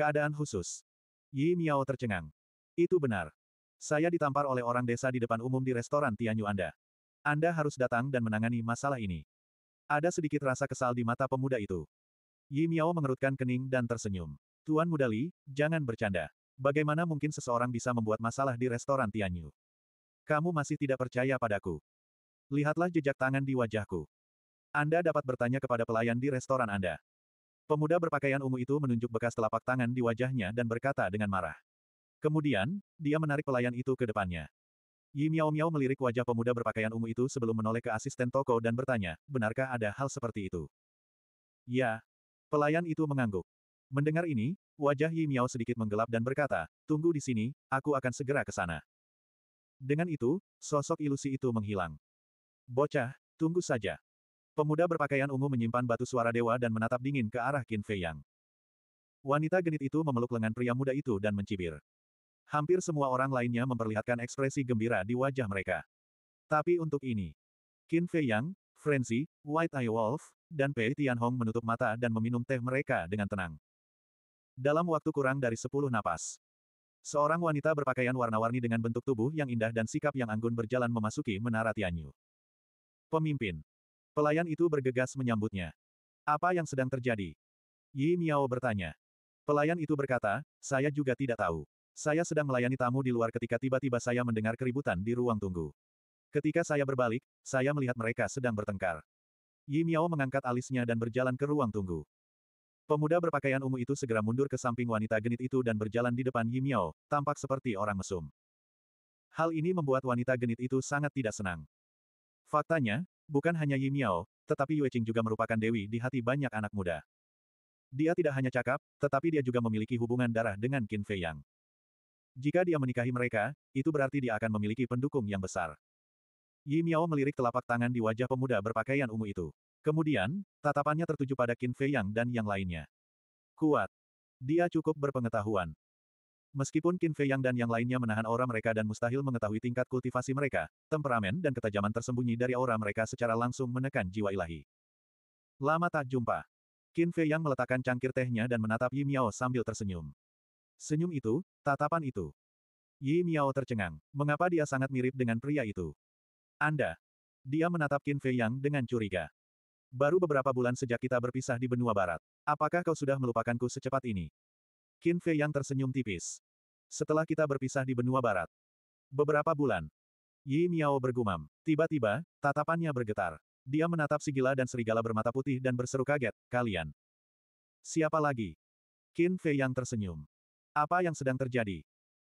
Keadaan khusus. Yi Miao tercengang. Itu benar. Saya ditampar oleh orang desa di depan umum di restoran Tianyu Anda. Anda harus datang dan menangani masalah ini. Ada sedikit rasa kesal di mata pemuda itu. Yi Miao mengerutkan kening dan tersenyum. Tuan Muda Li, jangan bercanda. Bagaimana mungkin seseorang bisa membuat masalah di restoran Tianyu? Kamu masih tidak percaya padaku. Lihatlah jejak tangan di wajahku. Anda dapat bertanya kepada pelayan di restoran Anda. Pemuda berpakaian ungu itu menunjuk bekas telapak tangan di wajahnya dan berkata dengan marah. Kemudian, dia menarik pelayan itu ke depannya. Yi Miao Miao melirik wajah pemuda berpakaian ungu itu sebelum menoleh ke asisten toko dan bertanya, benarkah ada hal seperti itu? Ya. Pelayan itu mengangguk. Mendengar ini, wajah Yi Miao sedikit menggelap dan berkata, tunggu di sini, aku akan segera ke sana. Dengan itu, sosok ilusi itu menghilang. Bocah, tunggu saja. Pemuda berpakaian ungu menyimpan batu suara dewa dan menatap dingin ke arah Qin Fei Yang. Wanita genit itu memeluk lengan pria muda itu dan mencibir. Hampir semua orang lainnya memperlihatkan ekspresi gembira di wajah mereka. Tapi untuk ini, Qin Fei Yang, Frenzy, White Eye Wolf, dan Pei Tianhong menutup mata dan meminum teh mereka dengan tenang. Dalam waktu kurang dari sepuluh napas, seorang wanita berpakaian warna-warni dengan bentuk tubuh yang indah dan sikap yang anggun berjalan memasuki menara Tianyu. Pemimpin, Pelayan itu bergegas menyambutnya. Apa yang sedang terjadi? Yi Miao bertanya. Pelayan itu berkata, saya juga tidak tahu. Saya sedang melayani tamu di luar ketika tiba-tiba saya mendengar keributan di ruang tunggu. Ketika saya berbalik, saya melihat mereka sedang bertengkar. Yi Miao mengangkat alisnya dan berjalan ke ruang tunggu. Pemuda berpakaian ungu itu segera mundur ke samping wanita genit itu dan berjalan di depan Yi Miao, tampak seperti orang mesum. Hal ini membuat wanita genit itu sangat tidak senang. Faktanya, Bukan hanya Yi Miao, tetapi Yue Qing juga merupakan dewi di hati banyak anak muda. Dia tidak hanya cakap, tetapi dia juga memiliki hubungan darah dengan Qin Fei Yang. Jika dia menikahi mereka, itu berarti dia akan memiliki pendukung yang besar. Yi Miao melirik telapak tangan di wajah pemuda berpakaian ungu itu. Kemudian, tatapannya tertuju pada Qin Fei Yang dan yang lainnya. Kuat. Dia cukup berpengetahuan. Meskipun Qin Fei Yang dan yang lainnya menahan aura mereka dan mustahil mengetahui tingkat kultivasi mereka, temperamen dan ketajaman tersembunyi dari aura mereka secara langsung menekan jiwa ilahi. Lama tak jumpa. Qin Fei Yang meletakkan cangkir tehnya dan menatap Yi Miao sambil tersenyum. Senyum itu, tatapan itu. Yi Miao tercengang. Mengapa dia sangat mirip dengan pria itu? Anda. Dia menatap Qin Fei Yang dengan curiga. Baru beberapa bulan sejak kita berpisah di benua barat. Apakah kau sudah melupakanku secepat ini? Qin Fei yang tersenyum tipis. Setelah kita berpisah di benua barat. Beberapa bulan. Yi Miao bergumam. Tiba-tiba, tatapannya bergetar. Dia menatap si gila dan serigala bermata putih dan berseru kaget, kalian. Siapa lagi? Qin Fei yang tersenyum. Apa yang sedang terjadi?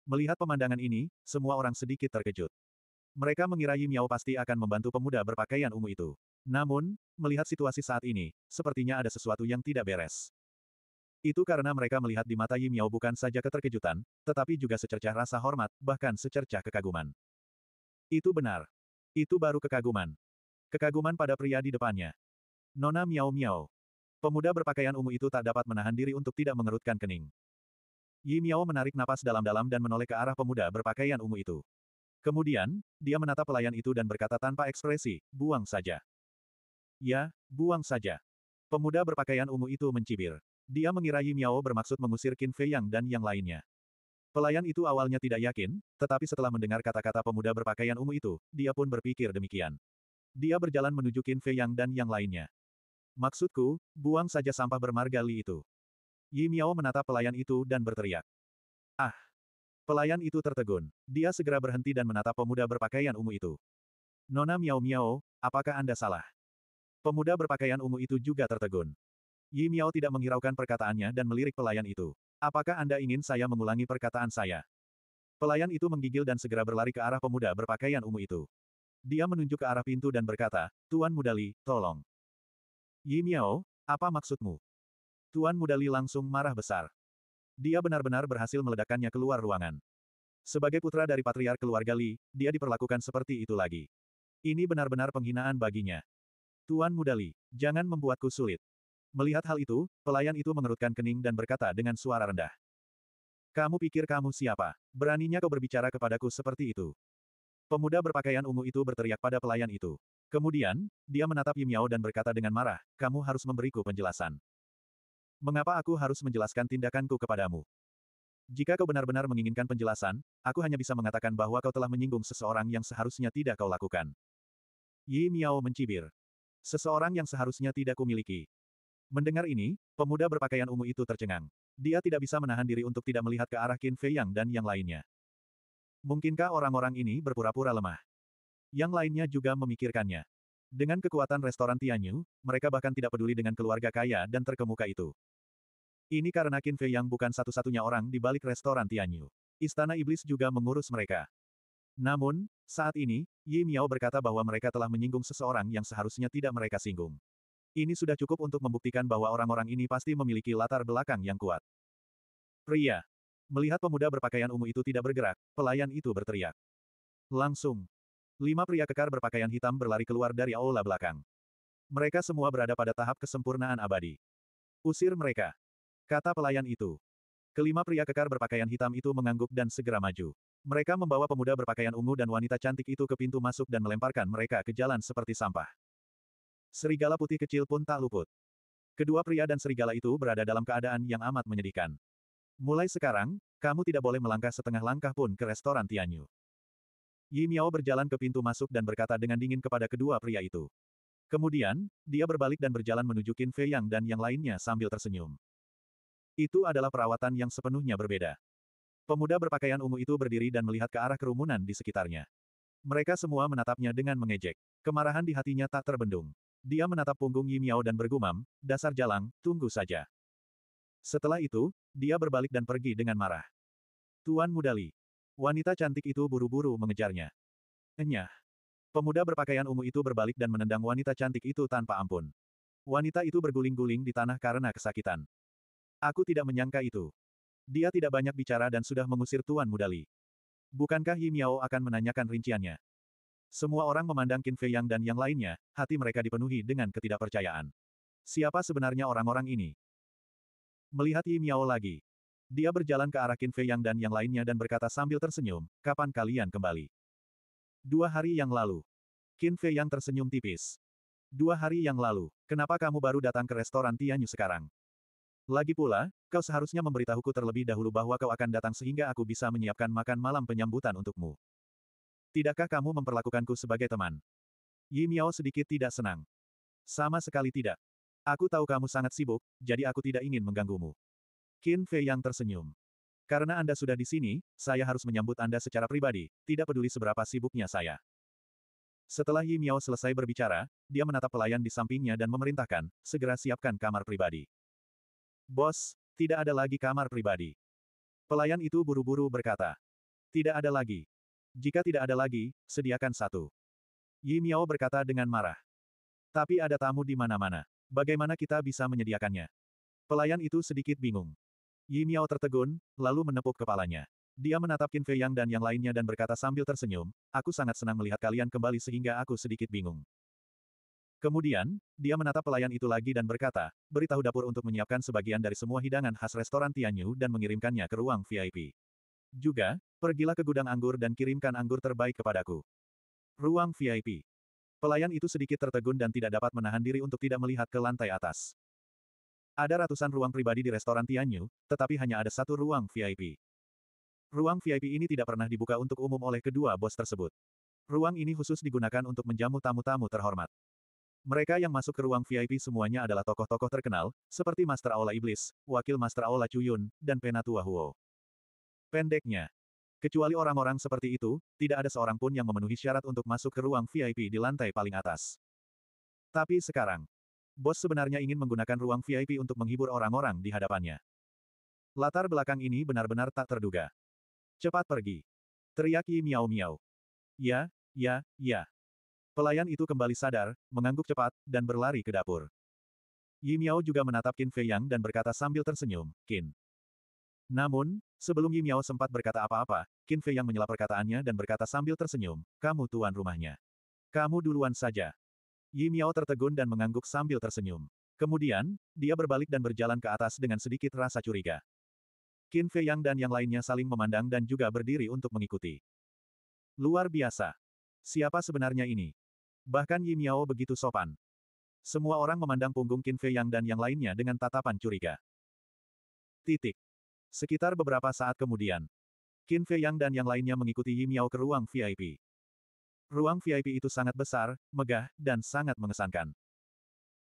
Melihat pemandangan ini, semua orang sedikit terkejut. Mereka mengira Yi Miao pasti akan membantu pemuda berpakaian ungu itu. Namun, melihat situasi saat ini, sepertinya ada sesuatu yang tidak beres. Itu karena mereka melihat di mata Yimiao bukan saja keterkejutan, tetapi juga secercah rasa hormat, bahkan secercah kekaguman. Itu benar. Itu baru kekaguman. Kekaguman pada pria di depannya. Nona Miao Miao. Pemuda berpakaian ungu itu tak dapat menahan diri untuk tidak mengerutkan kening. Yi Miao menarik napas dalam-dalam dan menoleh ke arah pemuda berpakaian ungu itu. Kemudian, dia menatap pelayan itu dan berkata tanpa ekspresi, buang saja. Ya, buang saja. Pemuda berpakaian ungu itu mencibir. Dia mengira Yi Miao bermaksud mengusir Qin Fei Yang dan yang lainnya. Pelayan itu awalnya tidak yakin, tetapi setelah mendengar kata-kata pemuda berpakaian ungu itu, dia pun berpikir demikian. Dia berjalan menuju Qin Fei Yang dan yang lainnya. Maksudku, buang saja sampah bermarga Li itu. Yi Miao menatap pelayan itu dan berteriak. Ah! Pelayan itu tertegun. Dia segera berhenti dan menatap pemuda berpakaian ungu itu. Nona Miao Miao, apakah Anda salah? Pemuda berpakaian ungu itu juga tertegun. Yi Miao tidak menghiraukan perkataannya dan melirik pelayan itu. Apakah Anda ingin saya mengulangi perkataan saya? Pelayan itu menggigil dan segera berlari ke arah pemuda berpakaian ungu itu. Dia menunjuk ke arah pintu dan berkata, Tuan Mudali, tolong. Yi Miao, apa maksudmu? Tuan Mudali langsung marah besar. Dia benar-benar berhasil meledakannya keluar ruangan. Sebagai putra dari patriar keluarga Li, dia diperlakukan seperti itu lagi. Ini benar-benar penghinaan baginya. Tuan Mudali, jangan membuatku sulit. Melihat hal itu, pelayan itu mengerutkan kening dan berkata dengan suara rendah. Kamu pikir kamu siapa? Beraninya kau berbicara kepadaku seperti itu. Pemuda berpakaian ungu itu berteriak pada pelayan itu. Kemudian, dia menatap Yimiao dan berkata dengan marah, kamu harus memberiku penjelasan. Mengapa aku harus menjelaskan tindakanku kepadamu? Jika kau benar-benar menginginkan penjelasan, aku hanya bisa mengatakan bahwa kau telah menyinggung seseorang yang seharusnya tidak kau lakukan. Yi Miao mencibir. Seseorang yang seharusnya tidak kumiliki. Mendengar ini, pemuda berpakaian ungu itu tercengang. Dia tidak bisa menahan diri untuk tidak melihat ke arah Qin Fei Yang dan yang lainnya. Mungkinkah orang-orang ini berpura-pura lemah? Yang lainnya juga memikirkannya. Dengan kekuatan restoran Tianyu, mereka bahkan tidak peduli dengan keluarga kaya dan terkemuka itu. Ini karena Qin Fei Yang bukan satu-satunya orang di balik restoran Tianyu. Istana Iblis juga mengurus mereka. Namun, saat ini, Yi Miao berkata bahwa mereka telah menyinggung seseorang yang seharusnya tidak mereka singgung. Ini sudah cukup untuk membuktikan bahwa orang-orang ini pasti memiliki latar belakang yang kuat. Pria. Melihat pemuda berpakaian ungu itu tidak bergerak, pelayan itu berteriak. Langsung. Lima pria kekar berpakaian hitam berlari keluar dari aula belakang. Mereka semua berada pada tahap kesempurnaan abadi. Usir mereka. Kata pelayan itu. Kelima pria kekar berpakaian hitam itu mengangguk dan segera maju. Mereka membawa pemuda berpakaian ungu dan wanita cantik itu ke pintu masuk dan melemparkan mereka ke jalan seperti sampah. Serigala putih kecil pun tak luput. Kedua pria dan serigala itu berada dalam keadaan yang amat menyedihkan. Mulai sekarang, kamu tidak boleh melangkah setengah langkah pun ke restoran Tianyu. Yi Miao berjalan ke pintu masuk dan berkata dengan dingin kepada kedua pria itu. Kemudian, dia berbalik dan berjalan menuju Qin Fei Yang dan yang lainnya sambil tersenyum. Itu adalah perawatan yang sepenuhnya berbeda. Pemuda berpakaian ungu itu berdiri dan melihat ke arah kerumunan di sekitarnya. Mereka semua menatapnya dengan mengejek. Kemarahan di hatinya tak terbendung. Dia menatap punggung Yi Miao dan bergumam, dasar jalang, tunggu saja. Setelah itu, dia berbalik dan pergi dengan marah. Tuan Mudali. Wanita cantik itu buru-buru mengejarnya. Enyah. Pemuda berpakaian ungu itu berbalik dan menendang wanita cantik itu tanpa ampun. Wanita itu berguling-guling di tanah karena kesakitan. Aku tidak menyangka itu. Dia tidak banyak bicara dan sudah mengusir Tuan Mudali. Bukankah Yi Miao akan menanyakan rinciannya? Semua orang memandang Qin Fei Yang dan yang lainnya, hati mereka dipenuhi dengan ketidakpercayaan. Siapa sebenarnya orang-orang ini? Melihat Yi Miao lagi. Dia berjalan ke arah Qin Fei Yang dan yang lainnya dan berkata sambil tersenyum, kapan kalian kembali? Dua hari yang lalu. Qin Fei Yang tersenyum tipis. Dua hari yang lalu, kenapa kamu baru datang ke restoran Tianyu sekarang? Lagi pula, kau seharusnya memberitahuku terlebih dahulu bahwa kau akan datang sehingga aku bisa menyiapkan makan malam penyambutan untukmu. Tidakkah kamu memperlakukanku sebagai teman? Yi Miao sedikit tidak senang. Sama sekali tidak. Aku tahu kamu sangat sibuk, jadi aku tidak ingin mengganggumu. Qin Fei yang tersenyum. Karena Anda sudah di sini, saya harus menyambut Anda secara pribadi, tidak peduli seberapa sibuknya saya. Setelah Yi Miao selesai berbicara, dia menatap pelayan di sampingnya dan memerintahkan, segera siapkan kamar pribadi. Bos, tidak ada lagi kamar pribadi. Pelayan itu buru-buru berkata. Tidak ada lagi. Jika tidak ada lagi, sediakan satu. Yi Miao berkata dengan marah. Tapi ada tamu di mana-mana. Bagaimana kita bisa menyediakannya? Pelayan itu sedikit bingung. Yi Miao tertegun, lalu menepuk kepalanya. Dia menatap Qin Fei Yang dan yang lainnya dan berkata sambil tersenyum, aku sangat senang melihat kalian kembali sehingga aku sedikit bingung. Kemudian, dia menatap pelayan itu lagi dan berkata, beritahu dapur untuk menyiapkan sebagian dari semua hidangan khas restoran Tianyu dan mengirimkannya ke ruang VIP. Juga, pergilah ke gudang anggur dan kirimkan anggur terbaik kepadaku. Ruang VIP. Pelayan itu sedikit tertegun dan tidak dapat menahan diri untuk tidak melihat ke lantai atas. Ada ratusan ruang pribadi di restoran Tianyu, tetapi hanya ada satu ruang VIP. Ruang VIP ini tidak pernah dibuka untuk umum oleh kedua bos tersebut. Ruang ini khusus digunakan untuk menjamu tamu-tamu terhormat. Mereka yang masuk ke ruang VIP semuanya adalah tokoh-tokoh terkenal, seperti Master Aula Iblis, Wakil Master Aula Chuyun, dan Penatua Huo. Pendeknya, kecuali orang-orang seperti itu, tidak ada seorang pun yang memenuhi syarat untuk masuk ke ruang VIP di lantai paling atas. Tapi sekarang, bos sebenarnya ingin menggunakan ruang VIP untuk menghibur orang-orang di hadapannya. Latar belakang ini benar-benar tak terduga. Cepat pergi. Teriak Yi Miao Miao. Ya, ya, ya. Pelayan itu kembali sadar, mengangguk cepat, dan berlari ke dapur. Yi Miao juga menatap Qin Fei Yang dan berkata sambil tersenyum, Qin. Namun, sebelum Miao sempat berkata apa-apa, Qin Fei yang menyela perkataannya dan berkata sambil tersenyum, kamu tuan rumahnya. Kamu duluan saja. Miao tertegun dan mengangguk sambil tersenyum. Kemudian, dia berbalik dan berjalan ke atas dengan sedikit rasa curiga. Qin Fei Yang dan yang lainnya saling memandang dan juga berdiri untuk mengikuti. Luar biasa. Siapa sebenarnya ini? Bahkan Yi Miao begitu sopan. Semua orang memandang punggung Qin Fei Yang dan yang lainnya dengan tatapan curiga. Titik. Sekitar beberapa saat kemudian, Qin Fei Yang dan yang lainnya mengikuti Yi Miao ke ruang VIP. Ruang VIP itu sangat besar, megah, dan sangat mengesankan.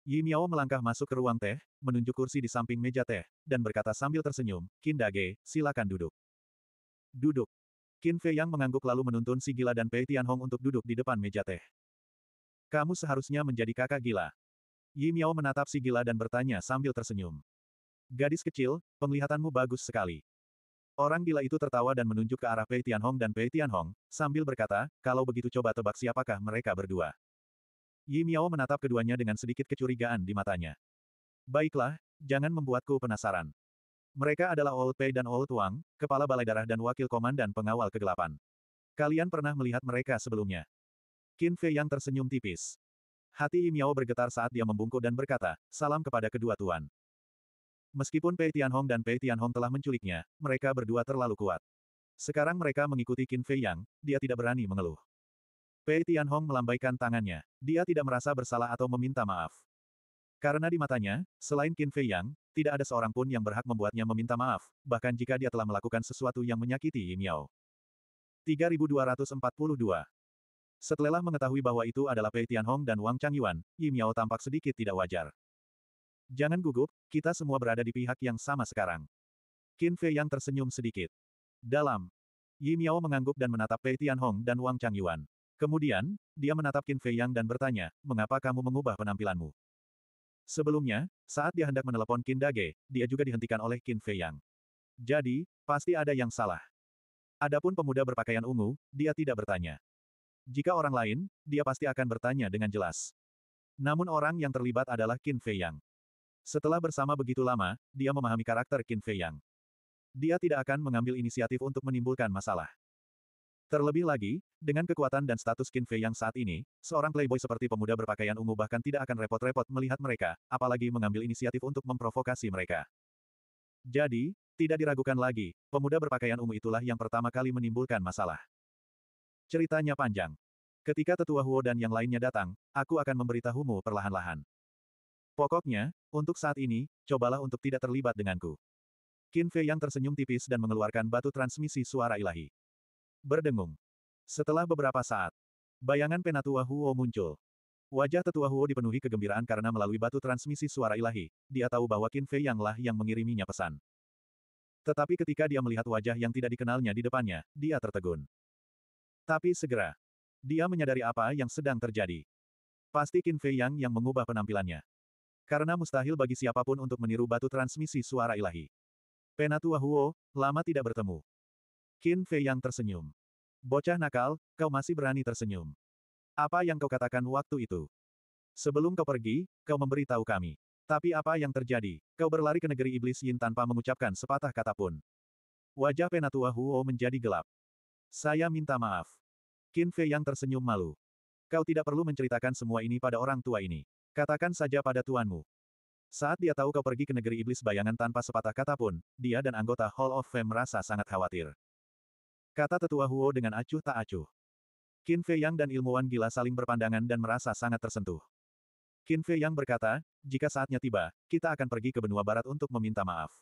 Yi Miao melangkah masuk ke ruang teh, menunjuk kursi di samping meja teh, dan berkata sambil tersenyum, Qin Dage, silakan duduk. Duduk. Qin Fei Yang mengangguk lalu menuntun si gila dan Pei Tianhong untuk duduk di depan meja teh. Kamu seharusnya menjadi kakak gila. Yi Miao menatap si gila dan bertanya sambil tersenyum. Gadis kecil, penglihatanmu bagus sekali. Orang gila itu tertawa dan menunjuk ke arah Pei Tianhong dan Pei Tianhong, sambil berkata, kalau begitu coba tebak siapakah mereka berdua. Yi Miao menatap keduanya dengan sedikit kecurigaan di matanya. Baiklah, jangan membuatku penasaran. Mereka adalah Old Pei dan Old Wang, kepala balai darah dan wakil komandan pengawal kegelapan. Kalian pernah melihat mereka sebelumnya. Qin Fei yang tersenyum tipis. Hati Yi Miao bergetar saat dia membungkuk dan berkata, salam kepada kedua tuan. Meskipun Pei Tianhong dan Pei Tianhong telah menculiknya, mereka berdua terlalu kuat. Sekarang mereka mengikuti Qin Fei Yang, dia tidak berani mengeluh. Pei Tianhong melambaikan tangannya. Dia tidak merasa bersalah atau meminta maaf. Karena di matanya, selain Qin Fei Yang, tidak ada seorang pun yang berhak membuatnya meminta maaf, bahkan jika dia telah melakukan sesuatu yang menyakiti Miao. 3242 Setelah mengetahui bahwa itu adalah Pei Tianhong dan Wang Changyuan, Miao tampak sedikit tidak wajar. Jangan gugup, kita semua berada di pihak yang sama sekarang. Qin Fei yang tersenyum sedikit. Dalam. Yi Miao mengangguk dan menatap Pei Tianhong dan Wang Changyuan. Kemudian, dia menatap Qin Fei yang dan bertanya, mengapa kamu mengubah penampilanmu? Sebelumnya, saat dia hendak menelepon Qin Dage, dia juga dihentikan oleh Qin Fei yang. Jadi, pasti ada yang salah. Adapun pemuda berpakaian ungu, dia tidak bertanya. Jika orang lain, dia pasti akan bertanya dengan jelas. Namun orang yang terlibat adalah Qin Fei yang. Setelah bersama begitu lama, dia memahami karakter Qin Fei Yang. Dia tidak akan mengambil inisiatif untuk menimbulkan masalah. Terlebih lagi, dengan kekuatan dan status Qin Fei Yang saat ini, seorang playboy seperti pemuda berpakaian ungu bahkan tidak akan repot-repot melihat mereka, apalagi mengambil inisiatif untuk memprovokasi mereka. Jadi, tidak diragukan lagi, pemuda berpakaian ungu itulah yang pertama kali menimbulkan masalah. Ceritanya panjang. Ketika tetua Huo dan yang lainnya datang, aku akan memberitahumu perlahan-lahan. Pokoknya, untuk saat ini, cobalah untuk tidak terlibat denganku. Qin Fei yang tersenyum tipis dan mengeluarkan batu transmisi suara ilahi. Berdengung. Setelah beberapa saat, bayangan Penatua Huo muncul. Wajah tetua Huo dipenuhi kegembiraan karena melalui batu transmisi suara ilahi, dia tahu bahwa Qin Fei Yanglah yang mengiriminya pesan. Tetapi ketika dia melihat wajah yang tidak dikenalnya di depannya, dia tertegun. Tapi segera, dia menyadari apa yang sedang terjadi. Pasti Qin Fei Yang yang mengubah penampilannya. Karena mustahil bagi siapapun untuk meniru batu transmisi suara ilahi. Penatua Huo, lama tidak bertemu. Qin Fei yang tersenyum. Bocah nakal, kau masih berani tersenyum. Apa yang kau katakan waktu itu? Sebelum kau pergi, kau memberitahu kami. Tapi apa yang terjadi? Kau berlari ke negeri iblis Yin tanpa mengucapkan sepatah kata pun. Wajah Penatua Huo menjadi gelap. Saya minta maaf. Qin Fei yang tersenyum malu. Kau tidak perlu menceritakan semua ini pada orang tua ini. Katakan saja pada tuanmu. Saat dia tahu kau pergi ke negeri iblis bayangan tanpa sepatah kata pun, dia dan anggota Hall of Fame merasa sangat khawatir. Kata tetua Huo dengan acuh tak acuh. Qin Fei Yang dan ilmuwan gila saling berpandangan dan merasa sangat tersentuh. Qin Fei Yang berkata, jika saatnya tiba, kita akan pergi ke benua barat untuk meminta maaf.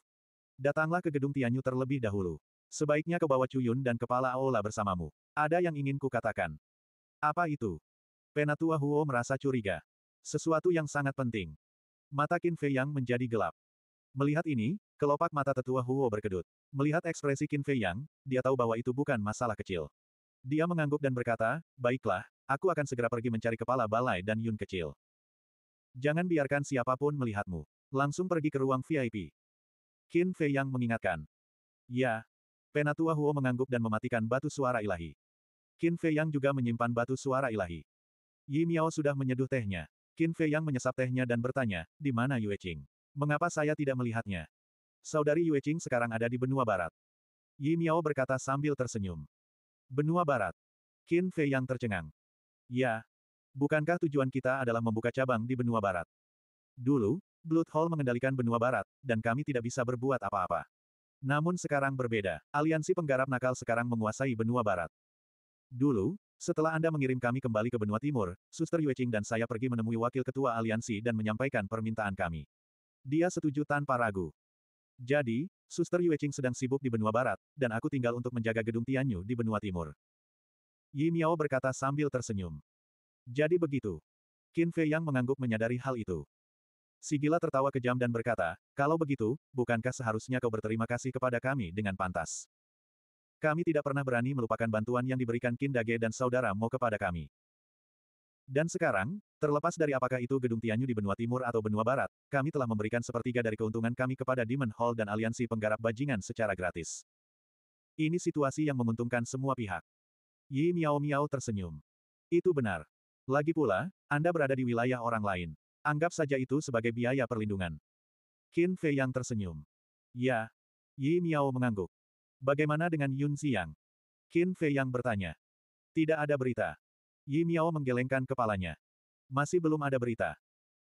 Datanglah ke gedung Tianyu terlebih dahulu. Sebaiknya ke bawah Cuyun dan kepala Aula bersamamu. Ada yang ingin ku katakan. Apa itu? Penatua Huo merasa curiga. Sesuatu yang sangat penting. Mata Qin Fei Yang menjadi gelap. Melihat ini, kelopak mata tetua Huo berkedut. Melihat ekspresi Qin Fei Yang, dia tahu bahwa itu bukan masalah kecil. Dia mengangguk dan berkata, baiklah, aku akan segera pergi mencari kepala balai dan Yun kecil. Jangan biarkan siapapun melihatmu. Langsung pergi ke ruang VIP. Qin Fei Yang mengingatkan. Ya. Penatua Huo mengangguk dan mematikan batu suara ilahi. Qin Fei Yang juga menyimpan batu suara ilahi. Yi Miao sudah menyeduh tehnya. Qin Fei yang menyesap tehnya dan bertanya, di mana Yue Qing? Mengapa saya tidak melihatnya? Saudari Yue Qing sekarang ada di benua barat. Yi Miao berkata sambil tersenyum. Benua barat. Qin Fei yang tercengang. Ya. Bukankah tujuan kita adalah membuka cabang di benua barat? Dulu, Blood Hall mengendalikan benua barat, dan kami tidak bisa berbuat apa-apa. Namun sekarang berbeda, aliansi penggarap nakal sekarang menguasai benua barat. Dulu, setelah Anda mengirim kami kembali ke benua timur, Suster Yueqing dan saya pergi menemui Wakil Ketua Aliansi dan menyampaikan permintaan kami. Dia setuju tanpa ragu. Jadi, Suster Yueqing sedang sibuk di benua barat, dan aku tinggal untuk menjaga gedung Tianyu di benua timur. Yi Miao berkata sambil tersenyum. Jadi begitu. Qin Fei Yang mengangguk menyadari hal itu. Sigila tertawa kejam dan berkata, kalau begitu, bukankah seharusnya kau berterima kasih kepada kami dengan pantas? Kami tidak pernah berani melupakan bantuan yang diberikan Kindage dan saudara Mo kepada kami. Dan sekarang, terlepas dari apakah itu gedung Tianyu di benua timur atau benua barat, kami telah memberikan sepertiga dari keuntungan kami kepada Demon Hall dan aliansi penggarap bajingan secara gratis. Ini situasi yang menguntungkan semua pihak. Yi Miao Miao tersenyum. Itu benar. Lagi pula, Anda berada di wilayah orang lain. Anggap saja itu sebagai biaya perlindungan. Qin Fei yang tersenyum. Ya. Yi Miao mengangguk. Bagaimana dengan Yun Xiang? Qin Fei yang bertanya. Tidak ada berita. Yi Miao menggelengkan kepalanya. Masih belum ada berita.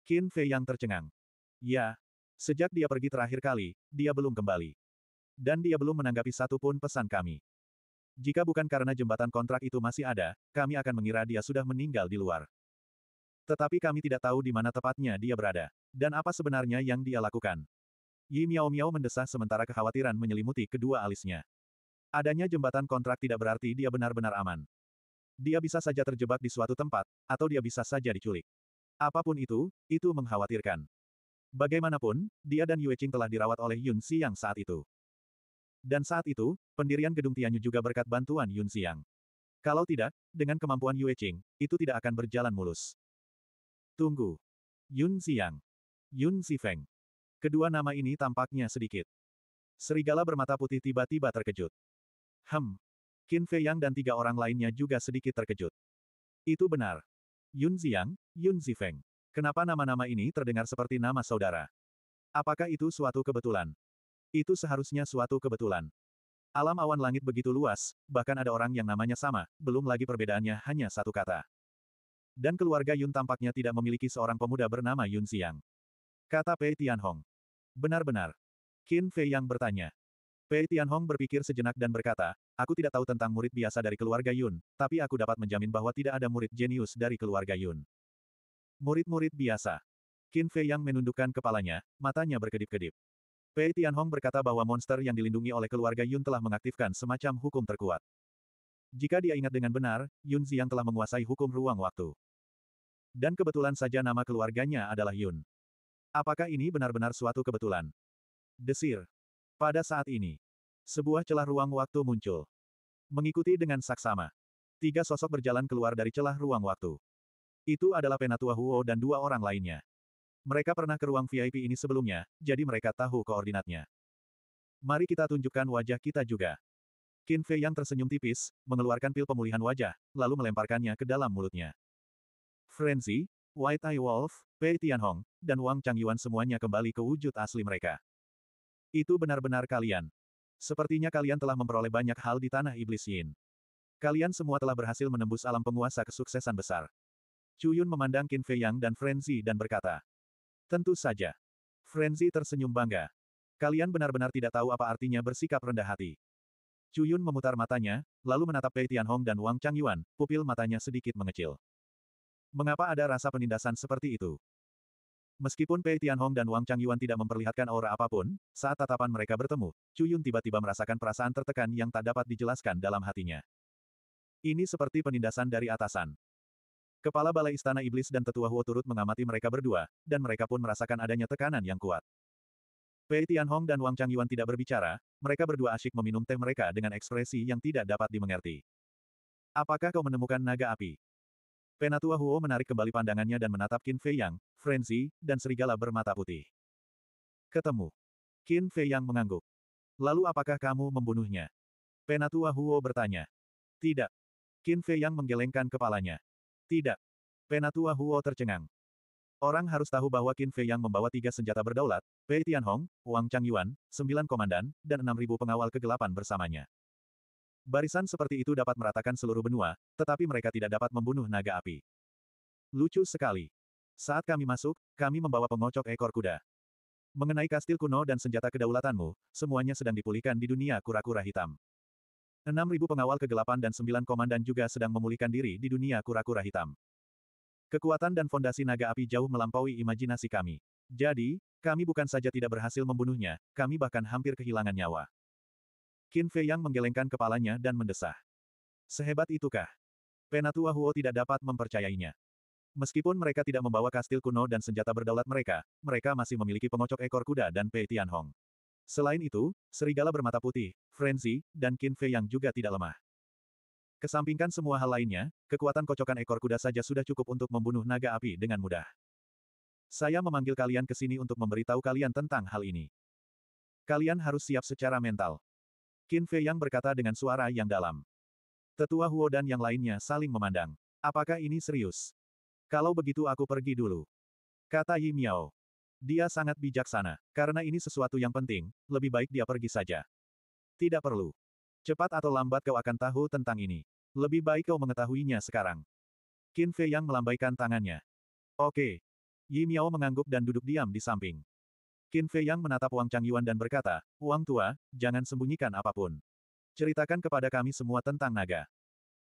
Qin Fei yang tercengang. Ya, sejak dia pergi terakhir kali, dia belum kembali. Dan dia belum menanggapi satu pun pesan kami. Jika bukan karena jembatan kontrak itu masih ada, kami akan mengira dia sudah meninggal di luar. Tetapi kami tidak tahu di mana tepatnya dia berada. Dan apa sebenarnya yang dia lakukan. Yi Miao Miao mendesah sementara kekhawatiran menyelimuti kedua alisnya. Adanya jembatan kontrak tidak berarti dia benar-benar aman. Dia bisa saja terjebak di suatu tempat, atau dia bisa saja diculik. Apapun itu, itu mengkhawatirkan. Bagaimanapun, dia dan Yue Qing telah dirawat oleh Yun Xiang saat itu. Dan saat itu, pendirian gedung Tianyu juga berkat bantuan Yun Xiang. Kalau tidak, dengan kemampuan Yue Qing, itu tidak akan berjalan mulus. Tunggu. Yun Xiang. Yun Xifeng. Kedua nama ini tampaknya sedikit. Serigala bermata putih tiba-tiba terkejut. Hem. Qin Fei Yang dan tiga orang lainnya juga sedikit terkejut. Itu benar. Yun Ziyang, Yun Zifeng. Kenapa nama-nama ini terdengar seperti nama saudara? Apakah itu suatu kebetulan? Itu seharusnya suatu kebetulan. Alam awan langit begitu luas, bahkan ada orang yang namanya sama, belum lagi perbedaannya hanya satu kata. Dan keluarga Yun tampaknya tidak memiliki seorang pemuda bernama Yun Ziyang. Kata Pei Tianhong. Benar-benar. Qin Fei yang bertanya. Fei Tianhong berpikir sejenak dan berkata, aku tidak tahu tentang murid biasa dari keluarga Yun, tapi aku dapat menjamin bahwa tidak ada murid jenius dari keluarga Yun. Murid-murid biasa. Qin Fei yang menundukkan kepalanya, matanya berkedip-kedip. Fei Tianhong berkata bahwa monster yang dilindungi oleh keluarga Yun telah mengaktifkan semacam hukum terkuat. Jika dia ingat dengan benar, Yun Ziyang telah menguasai hukum ruang waktu. Dan kebetulan saja nama keluarganya adalah Yun. Apakah ini benar-benar suatu kebetulan? Desir. Pada saat ini, sebuah celah ruang waktu muncul. Mengikuti dengan saksama. Tiga sosok berjalan keluar dari celah ruang waktu. Itu adalah Penatua Huo dan dua orang lainnya. Mereka pernah ke ruang VIP ini sebelumnya, jadi mereka tahu koordinatnya. Mari kita tunjukkan wajah kita juga. Qin Fei yang tersenyum tipis, mengeluarkan pil pemulihan wajah, lalu melemparkannya ke dalam mulutnya. Frenzy, White Eye Wolf, Pei Tianhong, dan Wang Changyuan semuanya kembali ke wujud asli mereka. Itu benar-benar kalian. Sepertinya kalian telah memperoleh banyak hal di tanah iblis Yin. Kalian semua telah berhasil menembus alam penguasa kesuksesan besar. Chuyun memandang Qin Fei Yang dan Frenzy dan berkata. Tentu saja. Frenzy tersenyum bangga. Kalian benar-benar tidak tahu apa artinya bersikap rendah hati. Chuyun memutar matanya, lalu menatap Pei Tianhong dan Wang Changyuan, pupil matanya sedikit mengecil. Mengapa ada rasa penindasan seperti itu? Meskipun Pei Tianhong dan Wang Changyuan tidak memperlihatkan aura apapun, saat tatapan mereka bertemu, Chu Yun tiba-tiba merasakan perasaan tertekan yang tak dapat dijelaskan dalam hatinya. Ini seperti penindasan dari atasan. Kepala Balai Istana Iblis dan Tetua Huo turut mengamati mereka berdua, dan mereka pun merasakan adanya tekanan yang kuat. Pei Tianhong dan Wang Changyuan tidak berbicara, mereka berdua asyik meminum teh mereka dengan ekspresi yang tidak dapat dimengerti. Apakah kau menemukan naga api? Penatua Huo menarik kembali pandangannya dan menatap Qin Fei Yang, Frenzy, dan serigala bermata putih. Ketemu. Qin Fei Yang mengangguk. Lalu apakah kamu membunuhnya? Penatua Huo bertanya. Tidak. Qin Fei Yang menggelengkan kepalanya. Tidak. Penatua Huo tercengang. Orang harus tahu bahwa Qin Fei Yang membawa tiga senjata berdaulat, Pei Tianhong, Wang Changyuan, sembilan komandan, dan enam ribu pengawal kegelapan bersamanya. Barisan seperti itu dapat meratakan seluruh benua, tetapi mereka tidak dapat membunuh naga api. Lucu sekali. Saat kami masuk, kami membawa pengocok ekor kuda. Mengenai kastil kuno dan senjata kedaulatanmu, semuanya sedang dipulihkan di dunia kura-kura hitam. 6.000 pengawal kegelapan dan 9 komandan juga sedang memulihkan diri di dunia kura-kura hitam. Kekuatan dan fondasi naga api jauh melampaui imajinasi kami. Jadi, kami bukan saja tidak berhasil membunuhnya, kami bahkan hampir kehilangan nyawa. Qin Fei Yang menggelengkan kepalanya dan mendesah. Sehebat itukah? Penatua Huo tidak dapat mempercayainya. Meskipun mereka tidak membawa kastil kuno dan senjata berdaulat mereka, mereka masih memiliki pengocok ekor kuda dan Pei Tianhong. Selain itu, serigala bermata putih, Frenzy, dan Qin Fei Yang juga tidak lemah. Kesampingkan semua hal lainnya, kekuatan kocokan ekor kuda saja sudah cukup untuk membunuh naga api dengan mudah. Saya memanggil kalian ke sini untuk memberitahu kalian tentang hal ini. Kalian harus siap secara mental. Qin Fei Yang berkata dengan suara yang dalam. Tetua Huo dan yang lainnya saling memandang. Apakah ini serius? Kalau begitu aku pergi dulu. Kata Yi Miao. Dia sangat bijaksana. Karena ini sesuatu yang penting, lebih baik dia pergi saja. Tidak perlu. Cepat atau lambat kau akan tahu tentang ini. Lebih baik kau mengetahuinya sekarang. Qin Fei Yang melambaikan tangannya. Oke. Yi Miao mengangguk dan duduk diam di samping. Qin Fei Yang menatap Wang Changyuan dan berkata, Wang tua, jangan sembunyikan apapun. Ceritakan kepada kami semua tentang naga.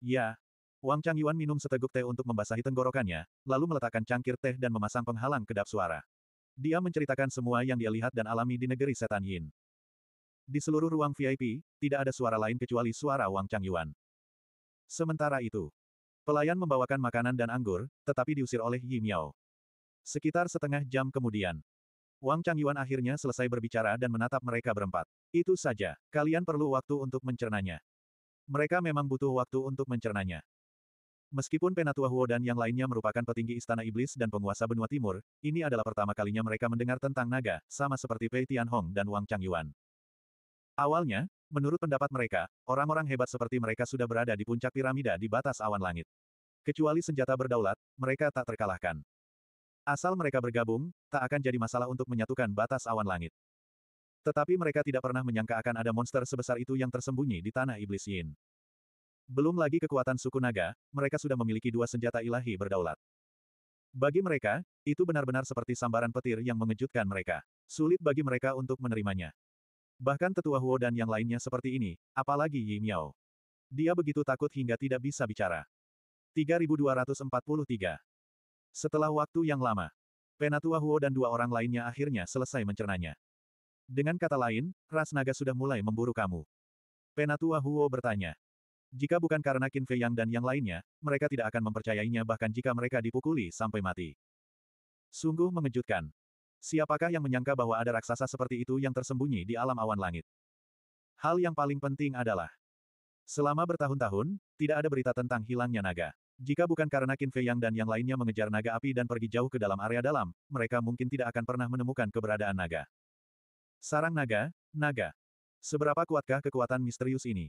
Ya. Wang Changyuan minum seteguk teh untuk membasahi tenggorokannya, lalu meletakkan cangkir teh dan memasang penghalang kedap suara. Dia menceritakan semua yang dia lihat dan alami di negeri setan Yin. Di seluruh ruang VIP, tidak ada suara lain kecuali suara Wang Changyuan. Sementara itu, pelayan membawakan makanan dan anggur, tetapi diusir oleh Yi Miao. Sekitar setengah jam kemudian, Wang Changyuan akhirnya selesai berbicara dan menatap mereka berempat. Itu saja, kalian perlu waktu untuk mencernanya. Mereka memang butuh waktu untuk mencernanya. Meskipun Penatua Huo dan yang lainnya merupakan petinggi Istana Iblis dan penguasa benua timur, ini adalah pertama kalinya mereka mendengar tentang naga, sama seperti Pei Tianhong dan Wang Changyuan. Awalnya, menurut pendapat mereka, orang-orang hebat seperti mereka sudah berada di puncak piramida di batas awan langit. Kecuali senjata berdaulat, mereka tak terkalahkan. Asal mereka bergabung, tak akan jadi masalah untuk menyatukan batas awan langit. Tetapi mereka tidak pernah menyangka akan ada monster sebesar itu yang tersembunyi di tanah iblis Yin. Belum lagi kekuatan suku naga, mereka sudah memiliki dua senjata ilahi berdaulat. Bagi mereka, itu benar-benar seperti sambaran petir yang mengejutkan mereka. Sulit bagi mereka untuk menerimanya. Bahkan tetua Huo dan yang lainnya seperti ini, apalagi Yi Miao. Dia begitu takut hingga tidak bisa bicara. 3243 setelah waktu yang lama, Penatua Huo dan dua orang lainnya akhirnya selesai mencernanya. Dengan kata lain, ras naga sudah mulai memburu kamu. Penatua Huo bertanya. Jika bukan karena Qin Fei Yang dan yang lainnya, mereka tidak akan mempercayainya bahkan jika mereka dipukuli sampai mati. Sungguh mengejutkan. Siapakah yang menyangka bahwa ada raksasa seperti itu yang tersembunyi di alam awan langit? Hal yang paling penting adalah, selama bertahun-tahun, tidak ada berita tentang hilangnya naga. Jika bukan karena Qin Fei Yang dan yang lainnya mengejar naga api dan pergi jauh ke dalam area dalam, mereka mungkin tidak akan pernah menemukan keberadaan naga. Sarang naga, naga. Seberapa kuatkah kekuatan misterius ini?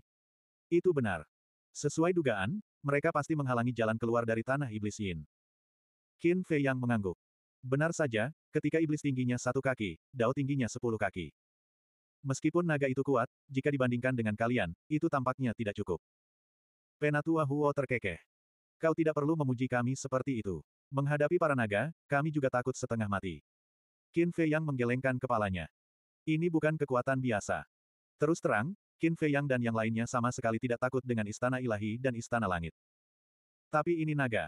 Itu benar. Sesuai dugaan, mereka pasti menghalangi jalan keluar dari tanah iblis Yin. Qin Fei Yang mengangguk. Benar saja, ketika iblis tingginya satu kaki, dao tingginya sepuluh kaki. Meskipun naga itu kuat, jika dibandingkan dengan kalian, itu tampaknya tidak cukup. Penatua Huo terkekeh. Kau tidak perlu memuji kami seperti itu. Menghadapi para naga, kami juga takut setengah mati. Qin Fei Yang menggelengkan kepalanya. Ini bukan kekuatan biasa. Terus terang, Qin Fei Yang dan yang lainnya sama sekali tidak takut dengan istana ilahi dan istana langit. Tapi ini naga.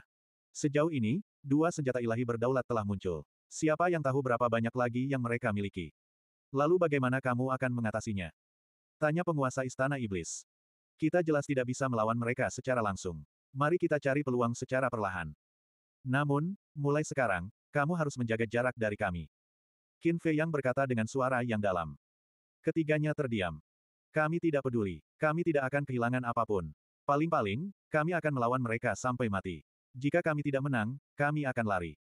Sejauh ini, dua senjata ilahi berdaulat telah muncul. Siapa yang tahu berapa banyak lagi yang mereka miliki? Lalu bagaimana kamu akan mengatasinya? Tanya penguasa istana iblis. Kita jelas tidak bisa melawan mereka secara langsung. Mari kita cari peluang secara perlahan. Namun, mulai sekarang, kamu harus menjaga jarak dari kami. Qin Fei Yang berkata dengan suara yang dalam. Ketiganya terdiam. Kami tidak peduli. Kami tidak akan kehilangan apapun. Paling-paling, kami akan melawan mereka sampai mati. Jika kami tidak menang, kami akan lari.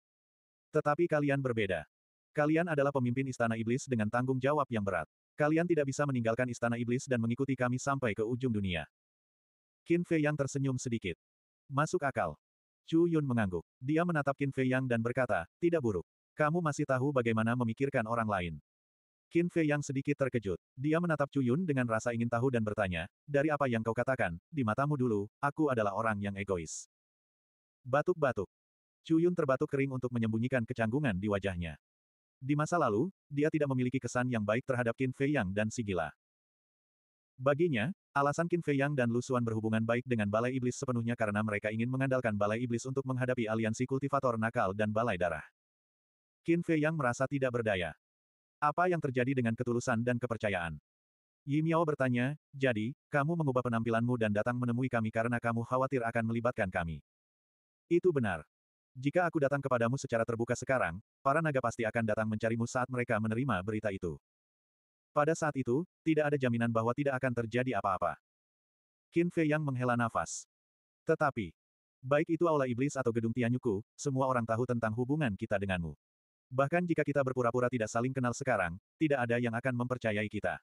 Tetapi kalian berbeda. Kalian adalah pemimpin istana iblis dengan tanggung jawab yang berat. Kalian tidak bisa meninggalkan istana iblis dan mengikuti kami sampai ke ujung dunia. Qin Fei Yang tersenyum sedikit. Masuk akal. Chu Yun mengangguk. Dia menatap Qin Fei Yang dan berkata, tidak buruk. Kamu masih tahu bagaimana memikirkan orang lain. Qin Fei Yang sedikit terkejut. Dia menatap Chu Yun dengan rasa ingin tahu dan bertanya, dari apa yang kau katakan, di matamu dulu, aku adalah orang yang egois. Batuk-batuk. Chu Yun terbatuk kering untuk menyembunyikan kecanggungan di wajahnya. Di masa lalu, dia tidak memiliki kesan yang baik terhadap Qin Fei Yang dan si Baginya, alasan Qin Fei Yang dan Lu Xuan berhubungan baik dengan Balai Iblis sepenuhnya karena mereka ingin mengandalkan Balai Iblis untuk menghadapi aliansi kultivator nakal dan Balai Darah. Qin Fei Yang merasa tidak berdaya. Apa yang terjadi dengan ketulusan dan kepercayaan? Yi Miao bertanya, jadi, kamu mengubah penampilanmu dan datang menemui kami karena kamu khawatir akan melibatkan kami. Itu benar. Jika aku datang kepadamu secara terbuka sekarang, para naga pasti akan datang mencarimu saat mereka menerima berita itu. Pada saat itu, tidak ada jaminan bahwa tidak akan terjadi apa-apa. Qin Fei yang menghela nafas. Tetapi, baik itu aula iblis atau gedung Tianyuku, semua orang tahu tentang hubungan kita denganmu. Bahkan jika kita berpura-pura tidak saling kenal sekarang, tidak ada yang akan mempercayai kita.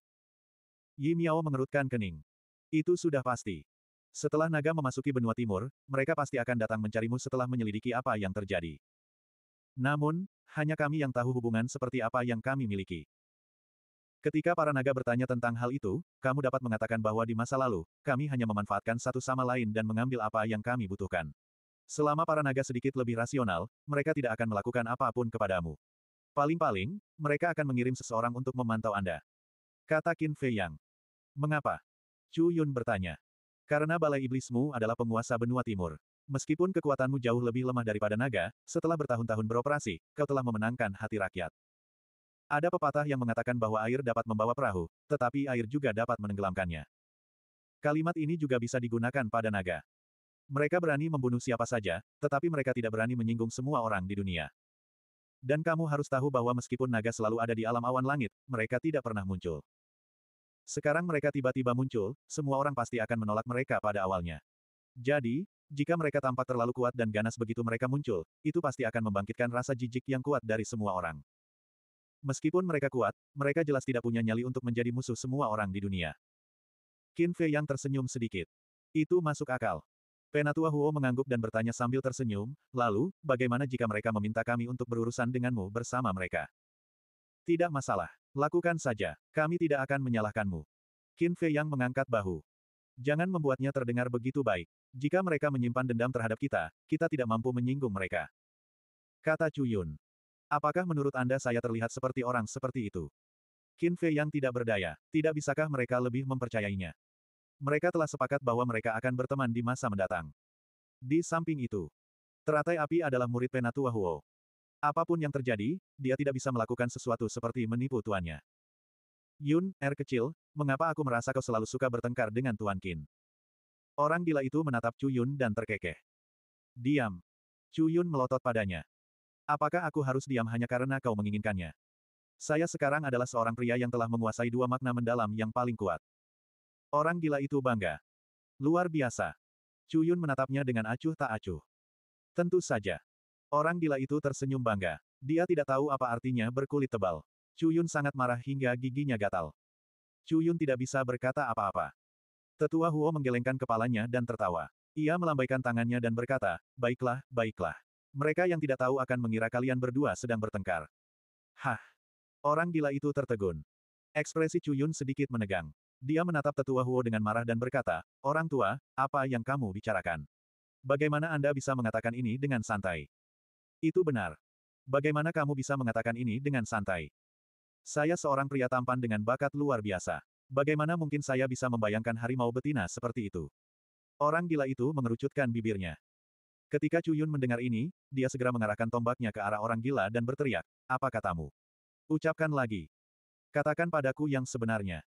Yi Miao mengerutkan kening. Itu sudah pasti. Setelah naga memasuki benua timur, mereka pasti akan datang mencarimu setelah menyelidiki apa yang terjadi. Namun, hanya kami yang tahu hubungan seperti apa yang kami miliki. Ketika para naga bertanya tentang hal itu, kamu dapat mengatakan bahwa di masa lalu, kami hanya memanfaatkan satu sama lain dan mengambil apa yang kami butuhkan. Selama para naga sedikit lebih rasional, mereka tidak akan melakukan apapun kepadamu. Paling-paling, mereka akan mengirim seseorang untuk memantau Anda. Kata Qin Fei Yang. Mengapa? Chu Yun bertanya. Karena balai iblismu adalah penguasa benua timur. Meskipun kekuatanmu jauh lebih lemah daripada naga, setelah bertahun-tahun beroperasi, kau telah memenangkan hati rakyat. Ada pepatah yang mengatakan bahwa air dapat membawa perahu, tetapi air juga dapat menenggelamkannya. Kalimat ini juga bisa digunakan pada naga. Mereka berani membunuh siapa saja, tetapi mereka tidak berani menyinggung semua orang di dunia. Dan kamu harus tahu bahwa meskipun naga selalu ada di alam awan langit, mereka tidak pernah muncul. Sekarang mereka tiba-tiba muncul, semua orang pasti akan menolak mereka pada awalnya. Jadi, jika mereka tampak terlalu kuat dan ganas begitu mereka muncul, itu pasti akan membangkitkan rasa jijik yang kuat dari semua orang. Meskipun mereka kuat, mereka jelas tidak punya nyali untuk menjadi musuh semua orang di dunia. Qin Fei yang tersenyum sedikit. Itu masuk akal. Penatua Huo mengangguk dan bertanya sambil tersenyum, lalu, bagaimana jika mereka meminta kami untuk berurusan denganmu bersama mereka? Tidak masalah. Lakukan saja. Kami tidak akan menyalahkanmu. Qin Fei yang mengangkat bahu. Jangan membuatnya terdengar begitu baik. Jika mereka menyimpan dendam terhadap kita, kita tidak mampu menyinggung mereka. Kata Chu Yun. Apakah menurut Anda saya terlihat seperti orang seperti itu? Qin Fei yang tidak berdaya, tidak bisakah mereka lebih mempercayainya? Mereka telah sepakat bahwa mereka akan berteman di masa mendatang. Di samping itu, teratai api adalah murid Penatua Huo. Apapun yang terjadi, dia tidak bisa melakukan sesuatu seperti menipu tuannya. Yun, R er kecil, mengapa aku merasa kau selalu suka bertengkar dengan Tuan Qin? Orang gila itu menatap Chu Yun dan terkekeh. Diam. Chu Yun melotot padanya. Apakah aku harus diam hanya karena kau menginginkannya? Saya sekarang adalah seorang pria yang telah menguasai dua makna mendalam yang paling kuat. Orang gila itu bangga. Luar biasa. Cuyun menatapnya dengan acuh tak acuh. Tentu saja. Orang gila itu tersenyum bangga. Dia tidak tahu apa artinya berkulit tebal. Cuyun sangat marah hingga giginya gatal. Cuyun tidak bisa berkata apa-apa. Tetua Huo menggelengkan kepalanya dan tertawa. Ia melambaikan tangannya dan berkata, baiklah, baiklah. Mereka yang tidak tahu akan mengira kalian berdua sedang bertengkar. Hah! Orang gila itu tertegun. Ekspresi Cuyun sedikit menegang. Dia menatap tetua Huo dengan marah dan berkata, Orang tua, apa yang kamu bicarakan? Bagaimana Anda bisa mengatakan ini dengan santai? Itu benar. Bagaimana kamu bisa mengatakan ini dengan santai? Saya seorang pria tampan dengan bakat luar biasa. Bagaimana mungkin saya bisa membayangkan harimau betina seperti itu? Orang gila itu mengerucutkan bibirnya. Ketika Cuyun mendengar ini, dia segera mengarahkan tombaknya ke arah orang gila dan berteriak, apa katamu? Ucapkan lagi. Katakan padaku yang sebenarnya.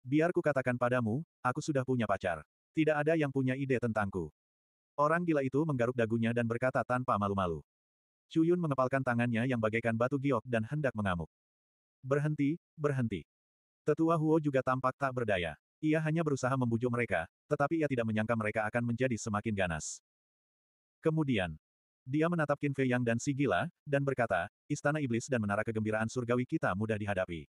Biar ku katakan padamu, aku sudah punya pacar. Tidak ada yang punya ide tentangku. Orang gila itu menggaruk dagunya dan berkata tanpa malu-malu. Cuyun mengepalkan tangannya yang bagaikan batu giok dan hendak mengamuk. Berhenti, berhenti. Tetua Huo juga tampak tak berdaya. Ia hanya berusaha membujuk mereka, tetapi ia tidak menyangka mereka akan menjadi semakin ganas. Kemudian, dia menatap Qin Fei Yang dan si gila, dan berkata, Istana Iblis dan Menara Kegembiraan Surgawi kita mudah dihadapi.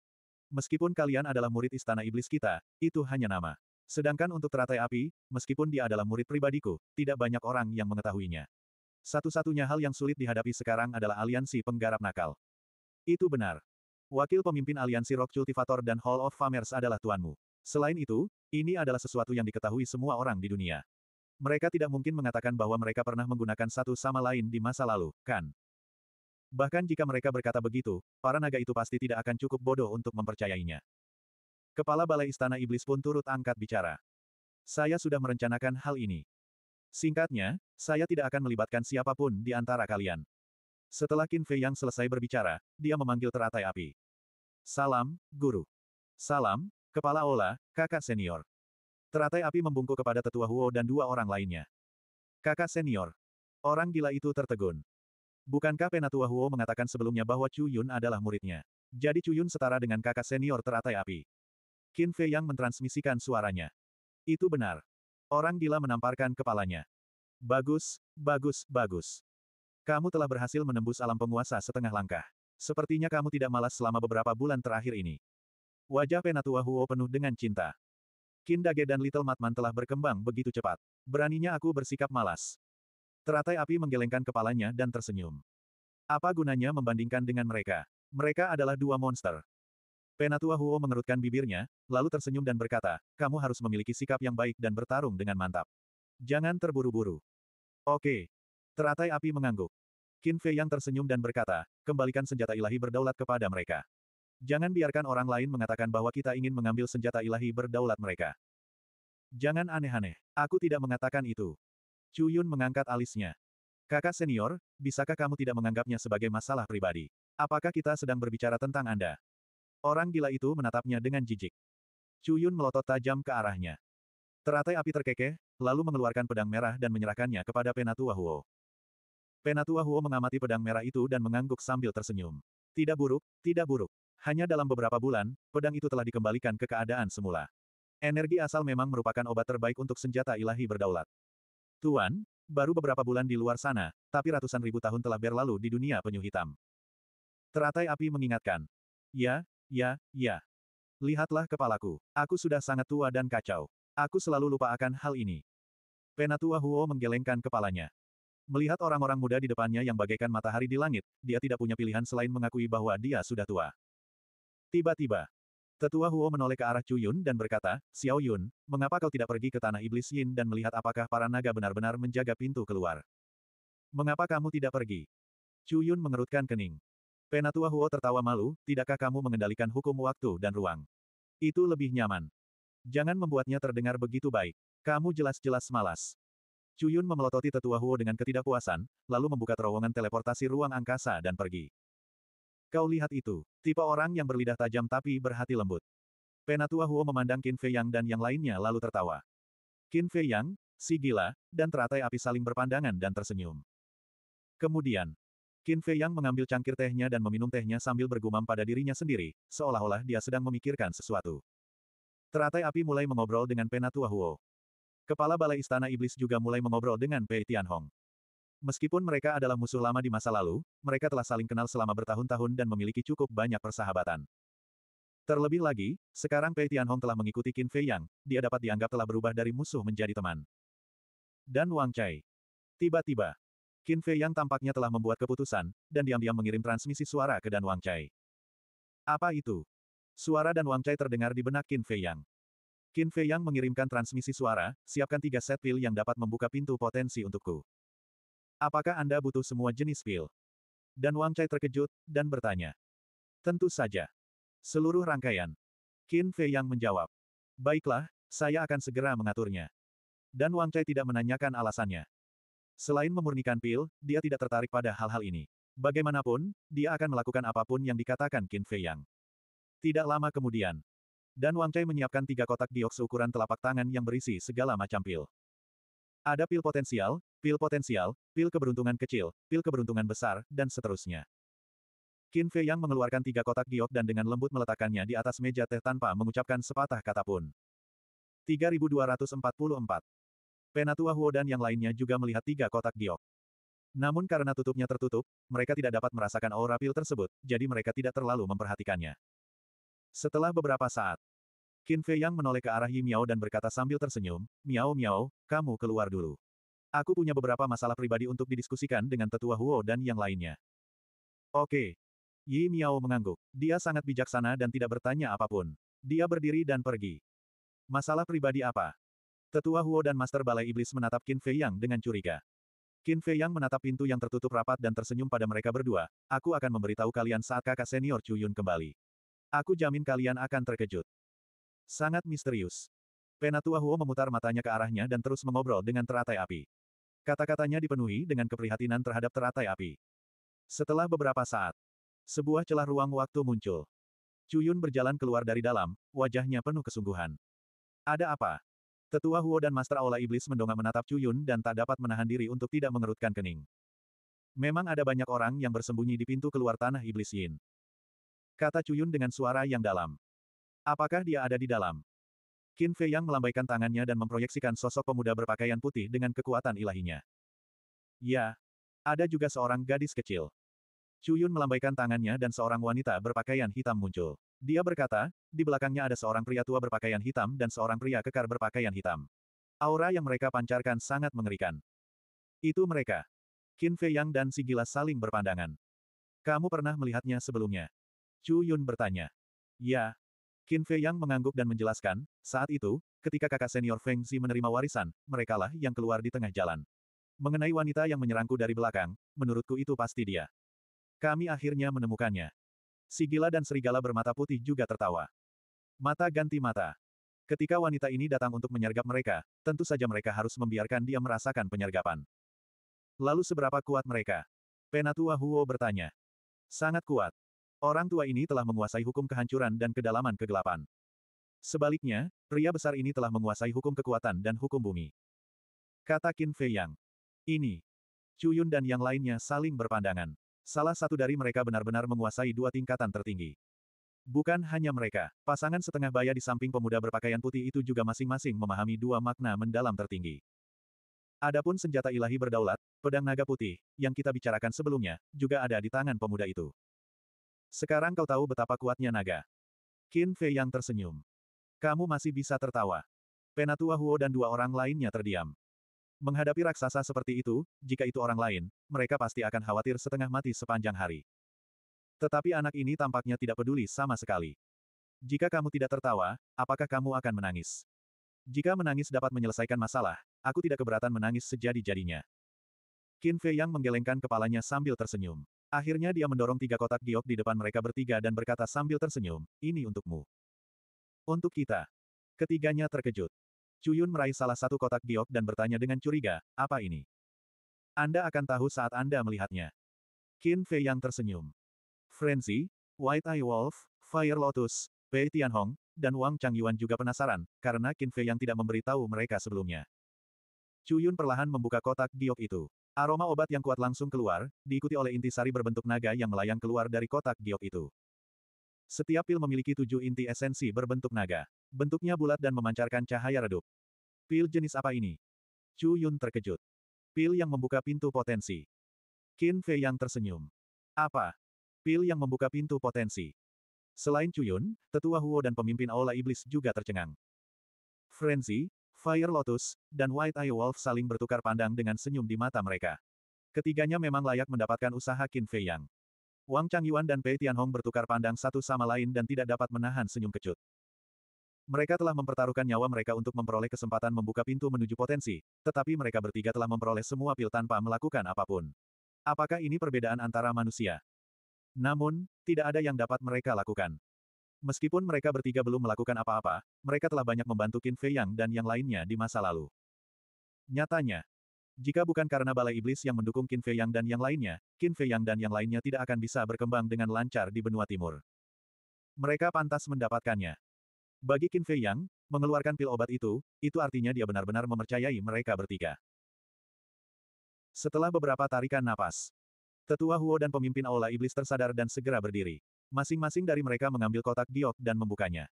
Meskipun kalian adalah murid Istana Iblis kita, itu hanya nama. Sedangkan untuk teratai api, meskipun dia adalah murid pribadiku, tidak banyak orang yang mengetahuinya. Satu-satunya hal yang sulit dihadapi sekarang adalah aliansi penggarap nakal. Itu benar. Wakil pemimpin aliansi Rock Cultivator dan Hall of Famers adalah tuanmu. Selain itu, ini adalah sesuatu yang diketahui semua orang di dunia. Mereka tidak mungkin mengatakan bahwa mereka pernah menggunakan satu sama lain di masa lalu, kan? Bahkan jika mereka berkata begitu, para naga itu pasti tidak akan cukup bodoh untuk mempercayainya. Kepala Balai Istana Iblis pun turut angkat bicara. Saya sudah merencanakan hal ini. Singkatnya, saya tidak akan melibatkan siapapun di antara kalian. Setelah Qin Fei yang selesai berbicara, dia memanggil teratai api. Salam, guru. Salam, Kepala Ola, kakak senior. Teratai api membungkuk kepada tetua Huo dan dua orang lainnya. Kakak senior. Orang gila itu tertegun. Bukankah penatua Huo mengatakan sebelumnya bahwa Chu Yun adalah muridnya? Jadi Chu Yun setara dengan kakak senior teratai api. Qin Fei yang mentransmisikan suaranya. Itu benar. Orang gila menamparkan kepalanya. Bagus, bagus, bagus. Kamu telah berhasil menembus alam penguasa setengah langkah. Sepertinya kamu tidak malas selama beberapa bulan terakhir ini. Wajah penatua Huo penuh dengan cinta. Kindage dan Little Matman telah berkembang begitu cepat. Beraninya aku bersikap malas. Teratai api menggelengkan kepalanya dan tersenyum. Apa gunanya membandingkan dengan mereka? Mereka adalah dua monster. Penatua Huo mengerutkan bibirnya, lalu tersenyum dan berkata, kamu harus memiliki sikap yang baik dan bertarung dengan mantap. Jangan terburu-buru. Oke. Teratai api mengangguk. Qin Fei yang tersenyum dan berkata, kembalikan senjata ilahi berdaulat kepada mereka. Jangan biarkan orang lain mengatakan bahwa kita ingin mengambil senjata ilahi berdaulat mereka. Jangan aneh-aneh. Aku tidak mengatakan itu. Chu mengangkat alisnya. Kakak senior, bisakah kamu tidak menganggapnya sebagai masalah pribadi? Apakah kita sedang berbicara tentang Anda? Orang gila itu menatapnya dengan jijik. Chu melotot tajam ke arahnya. Teratai api terkekeh, lalu mengeluarkan pedang merah dan menyerahkannya kepada Penatua Huo. Penatua Huo mengamati pedang merah itu dan mengangguk sambil tersenyum. Tidak buruk, tidak buruk. Hanya dalam beberapa bulan, pedang itu telah dikembalikan ke keadaan semula. Energi asal memang merupakan obat terbaik untuk senjata ilahi berdaulat. Tuan, baru beberapa bulan di luar sana, tapi ratusan ribu tahun telah berlalu di dunia penyu hitam. Teratai api mengingatkan. Ya, ya, ya. Lihatlah kepalaku. Aku sudah sangat tua dan kacau. Aku selalu lupa akan hal ini. Penatua Huo menggelengkan kepalanya. Melihat orang-orang muda di depannya yang bagaikan matahari di langit, dia tidak punya pilihan selain mengakui bahwa dia sudah tua. Tiba-tiba, Tetua Huo menoleh ke arah Chu Yun dan berkata, Xiao Yun, mengapa kau tidak pergi ke tanah iblis Yin dan melihat apakah para naga benar-benar menjaga pintu keluar? Mengapa kamu tidak pergi? Chu Yun mengerutkan kening. Penatua Huo tertawa malu, tidakkah kamu mengendalikan hukum waktu dan ruang? Itu lebih nyaman. Jangan membuatnya terdengar begitu baik. Kamu jelas-jelas malas. Chu Yun memelototi tetua Huo dengan ketidakpuasan, lalu membuka terowongan teleportasi ruang angkasa dan pergi. Kau lihat itu, tipe orang yang berlidah tajam tapi berhati lembut. Penatua Huo memandang Qin Fei Yang dan yang lainnya lalu tertawa. Qin Fei Yang, si gila, dan teratai api saling berpandangan dan tersenyum. Kemudian, Qin Fei Yang mengambil cangkir tehnya dan meminum tehnya sambil bergumam pada dirinya sendiri, seolah-olah dia sedang memikirkan sesuatu. Teratai api mulai mengobrol dengan Penatua Huo. Kepala Balai Istana Iblis juga mulai mengobrol dengan Pei Tianhong. Meskipun mereka adalah musuh lama di masa lalu, mereka telah saling kenal selama bertahun-tahun dan memiliki cukup banyak persahabatan. Terlebih lagi, sekarang Pei Tianhong telah mengikuti Qin Fei Yang, dia dapat dianggap telah berubah dari musuh menjadi teman. Dan Wang Chai. Tiba-tiba, Qin Fei Yang tampaknya telah membuat keputusan, dan diam-diam mengirim transmisi suara ke Dan Wang Chai. Apa itu? Suara Dan Wang Chai terdengar di benak Qin Fei Yang. Qin Fei Yang mengirimkan transmisi suara, siapkan tiga set pil yang dapat membuka pintu potensi untukku. Apakah Anda butuh semua jenis pil? Dan Wang Chai terkejut, dan bertanya. Tentu saja. Seluruh rangkaian. Qin Fei yang menjawab. Baiklah, saya akan segera mengaturnya. Dan Wang Chai tidak menanyakan alasannya. Selain memurnikan pil, dia tidak tertarik pada hal-hal ini. Bagaimanapun, dia akan melakukan apapun yang dikatakan Qin Fei Yang. Tidak lama kemudian, Dan Wang Chai menyiapkan tiga kotak giok seukuran telapak tangan yang berisi segala macam pil. Ada pil potensial, pil potensial, pil keberuntungan kecil, pil keberuntungan besar, dan seterusnya. Qin Fei Yang mengeluarkan tiga kotak giok dan dengan lembut meletakkannya di atas meja teh tanpa mengucapkan sepatah kata pun. 3244 Penatua Huo dan yang lainnya juga melihat tiga kotak giok. Namun karena tutupnya tertutup, mereka tidak dapat merasakan aura pil tersebut, jadi mereka tidak terlalu memperhatikannya. Setelah beberapa saat, Qin Fei Yang menoleh ke arah Yi Miao dan berkata sambil tersenyum, Miao Miao, kamu keluar dulu. Aku punya beberapa masalah pribadi untuk didiskusikan dengan tetua Huo dan yang lainnya. Oke. Yi Miao mengangguk. Dia sangat bijaksana dan tidak bertanya apapun. Dia berdiri dan pergi. Masalah pribadi apa? Tetua Huo dan Master Balai Iblis menatap Qin Fei Yang dengan curiga. Qin Fei Yang menatap pintu yang tertutup rapat dan tersenyum pada mereka berdua, aku akan memberitahu kalian saat kakak senior Chu Yun kembali. Aku jamin kalian akan terkejut. Sangat misterius. Penatua Huo memutar matanya ke arahnya dan terus mengobrol dengan teratai api. Kata-katanya dipenuhi dengan keprihatinan terhadap teratai api. Setelah beberapa saat, sebuah celah ruang waktu muncul. Cuyun berjalan keluar dari dalam, wajahnya penuh kesungguhan. Ada apa? Tetua Huo dan Master Aula Iblis mendongak menatap Cuyun dan tak dapat menahan diri untuk tidak mengerutkan kening. Memang ada banyak orang yang bersembunyi di pintu keluar tanah Iblis Yin. Kata Cuyun dengan suara yang dalam. Apakah dia ada di dalam? Qin Fei Yang melambaikan tangannya dan memproyeksikan sosok pemuda berpakaian putih dengan kekuatan ilahinya. Ya. Ada juga seorang gadis kecil. Chu Yun melambaikan tangannya dan seorang wanita berpakaian hitam muncul. Dia berkata, di belakangnya ada seorang pria tua berpakaian hitam dan seorang pria kekar berpakaian hitam. Aura yang mereka pancarkan sangat mengerikan. Itu mereka. Qin Fei Yang dan si gila saling berpandangan. Kamu pernah melihatnya sebelumnya? Chu Yun bertanya. Ya, Qin Fei Yang mengangguk dan menjelaskan, saat itu, ketika kakak senior Feng Zi menerima warisan, merekalah yang keluar di tengah jalan. Mengenai wanita yang menyerangku dari belakang, menurutku itu pasti dia. Kami akhirnya menemukannya. Si gila dan serigala bermata putih juga tertawa. Mata ganti mata. Ketika wanita ini datang untuk menyergap mereka, tentu saja mereka harus membiarkan dia merasakan penyergapan. Lalu seberapa kuat mereka? Penatua Huo bertanya. Sangat kuat. Orang tua ini telah menguasai hukum kehancuran dan kedalaman kegelapan. Sebaliknya, pria besar ini telah menguasai hukum kekuatan dan hukum bumi. Kata Qin Fei Yang. Ini. Cuyun dan yang lainnya saling berpandangan. Salah satu dari mereka benar-benar menguasai dua tingkatan tertinggi. Bukan hanya mereka, pasangan setengah baya di samping pemuda berpakaian putih itu juga masing-masing memahami dua makna mendalam tertinggi. Adapun senjata ilahi berdaulat, pedang naga putih, yang kita bicarakan sebelumnya, juga ada di tangan pemuda itu. Sekarang kau tahu betapa kuatnya naga. Qin Fei yang tersenyum. Kamu masih bisa tertawa. Penatua Huo dan dua orang lainnya terdiam. Menghadapi raksasa seperti itu, jika itu orang lain, mereka pasti akan khawatir setengah mati sepanjang hari. Tetapi anak ini tampaknya tidak peduli sama sekali. Jika kamu tidak tertawa, apakah kamu akan menangis? Jika menangis dapat menyelesaikan masalah, aku tidak keberatan menangis sejadi-jadinya. Qin Fei yang menggelengkan kepalanya sambil tersenyum. Akhirnya dia mendorong tiga kotak giok di depan mereka bertiga dan berkata sambil tersenyum, ini untukmu. Untuk kita. Ketiganya terkejut. Cuyun meraih salah satu kotak giok dan bertanya dengan curiga, apa ini? Anda akan tahu saat Anda melihatnya. Qin Fei yang tersenyum. Frenzy, White Eye Wolf, Fire Lotus, Pei Tianhong, dan Wang Changyuan juga penasaran, karena Qin Fei yang tidak memberitahu mereka sebelumnya. Cuyun perlahan membuka kotak giok itu. Aroma obat yang kuat langsung keluar, diikuti oleh inti sari berbentuk naga yang melayang keluar dari kotak giok itu. Setiap pil memiliki tujuh inti esensi berbentuk naga. Bentuknya bulat dan memancarkan cahaya redup. Pil jenis apa ini? Chu Yun terkejut. Pil yang membuka pintu potensi. Qin Fei yang tersenyum. Apa? Pil yang membuka pintu potensi. Selain Chu Yun, tetua Huo dan pemimpin Aula Iblis juga tercengang. Frenzy, Fire Lotus, dan White Eye Wolf saling bertukar pandang dengan senyum di mata mereka. Ketiganya memang layak mendapatkan usaha Qin Fei Yang. Wang Changyuan dan Pei Tianhong bertukar pandang satu sama lain dan tidak dapat menahan senyum kecut. Mereka telah mempertaruhkan nyawa mereka untuk memperoleh kesempatan membuka pintu menuju potensi, tetapi mereka bertiga telah memperoleh semua pil tanpa melakukan apapun. Apakah ini perbedaan antara manusia? Namun, tidak ada yang dapat mereka lakukan. Meskipun mereka bertiga belum melakukan apa-apa, mereka telah banyak membantu Qin Fei Yang dan yang lainnya di masa lalu. Nyatanya, jika bukan karena balai iblis yang mendukung Qin Fei Yang dan yang lainnya, Qin Fei Yang dan yang lainnya tidak akan bisa berkembang dengan lancar di benua timur. Mereka pantas mendapatkannya. Bagi Qin Fei Yang, mengeluarkan pil obat itu, itu artinya dia benar-benar memercayai mereka bertiga. Setelah beberapa tarikan napas, Tetua Huo dan pemimpin Aula Iblis tersadar dan segera berdiri. Masing-masing dari mereka mengambil kotak giok dan membukanya.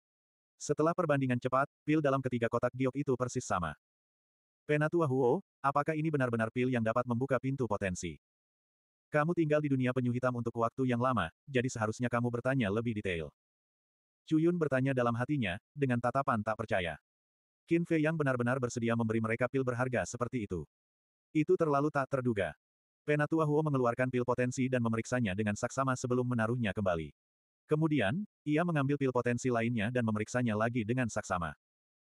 Setelah perbandingan cepat, pil dalam ketiga kotak giok itu persis sama. Penatua Huo, apakah ini benar-benar pil yang dapat membuka pintu potensi? Kamu tinggal di dunia penyu hitam untuk waktu yang lama, jadi seharusnya kamu bertanya lebih detail. Cuyun bertanya dalam hatinya, dengan tatapan tak percaya. Qin Fei yang benar-benar bersedia memberi mereka pil berharga seperti itu. Itu terlalu tak terduga. Penatua Huo mengeluarkan pil potensi dan memeriksanya dengan saksama sebelum menaruhnya kembali. Kemudian, ia mengambil pil potensi lainnya dan memeriksanya lagi dengan saksama.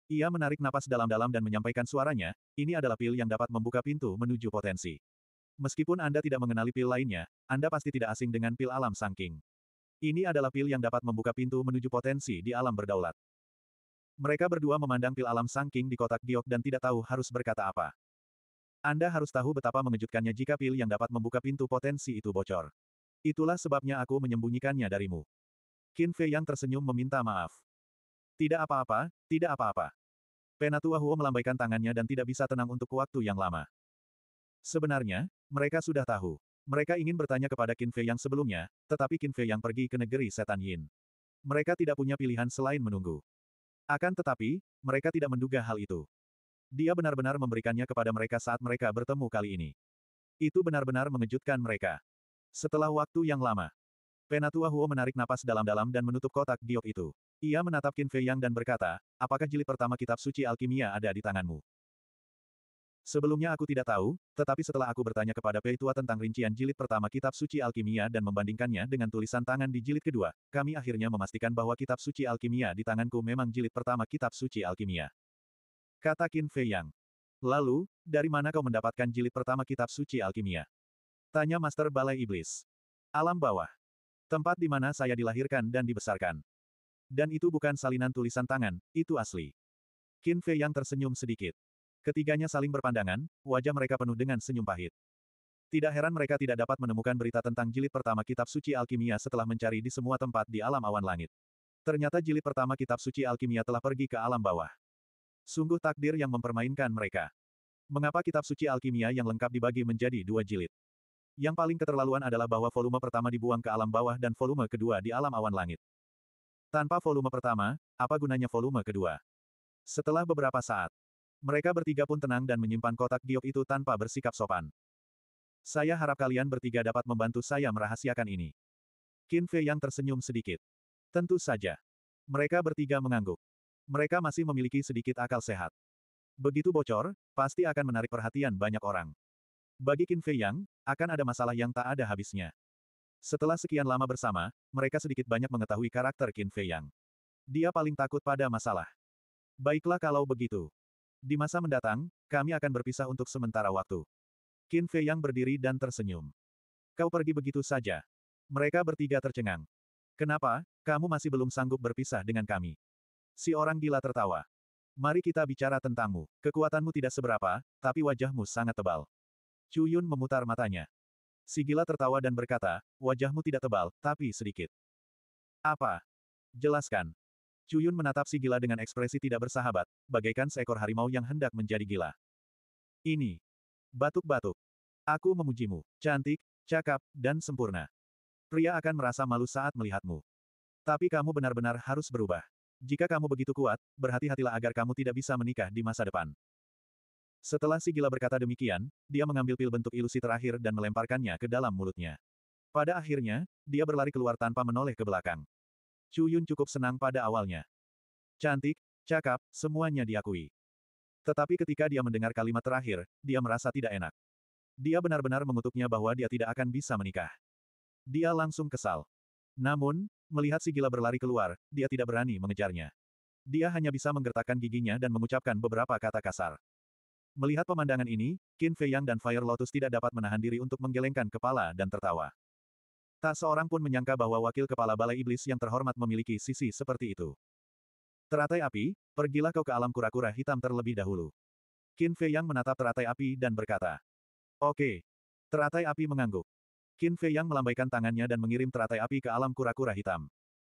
Ia menarik napas dalam-dalam dan menyampaikan suaranya, ini adalah pil yang dapat membuka pintu menuju potensi. Meskipun Anda tidak mengenali pil lainnya, Anda pasti tidak asing dengan pil alam sangking. Ini adalah pil yang dapat membuka pintu menuju potensi di alam berdaulat. Mereka berdua memandang pil alam sangking di kotak giok dan tidak tahu harus berkata apa. Anda harus tahu betapa mengejutkannya jika pil yang dapat membuka pintu potensi itu bocor. Itulah sebabnya aku menyembunyikannya darimu. Qin Fei yang tersenyum meminta maaf. Tidak apa-apa, tidak apa-apa. Penatua Huo melambaikan tangannya dan tidak bisa tenang untuk waktu yang lama. Sebenarnya, mereka sudah tahu. Mereka ingin bertanya kepada Qin Fei yang sebelumnya, tetapi Qin Fei yang pergi ke negeri setan Yin. Mereka tidak punya pilihan selain menunggu. Akan tetapi, mereka tidak menduga hal itu. Dia benar-benar memberikannya kepada mereka saat mereka bertemu kali ini. Itu benar-benar mengejutkan mereka. Setelah waktu yang lama, Penatua Huo menarik napas dalam-dalam dan menutup kotak giok itu. Ia menatap Qin Fei Yang dan berkata, apakah jilid pertama kitab suci alkimia ada di tanganmu? Sebelumnya aku tidak tahu, tetapi setelah aku bertanya kepada Pei Tua tentang rincian jilid pertama kitab suci alkimia dan membandingkannya dengan tulisan tangan di jilid kedua, kami akhirnya memastikan bahwa kitab suci alkimia di tanganku memang jilid pertama kitab suci alkimia. Kata Qin Fei Yang. Lalu, dari mana kau mendapatkan jilid pertama kitab suci alkimia? Tanya Master Balai Iblis. Alam bawah. Tempat di mana saya dilahirkan dan dibesarkan. Dan itu bukan salinan tulisan tangan, itu asli. Qin Fei yang tersenyum sedikit. Ketiganya saling berpandangan, wajah mereka penuh dengan senyum pahit. Tidak heran mereka tidak dapat menemukan berita tentang jilid pertama kitab suci alkimia setelah mencari di semua tempat di alam awan langit. Ternyata jilid pertama kitab suci alkimia telah pergi ke alam bawah. Sungguh takdir yang mempermainkan mereka. Mengapa kitab suci alkimia yang lengkap dibagi menjadi dua jilid? Yang paling keterlaluan adalah bahwa volume pertama dibuang ke alam bawah dan volume kedua di alam awan langit. Tanpa volume pertama, apa gunanya volume kedua? Setelah beberapa saat, mereka bertiga pun tenang dan menyimpan kotak giok itu tanpa bersikap sopan. Saya harap kalian bertiga dapat membantu saya merahasiakan ini. Qin Fei yang tersenyum sedikit. Tentu saja. Mereka bertiga mengangguk. Mereka masih memiliki sedikit akal sehat. Begitu bocor, pasti akan menarik perhatian banyak orang. Bagi Qin Fei Yang, akan ada masalah yang tak ada habisnya. Setelah sekian lama bersama, mereka sedikit banyak mengetahui karakter Qin Fei Yang. Dia paling takut pada masalah. Baiklah kalau begitu. Di masa mendatang, kami akan berpisah untuk sementara waktu. Qin Fei Yang berdiri dan tersenyum. Kau pergi begitu saja. Mereka bertiga tercengang. Kenapa, kamu masih belum sanggup berpisah dengan kami? Si orang gila tertawa. Mari kita bicara tentangmu. Kekuatanmu tidak seberapa, tapi wajahmu sangat tebal. Chu Yun memutar matanya. Sigila tertawa dan berkata, wajahmu tidak tebal, tapi sedikit. Apa? Jelaskan. Chu Yun menatap Sigila dengan ekspresi tidak bersahabat, bagaikan seekor harimau yang hendak menjadi gila. Ini. Batuk-batuk. Aku memujimu. Cantik, cakap, dan sempurna. Pria akan merasa malu saat melihatmu. Tapi kamu benar-benar harus berubah. Jika kamu begitu kuat, berhati-hatilah agar kamu tidak bisa menikah di masa depan. Setelah si gila berkata demikian, dia mengambil pil bentuk ilusi terakhir dan melemparkannya ke dalam mulutnya. Pada akhirnya, dia berlari keluar tanpa menoleh ke belakang. Chu Yun cukup senang pada awalnya. Cantik, cakap, semuanya diakui. Tetapi ketika dia mendengar kalimat terakhir, dia merasa tidak enak. Dia benar-benar mengutuknya bahwa dia tidak akan bisa menikah. Dia langsung kesal. Namun, melihat si gila berlari keluar, dia tidak berani mengejarnya. Dia hanya bisa menggertakkan giginya dan mengucapkan beberapa kata kasar. Melihat pemandangan ini, Qin Fei Yang dan Fire Lotus tidak dapat menahan diri untuk menggelengkan kepala dan tertawa. Tak seorang pun menyangka bahwa wakil kepala balai iblis yang terhormat memiliki sisi seperti itu. Teratai api, pergilah kau ke alam kura-kura hitam terlebih dahulu. Qin Fei Yang menatap teratai api dan berkata. Oke. Teratai api mengangguk. Qin Fei Yang melambaikan tangannya dan mengirim teratai api ke alam kura-kura hitam.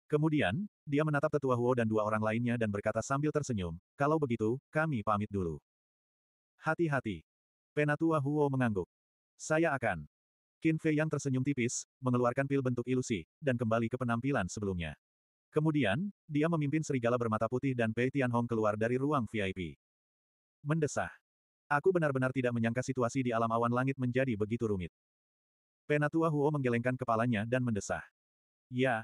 Kemudian, dia menatap tetua Huo dan dua orang lainnya dan berkata sambil tersenyum, kalau begitu, kami pamit dulu. Hati-hati. Penatua Huo mengangguk. Saya akan. Qin Fei yang tersenyum tipis, mengeluarkan pil bentuk ilusi, dan kembali ke penampilan sebelumnya. Kemudian, dia memimpin serigala bermata putih dan Pei Tianhong keluar dari ruang VIP. Mendesah. Aku benar-benar tidak menyangka situasi di alam awan langit menjadi begitu rumit. Penatua Huo menggelengkan kepalanya dan mendesah. Ya.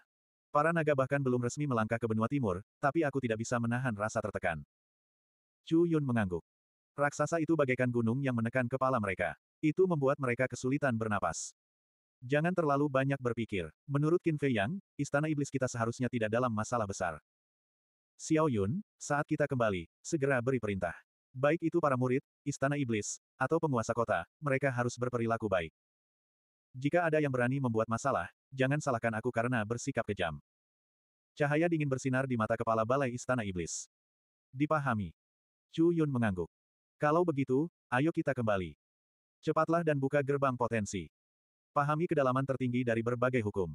Para naga bahkan belum resmi melangkah ke benua timur, tapi aku tidak bisa menahan rasa tertekan. Chu Yun mengangguk. Raksasa itu bagaikan gunung yang menekan kepala mereka. Itu membuat mereka kesulitan bernapas. Jangan terlalu banyak berpikir. Menurut Qin Fei Yang, istana iblis kita seharusnya tidak dalam masalah besar. Xiao Yun, saat kita kembali, segera beri perintah. Baik itu para murid, istana iblis, atau penguasa kota, mereka harus berperilaku baik. Jika ada yang berani membuat masalah, jangan salahkan aku karena bersikap kejam. Cahaya dingin bersinar di mata kepala balai istana iblis. Dipahami. Chu Yun mengangguk. Kalau begitu, ayo kita kembali. Cepatlah dan buka gerbang potensi. Pahami kedalaman tertinggi dari berbagai hukum.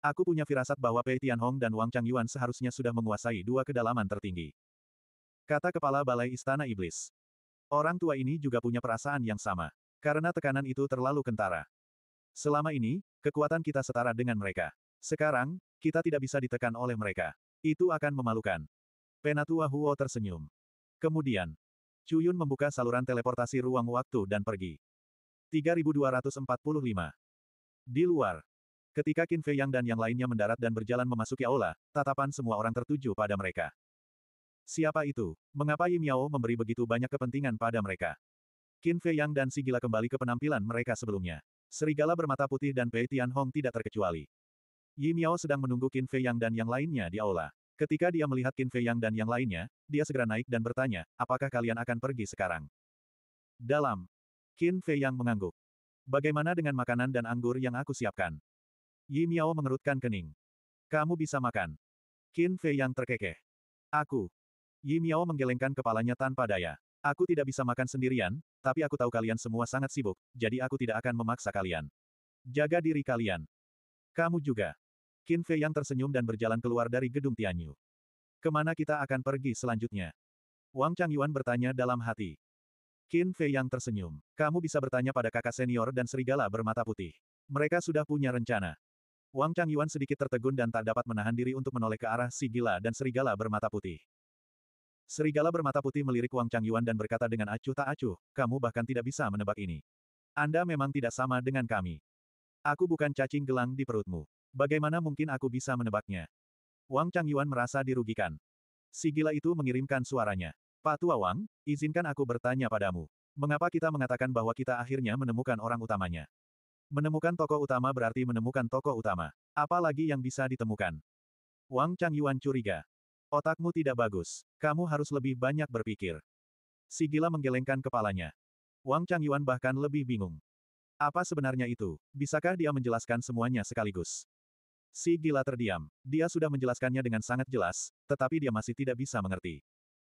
Aku punya firasat bahwa Pei Tianhong dan Wang Changyuan seharusnya sudah menguasai dua kedalaman tertinggi. Kata kepala balai Istana Iblis. Orang tua ini juga punya perasaan yang sama. Karena tekanan itu terlalu kentara. Selama ini, kekuatan kita setara dengan mereka. Sekarang, kita tidak bisa ditekan oleh mereka. Itu akan memalukan. Penatua Huo tersenyum. Kemudian, Chu Yun membuka saluran teleportasi ruang waktu dan pergi. 3245. Di luar. Ketika Qin Fei Yang dan yang lainnya mendarat dan berjalan memasuki aula, tatapan semua orang tertuju pada mereka. Siapa itu? Mengapa Yi Miao memberi begitu banyak kepentingan pada mereka? Qin Fei Yang dan si gila kembali ke penampilan mereka sebelumnya. Serigala bermata putih dan Pei Tian Hong tidak terkecuali. Yi Miao sedang menunggu Qin Fei Yang dan yang lainnya di aula. Ketika dia melihat Qin Fei Yang dan yang lainnya, dia segera naik dan bertanya, apakah kalian akan pergi sekarang? Dalam. Qin Fei Yang mengangguk. Bagaimana dengan makanan dan anggur yang aku siapkan? Yi Miao mengerutkan kening. Kamu bisa makan. Qin Fei Yang terkekeh. Aku. Yi Miao menggelengkan kepalanya tanpa daya. Aku tidak bisa makan sendirian, tapi aku tahu kalian semua sangat sibuk, jadi aku tidak akan memaksa kalian. Jaga diri kalian. Kamu juga. Qin Fei yang tersenyum dan berjalan keluar dari gedung Tianyu. Kemana kita akan pergi selanjutnya? Wang Changyuan bertanya dalam hati. Qin Fei yang tersenyum. Kamu bisa bertanya pada kakak senior dan serigala bermata putih. Mereka sudah punya rencana. Wang Changyuan sedikit tertegun dan tak dapat menahan diri untuk menoleh ke arah si gila dan serigala bermata putih. Serigala bermata putih melirik Wang Changyuan dan berkata dengan acuh tak acuh, kamu bahkan tidak bisa menebak ini. Anda memang tidak sama dengan kami. Aku bukan cacing gelang di perutmu. Bagaimana mungkin aku bisa menebaknya? Wang Changyuan merasa dirugikan. Si gila itu mengirimkan suaranya. Pak Tua Wang, izinkan aku bertanya padamu. Mengapa kita mengatakan bahwa kita akhirnya menemukan orang utamanya? Menemukan tokoh utama berarti menemukan tokoh utama. Apa lagi yang bisa ditemukan? Wang Changyuan curiga. Otakmu tidak bagus. Kamu harus lebih banyak berpikir. Si gila menggelengkan kepalanya. Wang Changyuan bahkan lebih bingung. Apa sebenarnya itu? Bisakah dia menjelaskan semuanya sekaligus? Si gila terdiam. Dia sudah menjelaskannya dengan sangat jelas, tetapi dia masih tidak bisa mengerti.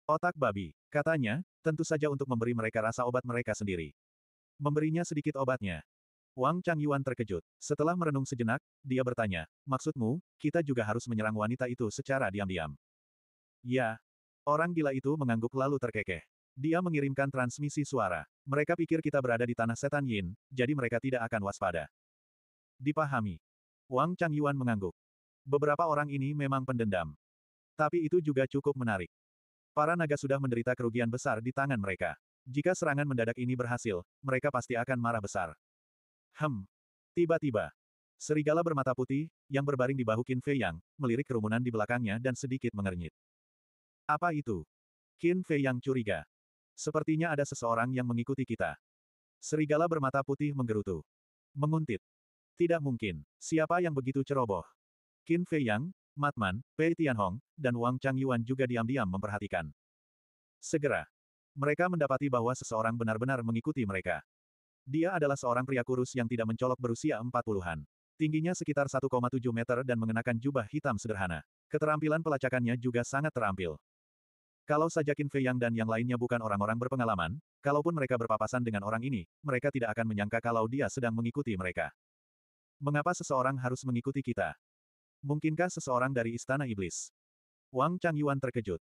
Otak babi, katanya, tentu saja untuk memberi mereka rasa obat mereka sendiri. Memberinya sedikit obatnya. Wang Chang Yuan terkejut. Setelah merenung sejenak, dia bertanya, maksudmu, kita juga harus menyerang wanita itu secara diam-diam? Ya. Orang gila itu mengangguk lalu terkekeh. Dia mengirimkan transmisi suara. Mereka pikir kita berada di tanah setan Yin, jadi mereka tidak akan waspada. Dipahami. Wang Changyuan mengangguk. Beberapa orang ini memang pendendam. Tapi itu juga cukup menarik. Para naga sudah menderita kerugian besar di tangan mereka. Jika serangan mendadak ini berhasil, mereka pasti akan marah besar. Hem. Tiba-tiba, serigala bermata putih, yang berbaring di bahu Qin Fei Yang, melirik kerumunan di belakangnya dan sedikit mengernyit. Apa itu? Qin Fei Yang curiga. Sepertinya ada seseorang yang mengikuti kita. Serigala bermata putih menggerutu. Menguntit. Tidak mungkin. Siapa yang begitu ceroboh? Qin Fei Yang, Matman, Pei Tianhong, dan Wang Chang Yuan juga diam-diam memperhatikan. Segera. Mereka mendapati bahwa seseorang benar-benar mengikuti mereka. Dia adalah seorang pria kurus yang tidak mencolok berusia empat puluhan, Tingginya sekitar 1,7 meter dan mengenakan jubah hitam sederhana. Keterampilan pelacakannya juga sangat terampil. Kalau saja Qin Fei Yang dan yang lainnya bukan orang-orang berpengalaman, kalaupun mereka berpapasan dengan orang ini, mereka tidak akan menyangka kalau dia sedang mengikuti mereka. Mengapa seseorang harus mengikuti kita? Mungkinkah seseorang dari Istana Iblis? Wang Changyuan terkejut.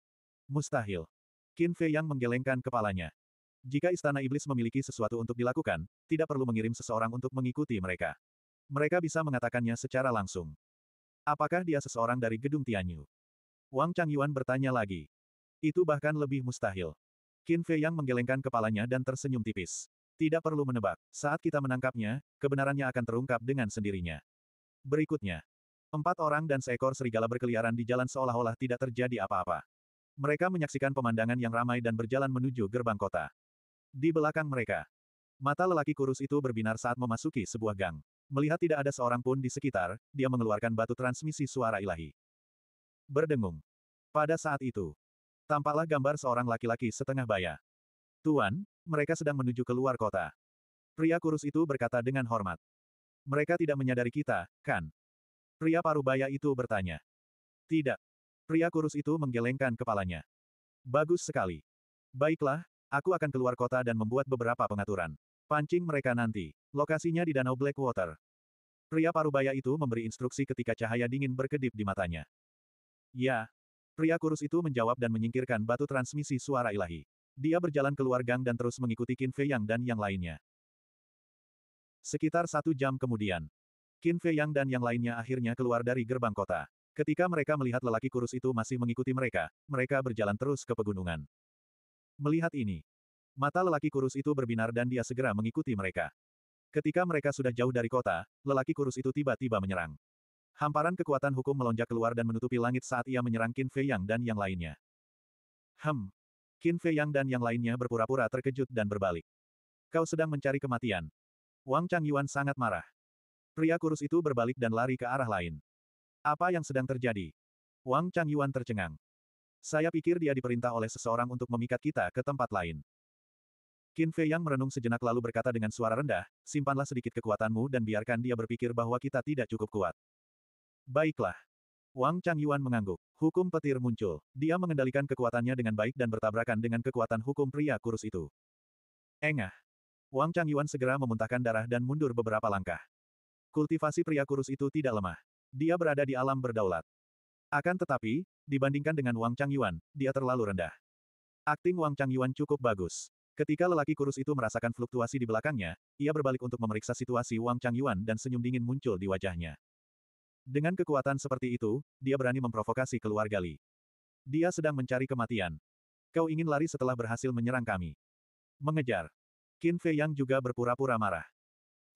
Mustahil. Qin Fei yang menggelengkan kepalanya. Jika Istana Iblis memiliki sesuatu untuk dilakukan, tidak perlu mengirim seseorang untuk mengikuti mereka. Mereka bisa mengatakannya secara langsung. Apakah dia seseorang dari gedung Tianyu? Wang Changyuan bertanya lagi. Itu bahkan lebih mustahil. Qin Fei yang menggelengkan kepalanya dan tersenyum tipis. Tidak perlu menebak, saat kita menangkapnya, kebenarannya akan terungkap dengan sendirinya. Berikutnya, empat orang dan seekor serigala berkeliaran di jalan seolah-olah tidak terjadi apa-apa. Mereka menyaksikan pemandangan yang ramai dan berjalan menuju gerbang kota. Di belakang mereka, mata lelaki kurus itu berbinar saat memasuki sebuah gang. Melihat tidak ada seorang pun di sekitar, dia mengeluarkan batu transmisi suara ilahi. Berdengung. Pada saat itu, tampaklah gambar seorang laki-laki setengah baya. Tuan, mereka sedang menuju ke luar kota. Pria kurus itu berkata dengan hormat. Mereka tidak menyadari kita, kan? Pria parubaya itu bertanya. Tidak. Pria kurus itu menggelengkan kepalanya. Bagus sekali. Baiklah, aku akan keluar kota dan membuat beberapa pengaturan. Pancing mereka nanti. Lokasinya di Danau Blackwater. Pria parubaya itu memberi instruksi ketika cahaya dingin berkedip di matanya. Ya. Pria kurus itu menjawab dan menyingkirkan batu transmisi suara ilahi. Dia berjalan keluar gang dan terus mengikuti Qin Fei Yang dan yang lainnya. Sekitar satu jam kemudian, Qin Fei Yang dan yang lainnya akhirnya keluar dari gerbang kota. Ketika mereka melihat lelaki kurus itu masih mengikuti mereka, mereka berjalan terus ke pegunungan. Melihat ini, mata lelaki kurus itu berbinar dan dia segera mengikuti mereka. Ketika mereka sudah jauh dari kota, lelaki kurus itu tiba-tiba menyerang. Hamparan kekuatan hukum melonjak keluar dan menutupi langit saat ia menyerang Qin Fei Yang dan yang lainnya. Hem, Qin Fei Yang dan yang lainnya berpura-pura terkejut dan berbalik. Kau sedang mencari kematian. Wang Chang Yuan sangat marah. Pria kurus itu berbalik dan lari ke arah lain. Apa yang sedang terjadi? Wang Chang Yuan tercengang. Saya pikir dia diperintah oleh seseorang untuk memikat kita ke tempat lain. Qin Fei Yang merenung sejenak lalu berkata dengan suara rendah, simpanlah sedikit kekuatanmu dan biarkan dia berpikir bahwa kita tidak cukup kuat. Baiklah. Wang Changyuan mengangguk. Hukum petir muncul. Dia mengendalikan kekuatannya dengan baik dan bertabrakan dengan kekuatan hukum pria kurus itu. Engah. Wang Changyuan segera memuntahkan darah dan mundur beberapa langkah. Kultivasi pria kurus itu tidak lemah. Dia berada di alam berdaulat. Akan tetapi, dibandingkan dengan Wang Changyuan, dia terlalu rendah. Akting Wang Changyuan cukup bagus. Ketika lelaki kurus itu merasakan fluktuasi di belakangnya, ia berbalik untuk memeriksa situasi Wang Changyuan dan senyum dingin muncul di wajahnya. Dengan kekuatan seperti itu, dia berani memprovokasi keluarga Li. Dia sedang mencari kematian. Kau ingin lari setelah berhasil menyerang kami. Mengejar. Qin Fei Yang juga berpura-pura marah.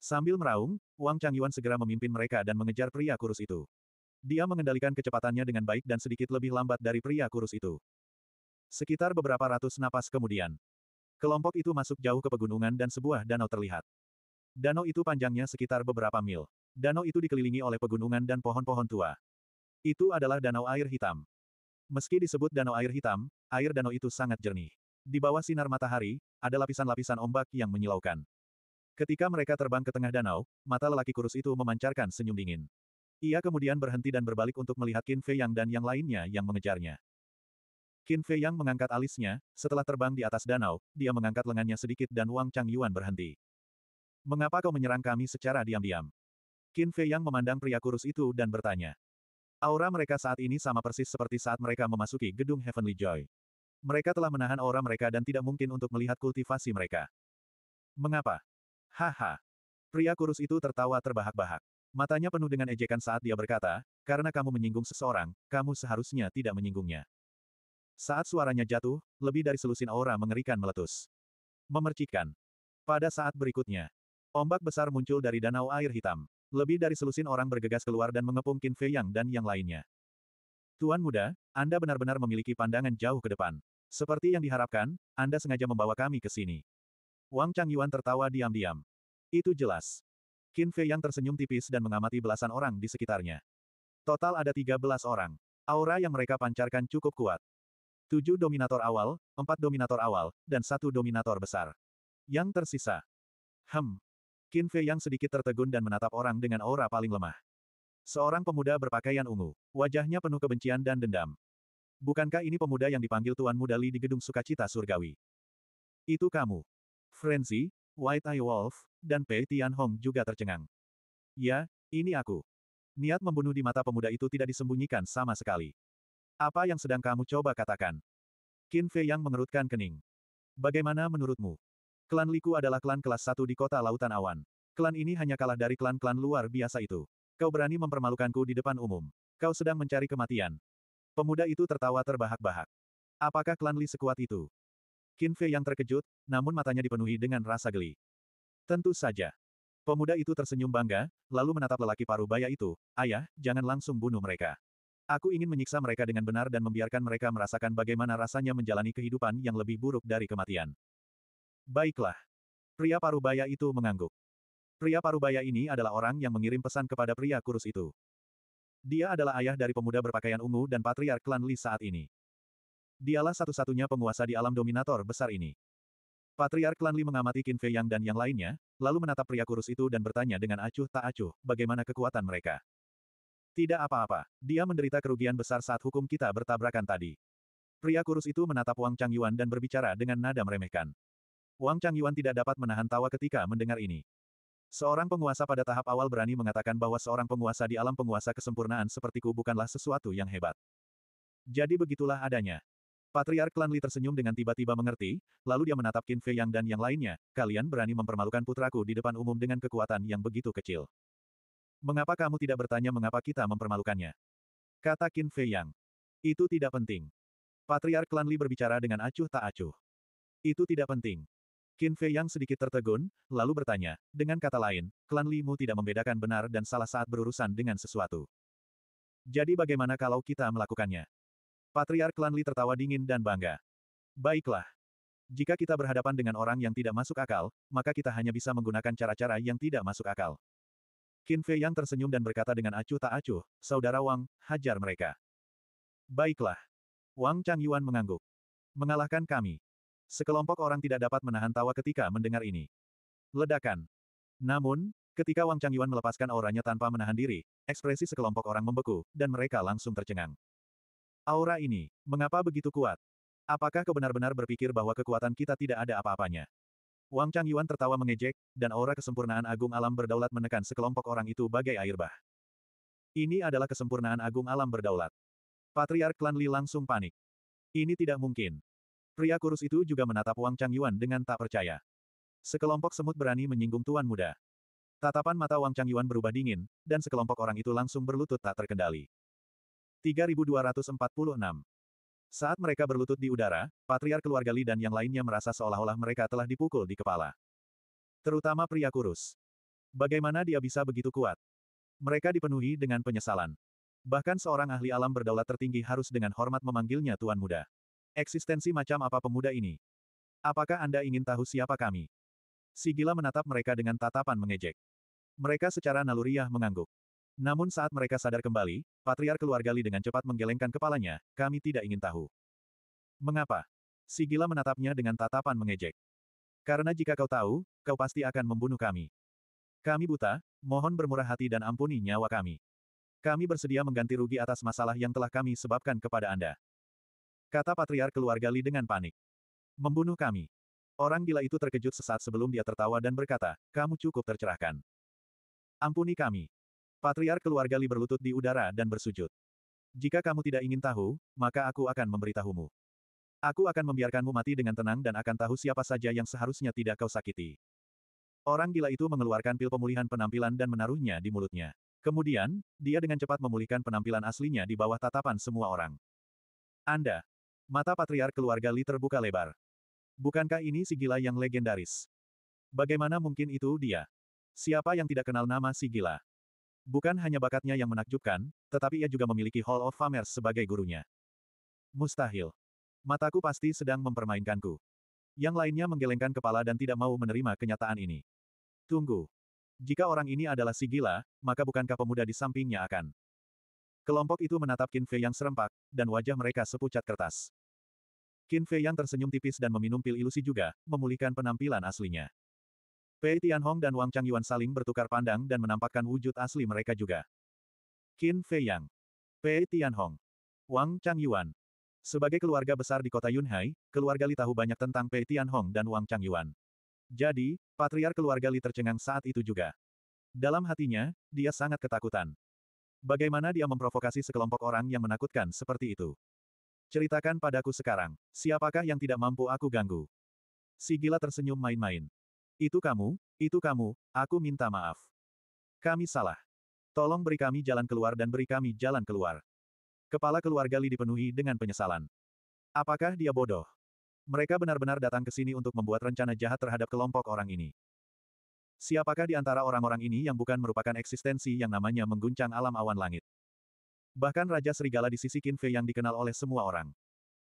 Sambil meraung, Wang Changyuan segera memimpin mereka dan mengejar pria kurus itu. Dia mengendalikan kecepatannya dengan baik dan sedikit lebih lambat dari pria kurus itu. Sekitar beberapa ratus napas kemudian, kelompok itu masuk jauh ke pegunungan dan sebuah danau terlihat. Danau itu panjangnya sekitar beberapa mil. Danau itu dikelilingi oleh pegunungan dan pohon-pohon tua. Itu adalah danau air hitam. Meski disebut danau air hitam, air danau itu sangat jernih. Di bawah sinar matahari, ada lapisan-lapisan ombak yang menyilaukan. Ketika mereka terbang ke tengah danau, mata lelaki kurus itu memancarkan senyum dingin. Ia kemudian berhenti dan berbalik untuk melihat Qin Fei Yang dan yang lainnya yang mengejarnya. Qin Fei Yang mengangkat alisnya, setelah terbang di atas danau, dia mengangkat lengannya sedikit dan Wang Chang Yuan berhenti. Mengapa kau menyerang kami secara diam-diam? Qin Fei yang memandang pria kurus itu dan bertanya. Aura mereka saat ini sama persis seperti saat mereka memasuki gedung Heavenly Joy. Mereka telah menahan aura mereka dan tidak mungkin untuk melihat kultivasi mereka. Mengapa? Haha. Pria kurus itu tertawa terbahak-bahak. Matanya penuh dengan ejekan saat dia berkata, karena kamu menyinggung seseorang, kamu seharusnya tidak menyinggungnya. Saat suaranya jatuh, lebih dari selusin aura mengerikan meletus. Memercikkan. Pada saat berikutnya, ombak besar muncul dari danau air hitam. Lebih dari selusin orang bergegas keluar dan mengepung Qin Fei Yang dan yang lainnya. Tuan muda, Anda benar-benar memiliki pandangan jauh ke depan. Seperti yang diharapkan, Anda sengaja membawa kami ke sini. Wang Chang Yuan tertawa diam-diam. Itu jelas. Qin Fei Yang tersenyum tipis dan mengamati belasan orang di sekitarnya. Total ada 13 orang. Aura yang mereka pancarkan cukup kuat. Tujuh dominator awal, empat dominator awal, dan satu dominator besar. Yang tersisa. Hem, Qin Fei yang sedikit tertegun dan menatap orang dengan aura paling lemah. Seorang pemuda berpakaian ungu. Wajahnya penuh kebencian dan dendam. Bukankah ini pemuda yang dipanggil Tuan Muda Li di gedung sukacita surgawi? Itu kamu. Frenzy, White Eye Wolf, dan Pei Hong juga tercengang. Ya, ini aku. Niat membunuh di mata pemuda itu tidak disembunyikan sama sekali. Apa yang sedang kamu coba katakan? Qin Fei yang mengerutkan kening. Bagaimana menurutmu? Klan Liku adalah klan kelas satu di kota Lautan Awan. Klan ini hanya kalah dari klan-klan luar biasa itu. Kau berani mempermalukanku di depan umum. Kau sedang mencari kematian. Pemuda itu tertawa terbahak-bahak. Apakah klan Li sekuat itu? Qin Fei yang terkejut, namun matanya dipenuhi dengan rasa geli. Tentu saja. Pemuda itu tersenyum bangga, lalu menatap lelaki paruh baya itu, Ayah, jangan langsung bunuh mereka. Aku ingin menyiksa mereka dengan benar dan membiarkan mereka merasakan bagaimana rasanya menjalani kehidupan yang lebih buruk dari kematian. Baiklah. Pria parubaya itu mengangguk. Pria parubaya ini adalah orang yang mengirim pesan kepada pria kurus itu. Dia adalah ayah dari pemuda berpakaian ungu dan patriark klan Li saat ini. Dialah satu-satunya penguasa di alam dominator besar ini. Patriark klan Li mengamati Qin Fei Yang dan yang lainnya, lalu menatap pria kurus itu dan bertanya dengan acuh tak acuh, bagaimana kekuatan mereka. Tidak apa-apa, dia menderita kerugian besar saat hukum kita bertabrakan tadi. Pria kurus itu menatap Wang Chang Yuan dan berbicara dengan nada meremehkan. Wang Chang Yuan tidak dapat menahan tawa ketika mendengar ini. Seorang penguasa pada tahap awal berani mengatakan bahwa seorang penguasa di alam penguasa kesempurnaan sepertiku bukanlah sesuatu yang hebat. Jadi begitulah adanya. Patriark Klan Li tersenyum dengan tiba-tiba mengerti, lalu dia menatap Qin Fei Yang dan yang lainnya, kalian berani mempermalukan putraku di depan umum dengan kekuatan yang begitu kecil. Mengapa kamu tidak bertanya mengapa kita mempermalukannya? Kata Qin Fei Yang. Itu tidak penting. Patriark Klan Li berbicara dengan acuh tak acuh. Itu tidak penting. Qin Fei yang sedikit tertegun, lalu bertanya, dengan kata lain, klan mu tidak membedakan benar dan salah saat berurusan dengan sesuatu. Jadi bagaimana kalau kita melakukannya? Patriark klan Li tertawa dingin dan bangga. Baiklah. Jika kita berhadapan dengan orang yang tidak masuk akal, maka kita hanya bisa menggunakan cara-cara yang tidak masuk akal. Qin Fei yang tersenyum dan berkata dengan acuh tak acuh, Saudara Wang, hajar mereka. Baiklah. Wang Chang Yuan mengangguk. Mengalahkan kami. Sekelompok orang tidak dapat menahan tawa ketika mendengar ini. Ledakan. Namun, ketika Wang Changyuan melepaskan auranya tanpa menahan diri, ekspresi sekelompok orang membeku, dan mereka langsung tercengang. Aura ini, mengapa begitu kuat? Apakah kau benar-benar berpikir bahwa kekuatan kita tidak ada apa-apanya? Wang Changyuan tertawa mengejek, dan aura kesempurnaan agung alam berdaulat menekan sekelompok orang itu bagai air bah. Ini adalah kesempurnaan agung alam berdaulat. Patriark Klan Li langsung panik. Ini tidak mungkin. Pria kurus itu juga menatap Wang Changyuan dengan tak percaya. Sekelompok semut berani menyinggung tuan muda. Tatapan mata Wang Changyuan berubah dingin, dan sekelompok orang itu langsung berlutut tak terkendali. 3246 Saat mereka berlutut di udara, patriar keluarga Li dan yang lainnya merasa seolah-olah mereka telah dipukul di kepala. Terutama pria kurus. Bagaimana dia bisa begitu kuat? Mereka dipenuhi dengan penyesalan. Bahkan seorang ahli alam berdaulat tertinggi harus dengan hormat memanggilnya Tuan Muda. Eksistensi macam apa pemuda ini? Apakah Anda ingin tahu siapa kami? Si menatap mereka dengan tatapan mengejek. Mereka secara naluriah mengangguk. Namun saat mereka sadar kembali, patriar keluarga Li dengan cepat menggelengkan kepalanya, kami tidak ingin tahu. Mengapa? Si menatapnya dengan tatapan mengejek. Karena jika kau tahu, kau pasti akan membunuh kami. Kami buta, mohon bermurah hati dan ampuni nyawa kami. Kami bersedia mengganti rugi atas masalah yang telah kami sebabkan kepada Anda. Kata patriar keluarga Li dengan panik. Membunuh kami. Orang gila itu terkejut sesaat sebelum dia tertawa dan berkata, kamu cukup tercerahkan. Ampuni kami. Patriar keluarga Li berlutut di udara dan bersujud. Jika kamu tidak ingin tahu, maka aku akan memberitahumu. Aku akan membiarkanmu mati dengan tenang dan akan tahu siapa saja yang seharusnya tidak kau sakiti. Orang gila itu mengeluarkan pil pemulihan penampilan dan menaruhnya di mulutnya. Kemudian, dia dengan cepat memulihkan penampilan aslinya di bawah tatapan semua orang. Anda, Mata patriark keluarga Li terbuka lebar. Bukankah ini si gila yang legendaris? Bagaimana mungkin itu dia? Siapa yang tidak kenal nama si gila? Bukan hanya bakatnya yang menakjubkan, tetapi ia juga memiliki Hall of Famers sebagai gurunya. Mustahil. Mataku pasti sedang mempermainkanku. Yang lainnya menggelengkan kepala dan tidak mau menerima kenyataan ini. Tunggu. Jika orang ini adalah si gila, maka bukankah pemuda di sampingnya akan? Kelompok itu menatap Kinfe yang serempak, dan wajah mereka sepucat kertas. Qin Fei yang tersenyum tipis dan meminum pil ilusi juga, memulihkan penampilan aslinya. Pei Tianhong dan Wang Changyuan saling bertukar pandang dan menampakkan wujud asli mereka juga. Qin Fei Yang, Pei Tianhong, Wang Changyuan. Sebagai keluarga besar di kota Yunhai, keluarga Li tahu banyak tentang Pei Tianhong dan Wang Changyuan. Jadi, patriar keluarga Li tercengang saat itu juga. Dalam hatinya, dia sangat ketakutan. Bagaimana dia memprovokasi sekelompok orang yang menakutkan seperti itu? Ceritakan padaku sekarang, siapakah yang tidak mampu aku ganggu? Si gila tersenyum main-main. Itu kamu, itu kamu, aku minta maaf. Kami salah. Tolong beri kami jalan keluar dan beri kami jalan keluar. Kepala keluarga Li dipenuhi dengan penyesalan. Apakah dia bodoh? Mereka benar-benar datang ke sini untuk membuat rencana jahat terhadap kelompok orang ini. Siapakah di antara orang-orang ini yang bukan merupakan eksistensi yang namanya mengguncang alam awan langit? Bahkan Raja Serigala di sisi Qin yang dikenal oleh semua orang.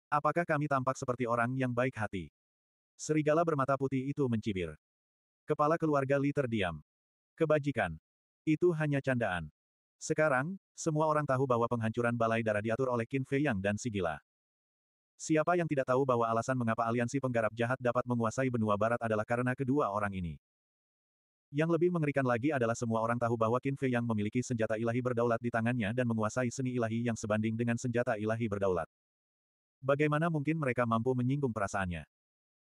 Apakah kami tampak seperti orang yang baik hati? Serigala bermata putih itu mencibir. Kepala keluarga Li terdiam. Kebajikan. Itu hanya candaan. Sekarang, semua orang tahu bahwa penghancuran balai darah diatur oleh Qin Fei Yang dan Sigila. Siapa yang tidak tahu bahwa alasan mengapa aliansi penggarap jahat dapat menguasai benua barat adalah karena kedua orang ini. Yang lebih mengerikan lagi adalah semua orang tahu bahwa Qin Fei yang memiliki senjata ilahi berdaulat di tangannya dan menguasai seni ilahi yang sebanding dengan senjata ilahi berdaulat. Bagaimana mungkin mereka mampu menyinggung perasaannya?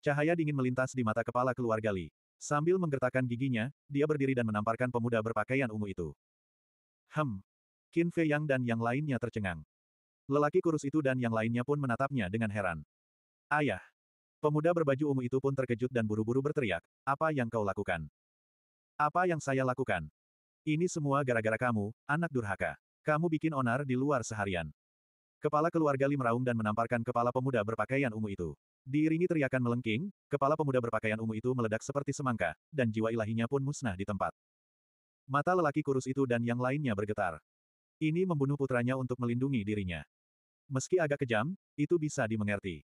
Cahaya dingin melintas di mata kepala keluarga Li. Sambil menggertakkan giginya, dia berdiri dan menamparkan pemuda berpakaian ungu itu. Hem. Qin Fei Yang dan yang lainnya tercengang. Lelaki kurus itu dan yang lainnya pun menatapnya dengan heran. Ayah. Pemuda berbaju ungu itu pun terkejut dan buru-buru berteriak, apa yang kau lakukan? Apa yang saya lakukan? Ini semua gara-gara kamu, anak durhaka. Kamu bikin onar di luar seharian. Kepala keluarga Lim meraung dan menamparkan kepala pemuda berpakaian ungu itu. Diiringi teriakan melengking, kepala pemuda berpakaian ungu itu meledak seperti semangka, dan jiwa ilahinya pun musnah di tempat. Mata lelaki kurus itu dan yang lainnya bergetar. Ini membunuh putranya untuk melindungi dirinya. Meski agak kejam, itu bisa dimengerti.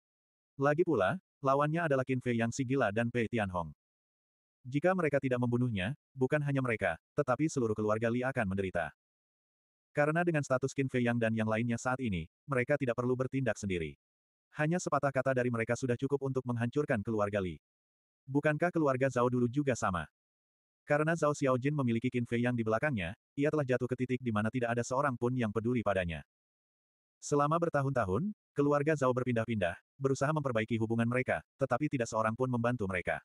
Lagi pula, lawannya adalah Qin Fei yang si gila dan Pei Tianhong. Jika mereka tidak membunuhnya, bukan hanya mereka, tetapi seluruh keluarga Li akan menderita. Karena dengan status Qin Fei Yang dan yang lainnya saat ini, mereka tidak perlu bertindak sendiri. Hanya sepatah kata dari mereka sudah cukup untuk menghancurkan keluarga Li. Bukankah keluarga Zhao dulu juga sama? Karena Zhao Xiaojin memiliki Qin Fei Yang di belakangnya, ia telah jatuh ke titik di mana tidak ada seorang pun yang peduli padanya. Selama bertahun-tahun, keluarga Zhao berpindah-pindah, berusaha memperbaiki hubungan mereka, tetapi tidak seorang pun membantu mereka.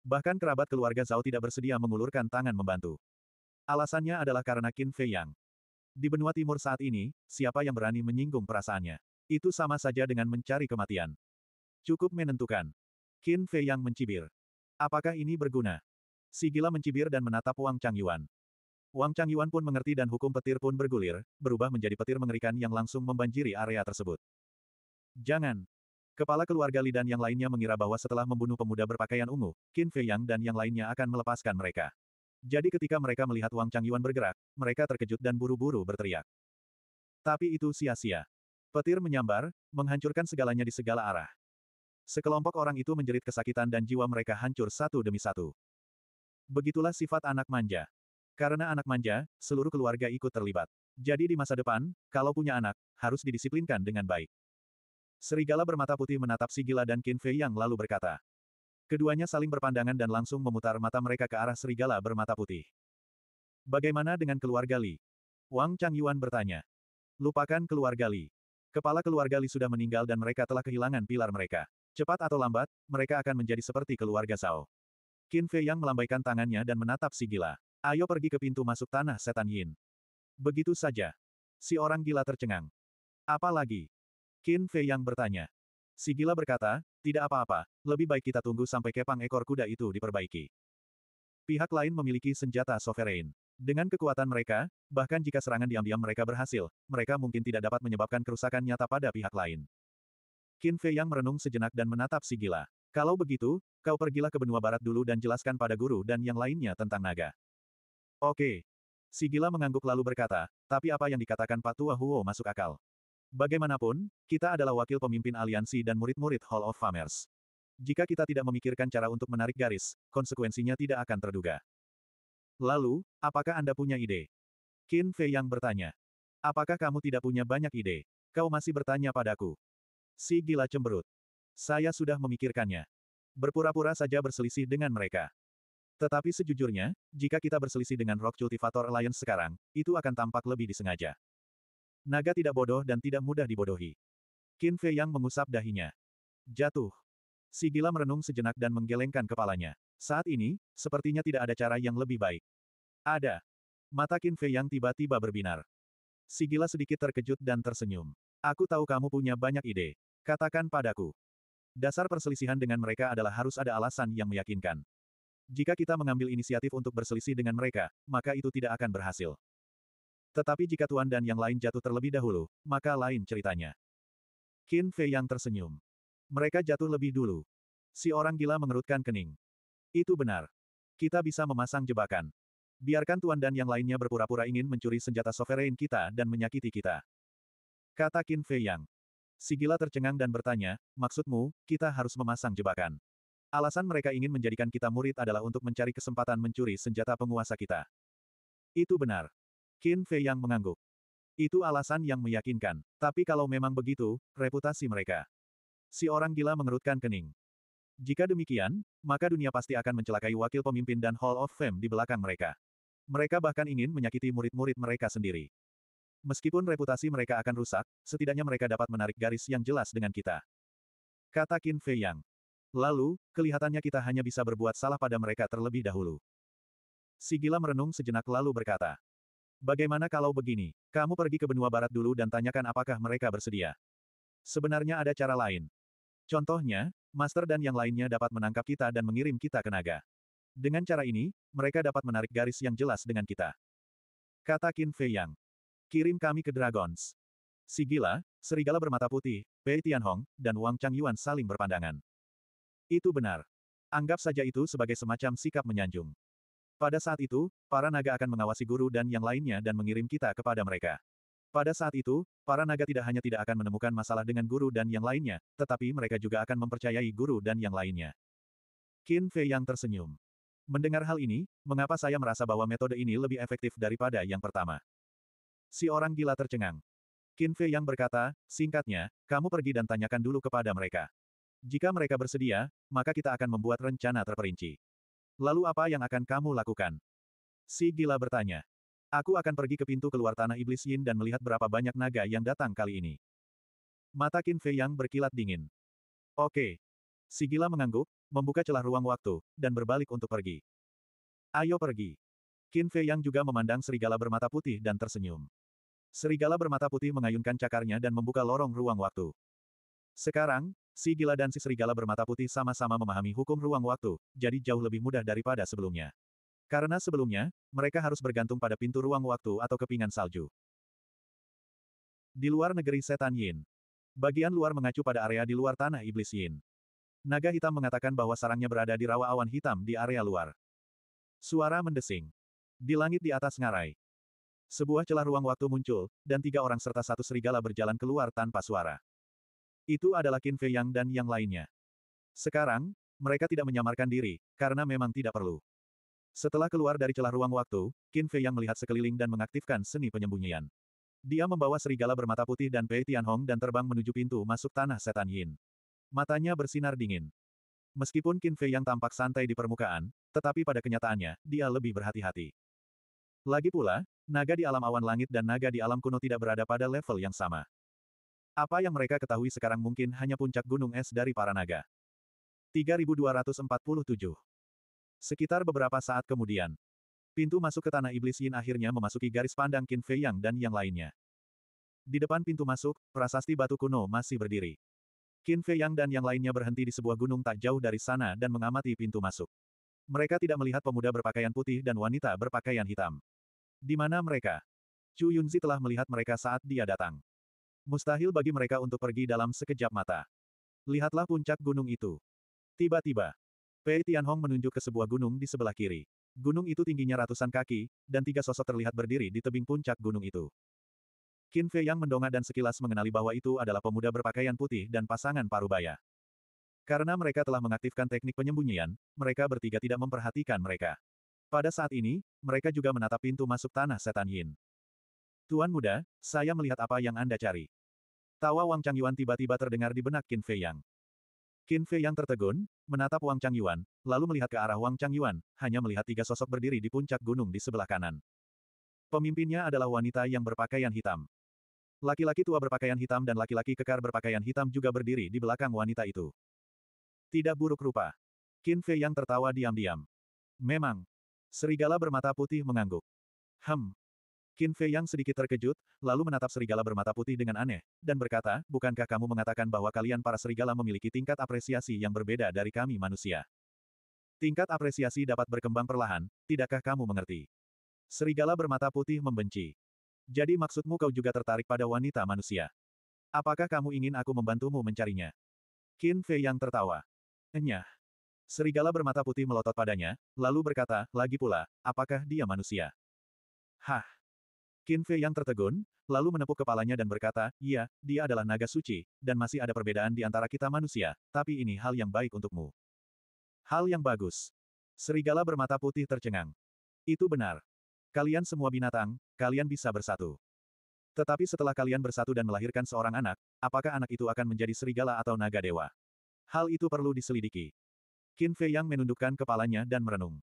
Bahkan kerabat keluarga Zhao tidak bersedia mengulurkan tangan membantu. Alasannya adalah karena Qin Fei Yang. Di benua timur saat ini, siapa yang berani menyinggung perasaannya? Itu sama saja dengan mencari kematian. Cukup menentukan. Qin Fei Yang mencibir. Apakah ini berguna? Si gila mencibir dan menatap Wang Changyuan. Wang Changyuan pun mengerti dan hukum petir pun bergulir, berubah menjadi petir mengerikan yang langsung membanjiri area tersebut. Jangan, Kepala keluarga Lidan yang lainnya mengira bahwa setelah membunuh pemuda berpakaian ungu, Qin Fei Yang dan yang lainnya akan melepaskan mereka. Jadi ketika mereka melihat Wang Changyuan bergerak, mereka terkejut dan buru-buru berteriak. Tapi itu sia-sia. Petir menyambar, menghancurkan segalanya di segala arah. Sekelompok orang itu menjerit kesakitan dan jiwa mereka hancur satu demi satu. Begitulah sifat anak manja. Karena anak manja, seluruh keluarga ikut terlibat. Jadi di masa depan, kalau punya anak, harus didisiplinkan dengan baik. Serigala bermata putih menatap si gila dan Qin Fei Yang lalu berkata. Keduanya saling berpandangan dan langsung memutar mata mereka ke arah serigala bermata putih. Bagaimana dengan keluarga Li? Wang Chang Yuan bertanya. Lupakan keluarga Li. Kepala keluarga Li sudah meninggal dan mereka telah kehilangan pilar mereka. Cepat atau lambat, mereka akan menjadi seperti keluarga Zhao. Qin Fei Yang melambaikan tangannya dan menatap si gila. Ayo pergi ke pintu masuk tanah setan Yin. Begitu saja. Si orang gila tercengang. Apalagi, Qin Fei yang bertanya. Si gila berkata, tidak apa-apa, lebih baik kita tunggu sampai kepang ekor kuda itu diperbaiki. Pihak lain memiliki senjata sovereign. Dengan kekuatan mereka, bahkan jika serangan diam-diam mereka berhasil, mereka mungkin tidak dapat menyebabkan kerusakan nyata pada pihak lain. Qin Fei yang merenung sejenak dan menatap si gila. Kalau begitu, kau pergilah ke benua barat dulu dan jelaskan pada guru dan yang lainnya tentang naga. Oke. Si gila mengangguk lalu berkata, tapi apa yang dikatakan Pak Tua Huo masuk akal. Bagaimanapun, kita adalah wakil pemimpin aliansi dan murid-murid Hall of Famers. Jika kita tidak memikirkan cara untuk menarik garis, konsekuensinya tidak akan terduga. Lalu, apakah Anda punya ide? Qin Fei yang bertanya. Apakah kamu tidak punya banyak ide? Kau masih bertanya padaku. Si gila cemberut. Saya sudah memikirkannya. Berpura-pura saja berselisih dengan mereka. Tetapi sejujurnya, jika kita berselisih dengan Rock Cultivator Alliance sekarang, itu akan tampak lebih disengaja. Naga tidak bodoh dan tidak mudah dibodohi. Qin Fei Yang mengusap dahinya. Jatuh. Si gila merenung sejenak dan menggelengkan kepalanya. Saat ini, sepertinya tidak ada cara yang lebih baik. Ada. Mata Qin Fei Yang tiba-tiba berbinar. Si gila sedikit terkejut dan tersenyum. Aku tahu kamu punya banyak ide. Katakan padaku. Dasar perselisihan dengan mereka adalah harus ada alasan yang meyakinkan. Jika kita mengambil inisiatif untuk berselisih dengan mereka, maka itu tidak akan berhasil. Tetapi jika Tuan dan yang lain jatuh terlebih dahulu, maka lain ceritanya. Qin Fei yang tersenyum. Mereka jatuh lebih dulu. Si orang gila mengerutkan kening. Itu benar. Kita bisa memasang jebakan. Biarkan Tuan dan yang lainnya berpura-pura ingin mencuri senjata sovereign kita dan menyakiti kita. Kata Qin Fei Yang. Si gila tercengang dan bertanya, maksudmu, kita harus memasang jebakan. Alasan mereka ingin menjadikan kita murid adalah untuk mencari kesempatan mencuri senjata penguasa kita. Itu benar. Qin Fei yang mengangguk. Itu alasan yang meyakinkan. Tapi kalau memang begitu, reputasi mereka. Si orang gila mengerutkan kening. Jika demikian, maka dunia pasti akan mencelakai wakil pemimpin dan Hall of Fame di belakang mereka. Mereka bahkan ingin menyakiti murid-murid mereka sendiri. Meskipun reputasi mereka akan rusak, setidaknya mereka dapat menarik garis yang jelas dengan kita. Kata Qin Fei Yang. Lalu, kelihatannya kita hanya bisa berbuat salah pada mereka terlebih dahulu. Si gila merenung sejenak lalu berkata, Bagaimana kalau begini? Kamu pergi ke benua barat dulu dan tanyakan apakah mereka bersedia. Sebenarnya ada cara lain. Contohnya, Master dan yang lainnya dapat menangkap kita dan mengirim kita ke naga. Dengan cara ini, mereka dapat menarik garis yang jelas dengan kita. Kata Qin Fei Yang. Kirim kami ke Dragons. Sigila, serigala bermata putih, Pei Tianhong, dan Wang Chang Yuan saling berpandangan. Itu benar. Anggap saja itu sebagai semacam sikap menyanjung. Pada saat itu, para naga akan mengawasi guru dan yang lainnya dan mengirim kita kepada mereka. Pada saat itu, para naga tidak hanya tidak akan menemukan masalah dengan guru dan yang lainnya, tetapi mereka juga akan mempercayai guru dan yang lainnya. Qin Fei yang tersenyum. Mendengar hal ini, mengapa saya merasa bahwa metode ini lebih efektif daripada yang pertama? Si orang gila tercengang. Qin Fei yang berkata, singkatnya, kamu pergi dan tanyakan dulu kepada mereka. Jika mereka bersedia, maka kita akan membuat rencana terperinci. Lalu apa yang akan kamu lakukan? Si gila bertanya. Aku akan pergi ke pintu keluar tanah iblis Yin dan melihat berapa banyak naga yang datang kali ini. Mata Qin Fei yang berkilat dingin. Oke. Si gila mengangguk, membuka celah ruang waktu, dan berbalik untuk pergi. Ayo pergi. Qin Fei yang juga memandang serigala bermata putih dan tersenyum. Serigala bermata putih mengayunkan cakarnya dan membuka lorong ruang waktu. Sekarang, Si gila dan si serigala bermata putih sama-sama memahami hukum ruang waktu, jadi jauh lebih mudah daripada sebelumnya. Karena sebelumnya, mereka harus bergantung pada pintu ruang waktu atau kepingan salju. Di luar negeri setan Yin. Bagian luar mengacu pada area di luar tanah iblis Yin. Naga hitam mengatakan bahwa sarangnya berada di rawa awan hitam di area luar. Suara mendesing. Di langit di atas ngarai. Sebuah celah ruang waktu muncul, dan tiga orang serta satu serigala berjalan keluar tanpa suara. Itu adalah Qin Fei Yang dan yang lainnya. Sekarang, mereka tidak menyamarkan diri, karena memang tidak perlu. Setelah keluar dari celah ruang waktu, Qin Fei Yang melihat sekeliling dan mengaktifkan seni penyembunyian. Dia membawa serigala bermata putih dan Pei Tianhong dan terbang menuju pintu masuk tanah setan Yin. Matanya bersinar dingin. Meskipun Qin Fei Yang tampak santai di permukaan, tetapi pada kenyataannya, dia lebih berhati-hati. Lagi pula, naga di alam awan langit dan naga di alam kuno tidak berada pada level yang sama. Apa yang mereka ketahui sekarang mungkin hanya puncak gunung es dari para naga. 3247 Sekitar beberapa saat kemudian, pintu masuk ke Tanah Iblis Yin akhirnya memasuki garis pandang Qin Fei Yang dan yang lainnya. Di depan pintu masuk, prasasti batu kuno masih berdiri. Qin Fei Yang dan yang lainnya berhenti di sebuah gunung tak jauh dari sana dan mengamati pintu masuk. Mereka tidak melihat pemuda berpakaian putih dan wanita berpakaian hitam. Di mana mereka? Chu Yunzi telah melihat mereka saat dia datang. Mustahil bagi mereka untuk pergi dalam sekejap mata. Lihatlah puncak gunung itu. Tiba-tiba, Pei Tianhong menunjuk ke sebuah gunung di sebelah kiri. Gunung itu tingginya ratusan kaki, dan tiga sosok terlihat berdiri di tebing puncak gunung itu. Qin Fei yang mendongak dan sekilas mengenali bahwa itu adalah pemuda berpakaian putih dan pasangan parubaya. Karena mereka telah mengaktifkan teknik penyembunyian, mereka bertiga tidak memperhatikan mereka. Pada saat ini, mereka juga menatap pintu masuk tanah setan Yin. Tuan muda, saya melihat apa yang Anda cari. Tawa Wang Changyuan tiba-tiba terdengar di benak Qin Fei Yang. Qin Fei Yang tertegun, menatap Wang Changyuan, lalu melihat ke arah Wang Changyuan, hanya melihat tiga sosok berdiri di puncak gunung di sebelah kanan. Pemimpinnya adalah wanita yang berpakaian hitam. Laki-laki tua berpakaian hitam dan laki-laki kekar berpakaian hitam juga berdiri di belakang wanita itu. Tidak buruk rupa. Qin Fei Yang tertawa diam-diam. Memang. Serigala bermata putih mengangguk. Hem, Qin Fei yang sedikit terkejut, lalu menatap serigala bermata putih dengan aneh, dan berkata, bukankah kamu mengatakan bahwa kalian para serigala memiliki tingkat apresiasi yang berbeda dari kami manusia? Tingkat apresiasi dapat berkembang perlahan, tidakkah kamu mengerti? Serigala bermata putih membenci. Jadi maksudmu kau juga tertarik pada wanita manusia? Apakah kamu ingin aku membantumu mencarinya? Qin Fei yang tertawa. Enyah. Serigala bermata putih melotot padanya, lalu berkata, lagi pula, apakah dia manusia? Hah. Qin Fei yang tertegun, lalu menepuk kepalanya dan berkata, Iya, dia adalah naga suci, dan masih ada perbedaan di antara kita manusia, tapi ini hal yang baik untukmu. Hal yang bagus. Serigala bermata putih tercengang. Itu benar. Kalian semua binatang, kalian bisa bersatu. Tetapi setelah kalian bersatu dan melahirkan seorang anak, apakah anak itu akan menjadi serigala atau naga dewa? Hal itu perlu diselidiki. Qin Fei yang menundukkan kepalanya dan merenung.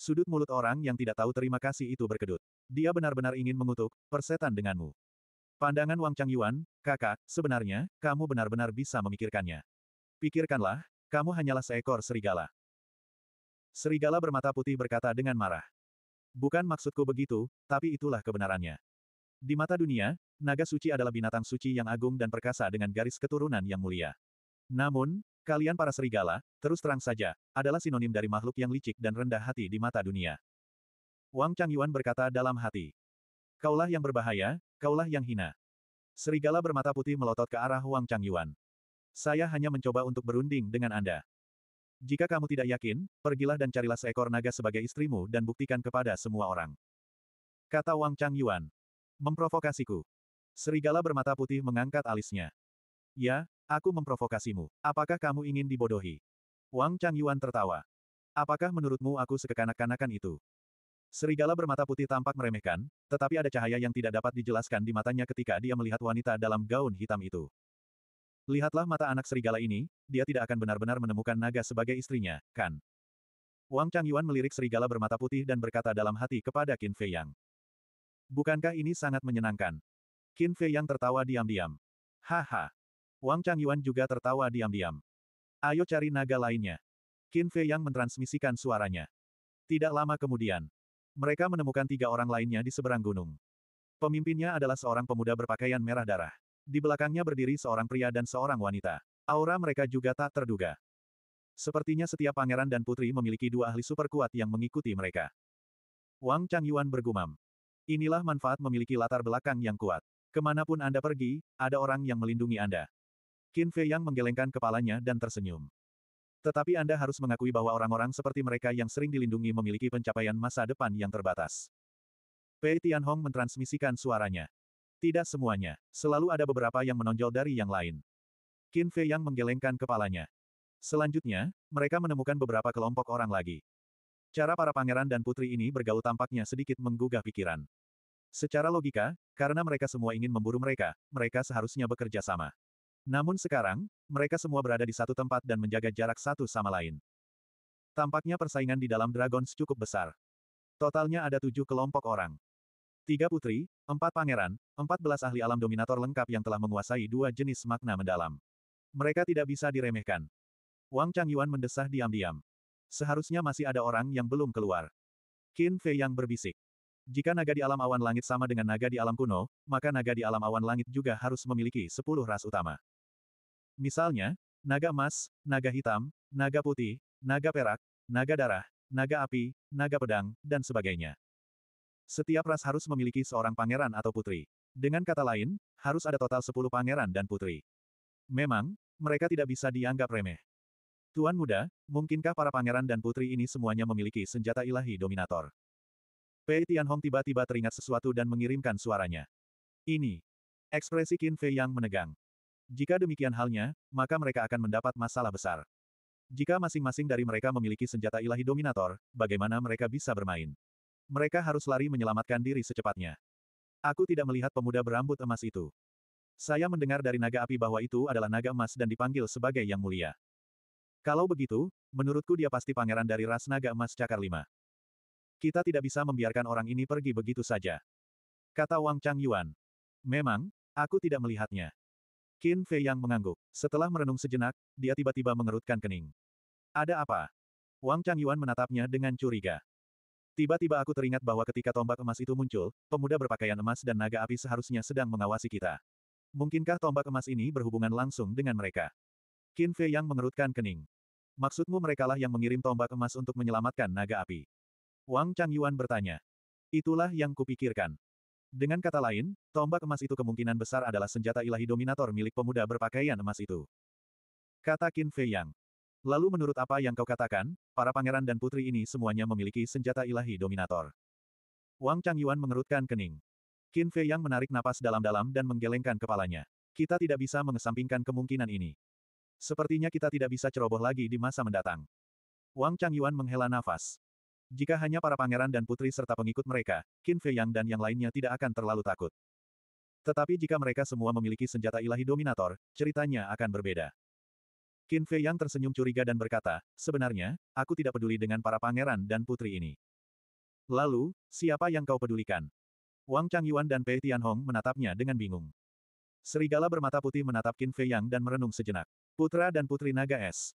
Sudut mulut orang yang tidak tahu terima kasih itu berkedut. Dia benar-benar ingin mengutuk persetan denganmu. Pandangan Wang Yuan, kakak, sebenarnya, kamu benar-benar bisa memikirkannya. Pikirkanlah, kamu hanyalah seekor serigala. Serigala bermata putih berkata dengan marah. Bukan maksudku begitu, tapi itulah kebenarannya. Di mata dunia, naga suci adalah binatang suci yang agung dan perkasa dengan garis keturunan yang mulia. Namun, kalian para serigala, terus terang saja, adalah sinonim dari makhluk yang licik dan rendah hati di mata dunia. Wang Changyuan berkata dalam hati. Kaulah yang berbahaya, kaulah yang hina. Serigala bermata putih melotot ke arah Wang Changyuan. Saya hanya mencoba untuk berunding dengan Anda. Jika kamu tidak yakin, pergilah dan carilah seekor naga sebagai istrimu dan buktikan kepada semua orang. Kata Wang Changyuan. Memprovokasiku. Serigala bermata putih mengangkat alisnya. Ya, aku memprovokasimu. Apakah kamu ingin dibodohi? Wang Changyuan tertawa. Apakah menurutmu aku sekekanak-kanakan itu? Serigala bermata putih tampak meremehkan, tetapi ada cahaya yang tidak dapat dijelaskan di matanya ketika dia melihat wanita dalam gaun hitam itu. Lihatlah mata anak serigala ini, dia tidak akan benar-benar menemukan naga sebagai istrinya, kan? Wang Chang Yuan melirik serigala bermata putih dan berkata dalam hati kepada Qin Fei Yang. Bukankah ini sangat menyenangkan? Qin Fei Yang tertawa diam-diam. Haha. Wang Chang Yuan juga tertawa diam-diam. Ayo cari naga lainnya. Qin Fei Yang mentransmisikan suaranya. Tidak lama kemudian, mereka menemukan tiga orang lainnya di seberang gunung. Pemimpinnya adalah seorang pemuda berpakaian merah darah. Di belakangnya berdiri seorang pria dan seorang wanita. Aura mereka juga tak terduga. Sepertinya setiap pangeran dan putri memiliki dua ahli super kuat yang mengikuti mereka. Wang Changyuan bergumam. Inilah manfaat memiliki latar belakang yang kuat. Kemanapun Anda pergi, ada orang yang melindungi Anda. Qin Fei Yang menggelengkan kepalanya dan tersenyum. Tetapi Anda harus mengakui bahwa orang-orang seperti mereka yang sering dilindungi memiliki pencapaian masa depan yang terbatas. Pei Tianhong mentransmisikan suaranya. Tidak semuanya, selalu ada beberapa yang menonjol dari yang lain. Qin Fei yang menggelengkan kepalanya. Selanjutnya, mereka menemukan beberapa kelompok orang lagi. Cara para pangeran dan putri ini bergaul tampaknya sedikit menggugah pikiran. Secara logika, karena mereka semua ingin memburu mereka, mereka seharusnya bekerja sama. Namun sekarang, mereka semua berada di satu tempat dan menjaga jarak satu sama lain. Tampaknya persaingan di dalam Dragons cukup besar. Totalnya ada tujuh kelompok orang. Tiga putri, empat pangeran, empat belas ahli alam dominator lengkap yang telah menguasai dua jenis makna mendalam. Mereka tidak bisa diremehkan. Wang Changyuan mendesah diam-diam. Seharusnya masih ada orang yang belum keluar. Qin Fei yang berbisik. Jika naga di alam awan langit sama dengan naga di alam kuno, maka naga di alam awan langit juga harus memiliki sepuluh ras utama. Misalnya, naga emas, naga hitam, naga putih, naga perak, naga darah, naga api, naga pedang, dan sebagainya. Setiap ras harus memiliki seorang pangeran atau putri. Dengan kata lain, harus ada total 10 pangeran dan putri. Memang, mereka tidak bisa dianggap remeh. Tuan muda, mungkinkah para pangeran dan putri ini semuanya memiliki senjata ilahi dominator? Pei Tianhong tiba-tiba teringat sesuatu dan mengirimkan suaranya. Ini. Ekspresi Qin Fei yang menegang. Jika demikian halnya, maka mereka akan mendapat masalah besar. Jika masing-masing dari mereka memiliki senjata ilahi dominator, bagaimana mereka bisa bermain? Mereka harus lari menyelamatkan diri secepatnya. Aku tidak melihat pemuda berambut emas itu. Saya mendengar dari naga api bahwa itu adalah naga emas dan dipanggil sebagai yang mulia. Kalau begitu, menurutku dia pasti pangeran dari ras naga emas cakar lima. Kita tidak bisa membiarkan orang ini pergi begitu saja. Kata Wang Chang Yuan. Memang, aku tidak melihatnya. Qin Fei yang mengangguk. Setelah merenung sejenak, dia tiba-tiba mengerutkan kening. Ada apa? Wang Changyuan menatapnya dengan curiga. Tiba-tiba aku teringat bahwa ketika tombak emas itu muncul, pemuda berpakaian emas dan naga api seharusnya sedang mengawasi kita. Mungkinkah tombak emas ini berhubungan langsung dengan mereka? Qin Fei yang mengerutkan kening. Maksudmu merekalah yang mengirim tombak emas untuk menyelamatkan naga api? Wang Changyuan bertanya. Itulah yang kupikirkan. Dengan kata lain, tombak emas itu kemungkinan besar adalah senjata ilahi dominator milik pemuda berpakaian emas itu. Kata Qin Fei Yang. Lalu menurut apa yang kau katakan, para pangeran dan putri ini semuanya memiliki senjata ilahi dominator. Wang Chang Yuan mengerutkan kening. Qin Fei Yang menarik napas dalam-dalam dan menggelengkan kepalanya. Kita tidak bisa mengesampingkan kemungkinan ini. Sepertinya kita tidak bisa ceroboh lagi di masa mendatang. Wang Chang Yuan menghela nafas. Jika hanya para pangeran dan putri serta pengikut mereka, Qin Fei Yang dan yang lainnya tidak akan terlalu takut. Tetapi jika mereka semua memiliki senjata ilahi dominator, ceritanya akan berbeda. Qin Fei Yang tersenyum curiga dan berkata, sebenarnya, aku tidak peduli dengan para pangeran dan putri ini. Lalu, siapa yang kau pedulikan? Wang Changyuan dan Pei Tianhong menatapnya dengan bingung. Serigala bermata putih menatap Qin Fei Yang dan merenung sejenak. Putra dan Putri Naga Es.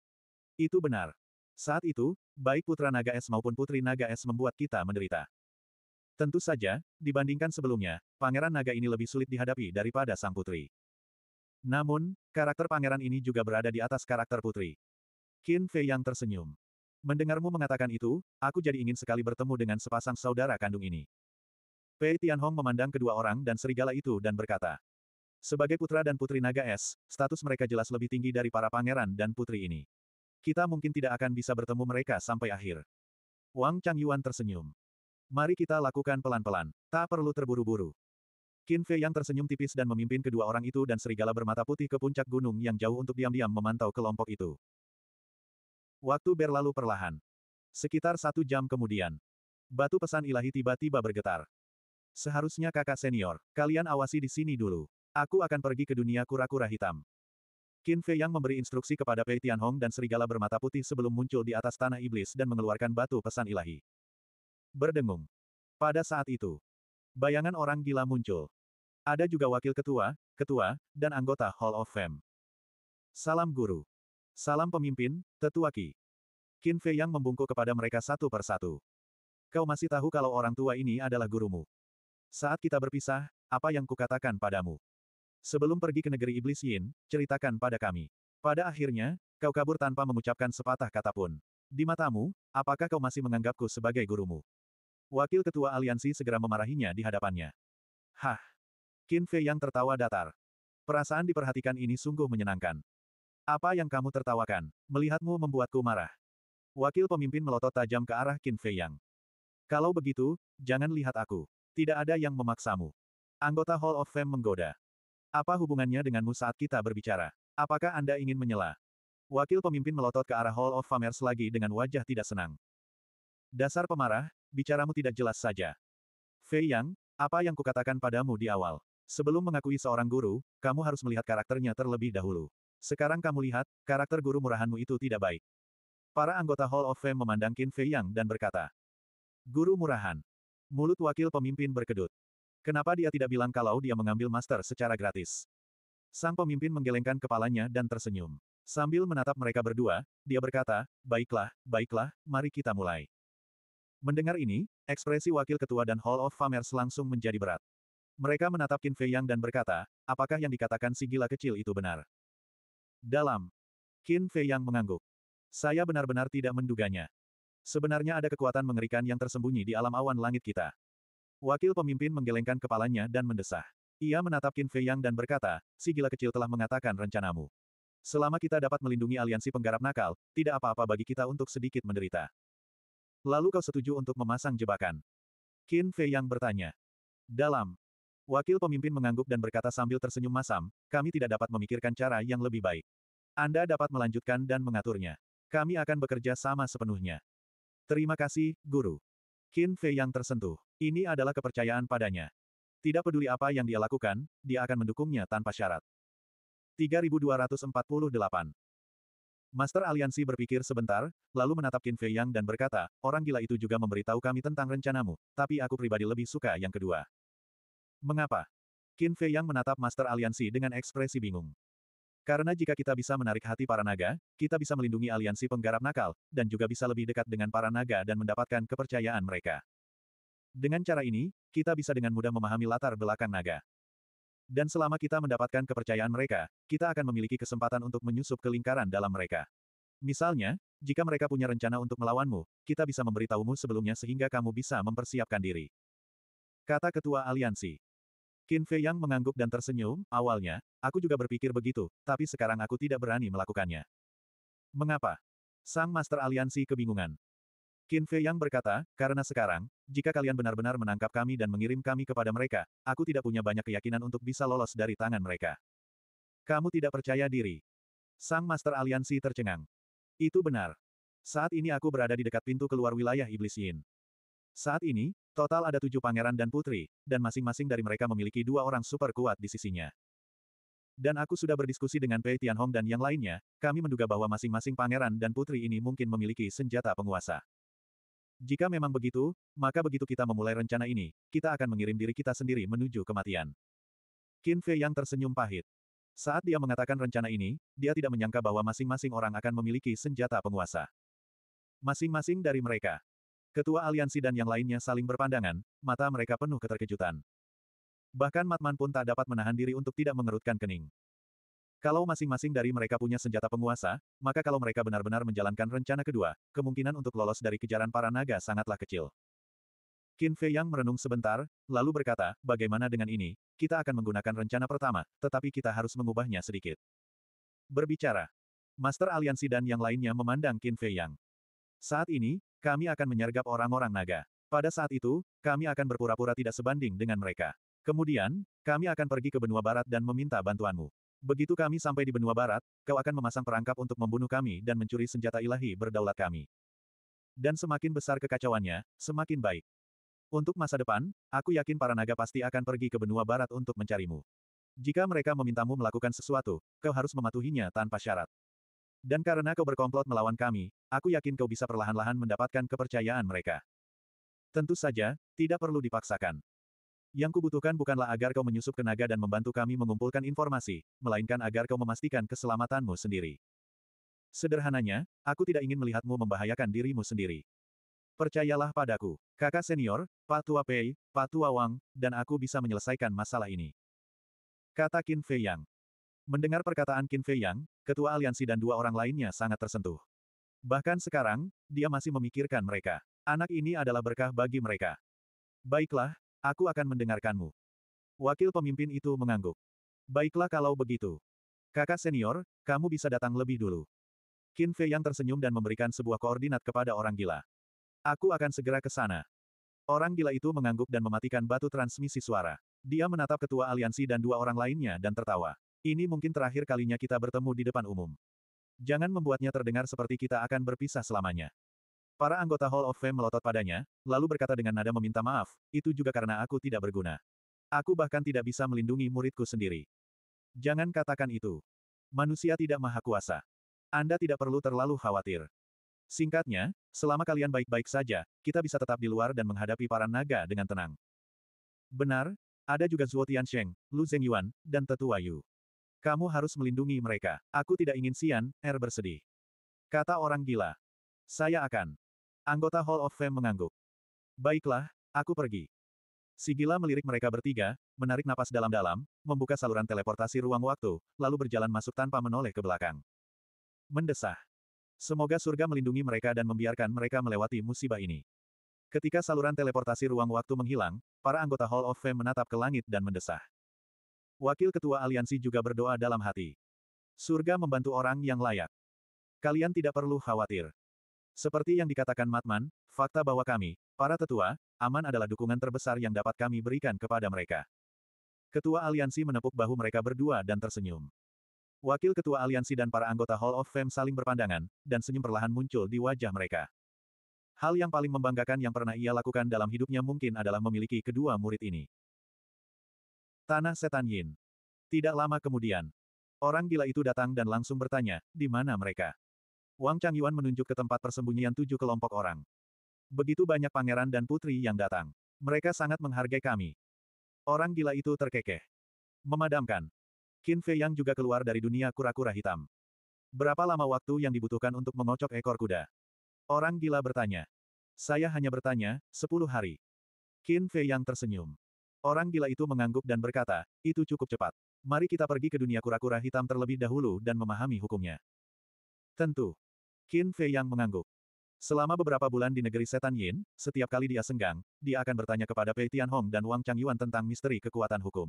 Itu benar. Saat itu, baik putra naga es maupun putri naga es membuat kita menderita. Tentu saja, dibandingkan sebelumnya, pangeran naga ini lebih sulit dihadapi daripada sang putri. Namun, karakter pangeran ini juga berada di atas karakter putri. Qin Fei yang tersenyum. Mendengarmu mengatakan itu, aku jadi ingin sekali bertemu dengan sepasang saudara kandung ini. Pei Tianhong memandang kedua orang dan serigala itu dan berkata, Sebagai putra dan putri naga es, status mereka jelas lebih tinggi dari para pangeran dan putri ini. Kita mungkin tidak akan bisa bertemu mereka sampai akhir. Wang Changyuan tersenyum. Mari kita lakukan pelan-pelan, tak perlu terburu-buru. Qin Fei yang tersenyum tipis dan memimpin kedua orang itu dan serigala bermata putih ke puncak gunung yang jauh untuk diam-diam memantau kelompok itu. Waktu berlalu perlahan. Sekitar satu jam kemudian. Batu pesan ilahi tiba-tiba bergetar. Seharusnya kakak senior, kalian awasi di sini dulu. Aku akan pergi ke dunia kura-kura hitam. Qin Fei yang memberi instruksi kepada Pei Tianhong dan serigala bermata putih sebelum muncul di atas tanah iblis dan mengeluarkan batu pesan ilahi. Berdengung. Pada saat itu, bayangan orang gila muncul. Ada juga wakil ketua, ketua, dan anggota Hall of Fame. Salam guru. Salam pemimpin, tetua Ki. Qin Fei yang membungkuk kepada mereka satu per satu. Kau masih tahu kalau orang tua ini adalah gurumu. Saat kita berpisah, apa yang kukatakan padamu? Sebelum pergi ke negeri iblis Yin, ceritakan pada kami. Pada akhirnya, kau kabur tanpa mengucapkan sepatah kata pun. Di matamu, apakah kau masih menganggapku sebagai gurumu? Wakil Ketua Aliansi segera memarahinya di hadapannya. Hah! Qin Fei yang tertawa datar. Perasaan diperhatikan ini sungguh menyenangkan. Apa yang kamu tertawakan? Melihatmu membuatku marah. Wakil pemimpin melotot tajam ke arah Qin Fei Yang. Kalau begitu, jangan lihat aku. Tidak ada yang memaksamu. Anggota Hall of Fame menggoda. Apa hubungannya denganmu saat kita berbicara? Apakah Anda ingin menyela? Wakil pemimpin melotot ke arah Hall of Famers lagi dengan wajah tidak senang. Dasar pemarah, bicaramu tidak jelas saja. Fei Yang, apa yang kukatakan padamu di awal? Sebelum mengakui seorang guru, kamu harus melihat karakternya terlebih dahulu. Sekarang kamu lihat, karakter guru murahanmu itu tidak baik. Para anggota Hall of Fame memandang Qin Fei Yang dan berkata, Guru murahan. Mulut wakil pemimpin berkedut. Kenapa dia tidak bilang kalau dia mengambil master secara gratis? Sang pemimpin menggelengkan kepalanya dan tersenyum. Sambil menatap mereka berdua, dia berkata, Baiklah, baiklah, mari kita mulai. Mendengar ini, ekspresi wakil ketua dan Hall of Famers langsung menjadi berat. Mereka menatap Qin Fei Yang dan berkata, apakah yang dikatakan si gila kecil itu benar? Dalam. Qin Fei Yang mengangguk. Saya benar-benar tidak menduganya. Sebenarnya ada kekuatan mengerikan yang tersembunyi di alam awan langit kita. Wakil pemimpin menggelengkan kepalanya dan mendesah. Ia menatap Qin Fei Yang dan berkata, si gila kecil telah mengatakan rencanamu. Selama kita dapat melindungi aliansi penggarap nakal, tidak apa-apa bagi kita untuk sedikit menderita. Lalu kau setuju untuk memasang jebakan? Qin Fei Yang bertanya. Dalam. Wakil pemimpin mengangguk dan berkata sambil tersenyum masam, kami tidak dapat memikirkan cara yang lebih baik. Anda dapat melanjutkan dan mengaturnya. Kami akan bekerja sama sepenuhnya. Terima kasih, Guru. Qin Fei yang tersentuh. Ini adalah kepercayaan padanya. Tidak peduli apa yang dia lakukan, dia akan mendukungnya tanpa syarat. 3248 Master Aliansi berpikir sebentar, lalu menatap Qin Fei Yang dan berkata, orang gila itu juga memberitahu kami tentang rencanamu, tapi aku pribadi lebih suka yang kedua. Mengapa? Qin Fei Yang menatap Master Aliansi dengan ekspresi bingung. Karena jika kita bisa menarik hati para naga, kita bisa melindungi aliansi penggarap nakal, dan juga bisa lebih dekat dengan para naga dan mendapatkan kepercayaan mereka. Dengan cara ini, kita bisa dengan mudah memahami latar belakang naga. Dan selama kita mendapatkan kepercayaan mereka, kita akan memiliki kesempatan untuk menyusup ke lingkaran dalam mereka. Misalnya, jika mereka punya rencana untuk melawanmu, kita bisa memberitahumu sebelumnya sehingga kamu bisa mempersiapkan diri. Kata Ketua Aliansi. Qin Fei Yang mengangguk dan tersenyum, awalnya, aku juga berpikir begitu, tapi sekarang aku tidak berani melakukannya. Mengapa? Sang Master Aliansi kebingungan. Qin Fei Yang berkata, karena sekarang, jika kalian benar-benar menangkap kami dan mengirim kami kepada mereka, aku tidak punya banyak keyakinan untuk bisa lolos dari tangan mereka. Kamu tidak percaya diri. Sang Master Aliansi tercengang. Itu benar. Saat ini aku berada di dekat pintu keluar wilayah Iblis Yin. Saat ini, total ada tujuh pangeran dan putri, dan masing-masing dari mereka memiliki dua orang super kuat di sisinya. Dan aku sudah berdiskusi dengan Pei Tianhong dan yang lainnya, kami menduga bahwa masing-masing pangeran dan putri ini mungkin memiliki senjata penguasa. Jika memang begitu, maka begitu kita memulai rencana ini, kita akan mengirim diri kita sendiri menuju kematian. Qin Fei yang tersenyum pahit. Saat dia mengatakan rencana ini, dia tidak menyangka bahwa masing-masing orang akan memiliki senjata penguasa. Masing-masing dari mereka Ketua aliansi dan yang lainnya saling berpandangan, mata mereka penuh keterkejutan. Bahkan Matman pun tak dapat menahan diri untuk tidak mengerutkan kening. Kalau masing-masing dari mereka punya senjata penguasa, maka kalau mereka benar-benar menjalankan rencana kedua, kemungkinan untuk lolos dari kejaran para naga sangatlah kecil. Qin Fei Yang merenung sebentar, lalu berkata, bagaimana dengan ini, kita akan menggunakan rencana pertama, tetapi kita harus mengubahnya sedikit. Berbicara. Master aliansi dan yang lainnya memandang Qin Fei Yang. Saat ini, kami akan menyergap orang-orang naga. Pada saat itu, kami akan berpura-pura tidak sebanding dengan mereka. Kemudian, kami akan pergi ke benua barat dan meminta bantuanmu. Begitu kami sampai di benua barat, kau akan memasang perangkap untuk membunuh kami dan mencuri senjata ilahi berdaulat kami. Dan semakin besar kekacauannya, semakin baik. Untuk masa depan, aku yakin para naga pasti akan pergi ke benua barat untuk mencarimu. Jika mereka memintamu melakukan sesuatu, kau harus mematuhinya tanpa syarat. Dan karena kau berkomplot melawan kami, Aku yakin kau bisa perlahan-lahan mendapatkan kepercayaan mereka. Tentu saja, tidak perlu dipaksakan. Yang kubutuhkan bukanlah agar kau menyusup ke naga dan membantu kami mengumpulkan informasi, melainkan agar kau memastikan keselamatanmu sendiri. Sederhananya, aku tidak ingin melihatmu membahayakan dirimu sendiri. Percayalah padaku, kakak senior, Patua Pei, Patua Wang, dan aku bisa menyelesaikan masalah ini. Kata Qin Fei Yang. Mendengar perkataan Qin Fei Yang, ketua aliansi dan dua orang lainnya sangat tersentuh. Bahkan sekarang, dia masih memikirkan mereka. Anak ini adalah berkah bagi mereka. Baiklah, aku akan mendengarkanmu. Wakil pemimpin itu mengangguk. Baiklah kalau begitu. Kakak senior, kamu bisa datang lebih dulu. Qin Fei yang tersenyum dan memberikan sebuah koordinat kepada orang gila. Aku akan segera ke sana. Orang gila itu mengangguk dan mematikan batu transmisi suara. Dia menatap ketua aliansi dan dua orang lainnya dan tertawa. Ini mungkin terakhir kalinya kita bertemu di depan umum. Jangan membuatnya terdengar seperti kita akan berpisah selamanya. Para anggota Hall of Fame melotot padanya, lalu berkata dengan nada meminta maaf, itu juga karena aku tidak berguna. Aku bahkan tidak bisa melindungi muridku sendiri. Jangan katakan itu. Manusia tidak maha kuasa. Anda tidak perlu terlalu khawatir. Singkatnya, selama kalian baik-baik saja, kita bisa tetap di luar dan menghadapi para naga dengan tenang. Benar, ada juga Zhuo Tiansheng, Lu Yuan, dan Tetua Yu. Kamu harus melindungi mereka. Aku tidak ingin Sian, Er bersedih. Kata orang gila. Saya akan. Anggota Hall of Fame mengangguk. Baiklah, aku pergi. Si gila melirik mereka bertiga, menarik napas dalam-dalam, membuka saluran teleportasi ruang waktu, lalu berjalan masuk tanpa menoleh ke belakang. Mendesah. Semoga surga melindungi mereka dan membiarkan mereka melewati musibah ini. Ketika saluran teleportasi ruang waktu menghilang, para anggota Hall of Fame menatap ke langit dan mendesah. Wakil Ketua Aliansi juga berdoa dalam hati. Surga membantu orang yang layak. Kalian tidak perlu khawatir. Seperti yang dikatakan Matman, fakta bahwa kami, para tetua, aman adalah dukungan terbesar yang dapat kami berikan kepada mereka. Ketua Aliansi menepuk bahu mereka berdua dan tersenyum. Wakil Ketua Aliansi dan para anggota Hall of Fame saling berpandangan, dan senyum perlahan muncul di wajah mereka. Hal yang paling membanggakan yang pernah ia lakukan dalam hidupnya mungkin adalah memiliki kedua murid ini. Tanah Setan Yin. Tidak lama kemudian, orang gila itu datang dan langsung bertanya, di mana mereka? Wang Changyuan menunjuk ke tempat persembunyian tujuh kelompok orang. Begitu banyak pangeran dan putri yang datang. Mereka sangat menghargai kami. Orang gila itu terkekeh. Memadamkan. Qin Fei Yang juga keluar dari dunia kura-kura hitam. Berapa lama waktu yang dibutuhkan untuk mengocok ekor kuda? Orang gila bertanya. Saya hanya bertanya, sepuluh hari. Qin Fei Yang tersenyum. Orang gila itu mengangguk dan berkata, itu cukup cepat. Mari kita pergi ke dunia kura-kura hitam terlebih dahulu dan memahami hukumnya. Tentu. Qin Fei Yang mengangguk. Selama beberapa bulan di negeri setan Yin, setiap kali dia senggang, dia akan bertanya kepada Pei Tianhong dan Wang Changyuan tentang misteri kekuatan hukum.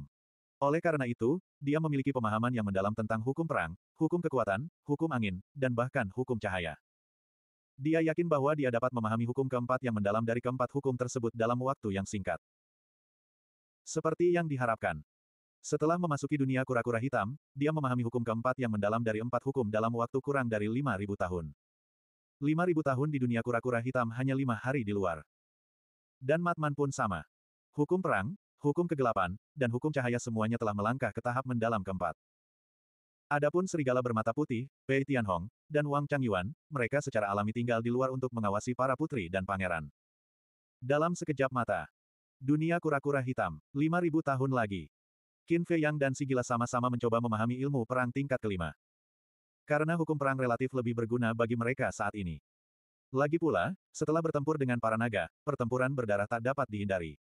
Oleh karena itu, dia memiliki pemahaman yang mendalam tentang hukum perang, hukum kekuatan, hukum angin, dan bahkan hukum cahaya. Dia yakin bahwa dia dapat memahami hukum keempat yang mendalam dari keempat hukum tersebut dalam waktu yang singkat. Seperti yang diharapkan. Setelah memasuki dunia kura-kura hitam, dia memahami hukum keempat yang mendalam dari empat hukum dalam waktu kurang dari 5.000 tahun. 5.000 tahun di dunia kura-kura hitam hanya lima hari di luar. Dan Matman pun sama. Hukum perang, hukum kegelapan, dan hukum cahaya semuanya telah melangkah ke tahap mendalam keempat. Adapun serigala bermata putih, Pei Tianhong, dan Wang Changyuan, mereka secara alami tinggal di luar untuk mengawasi para putri dan pangeran. Dalam sekejap mata, Dunia kura-kura hitam, 5000 tahun lagi. Qin Fei Yang dan Sigila sama-sama mencoba memahami ilmu perang tingkat kelima. Karena hukum perang relatif lebih berguna bagi mereka saat ini. Lagi pula, setelah bertempur dengan para naga, pertempuran berdarah tak dapat dihindari.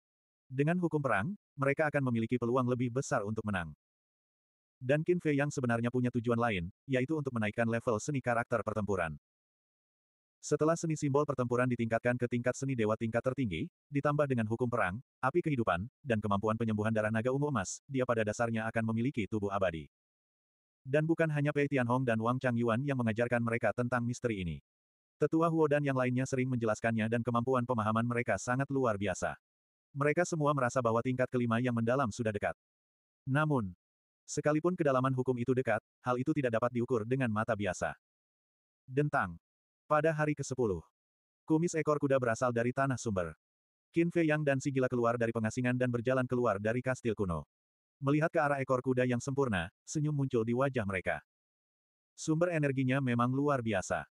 Dengan hukum perang, mereka akan memiliki peluang lebih besar untuk menang. Dan Qin Fei Yang sebenarnya punya tujuan lain, yaitu untuk menaikkan level seni karakter pertempuran. Setelah seni simbol pertempuran ditingkatkan ke tingkat seni dewa tingkat tertinggi, ditambah dengan hukum perang, api kehidupan, dan kemampuan penyembuhan darah naga ungu emas, dia pada dasarnya akan memiliki tubuh abadi. Dan bukan hanya Pei Tianhong dan Wang Changyuan yang mengajarkan mereka tentang misteri ini. Tetua Huo dan yang lainnya sering menjelaskannya dan kemampuan pemahaman mereka sangat luar biasa. Mereka semua merasa bahwa tingkat kelima yang mendalam sudah dekat. Namun, sekalipun kedalaman hukum itu dekat, hal itu tidak dapat diukur dengan mata biasa. Dentang. Pada hari ke-10, kumis ekor kuda berasal dari tanah sumber. Qin Fei Yang dan si gila keluar dari pengasingan dan berjalan keluar dari kastil kuno. Melihat ke arah ekor kuda yang sempurna, senyum muncul di wajah mereka. Sumber energinya memang luar biasa.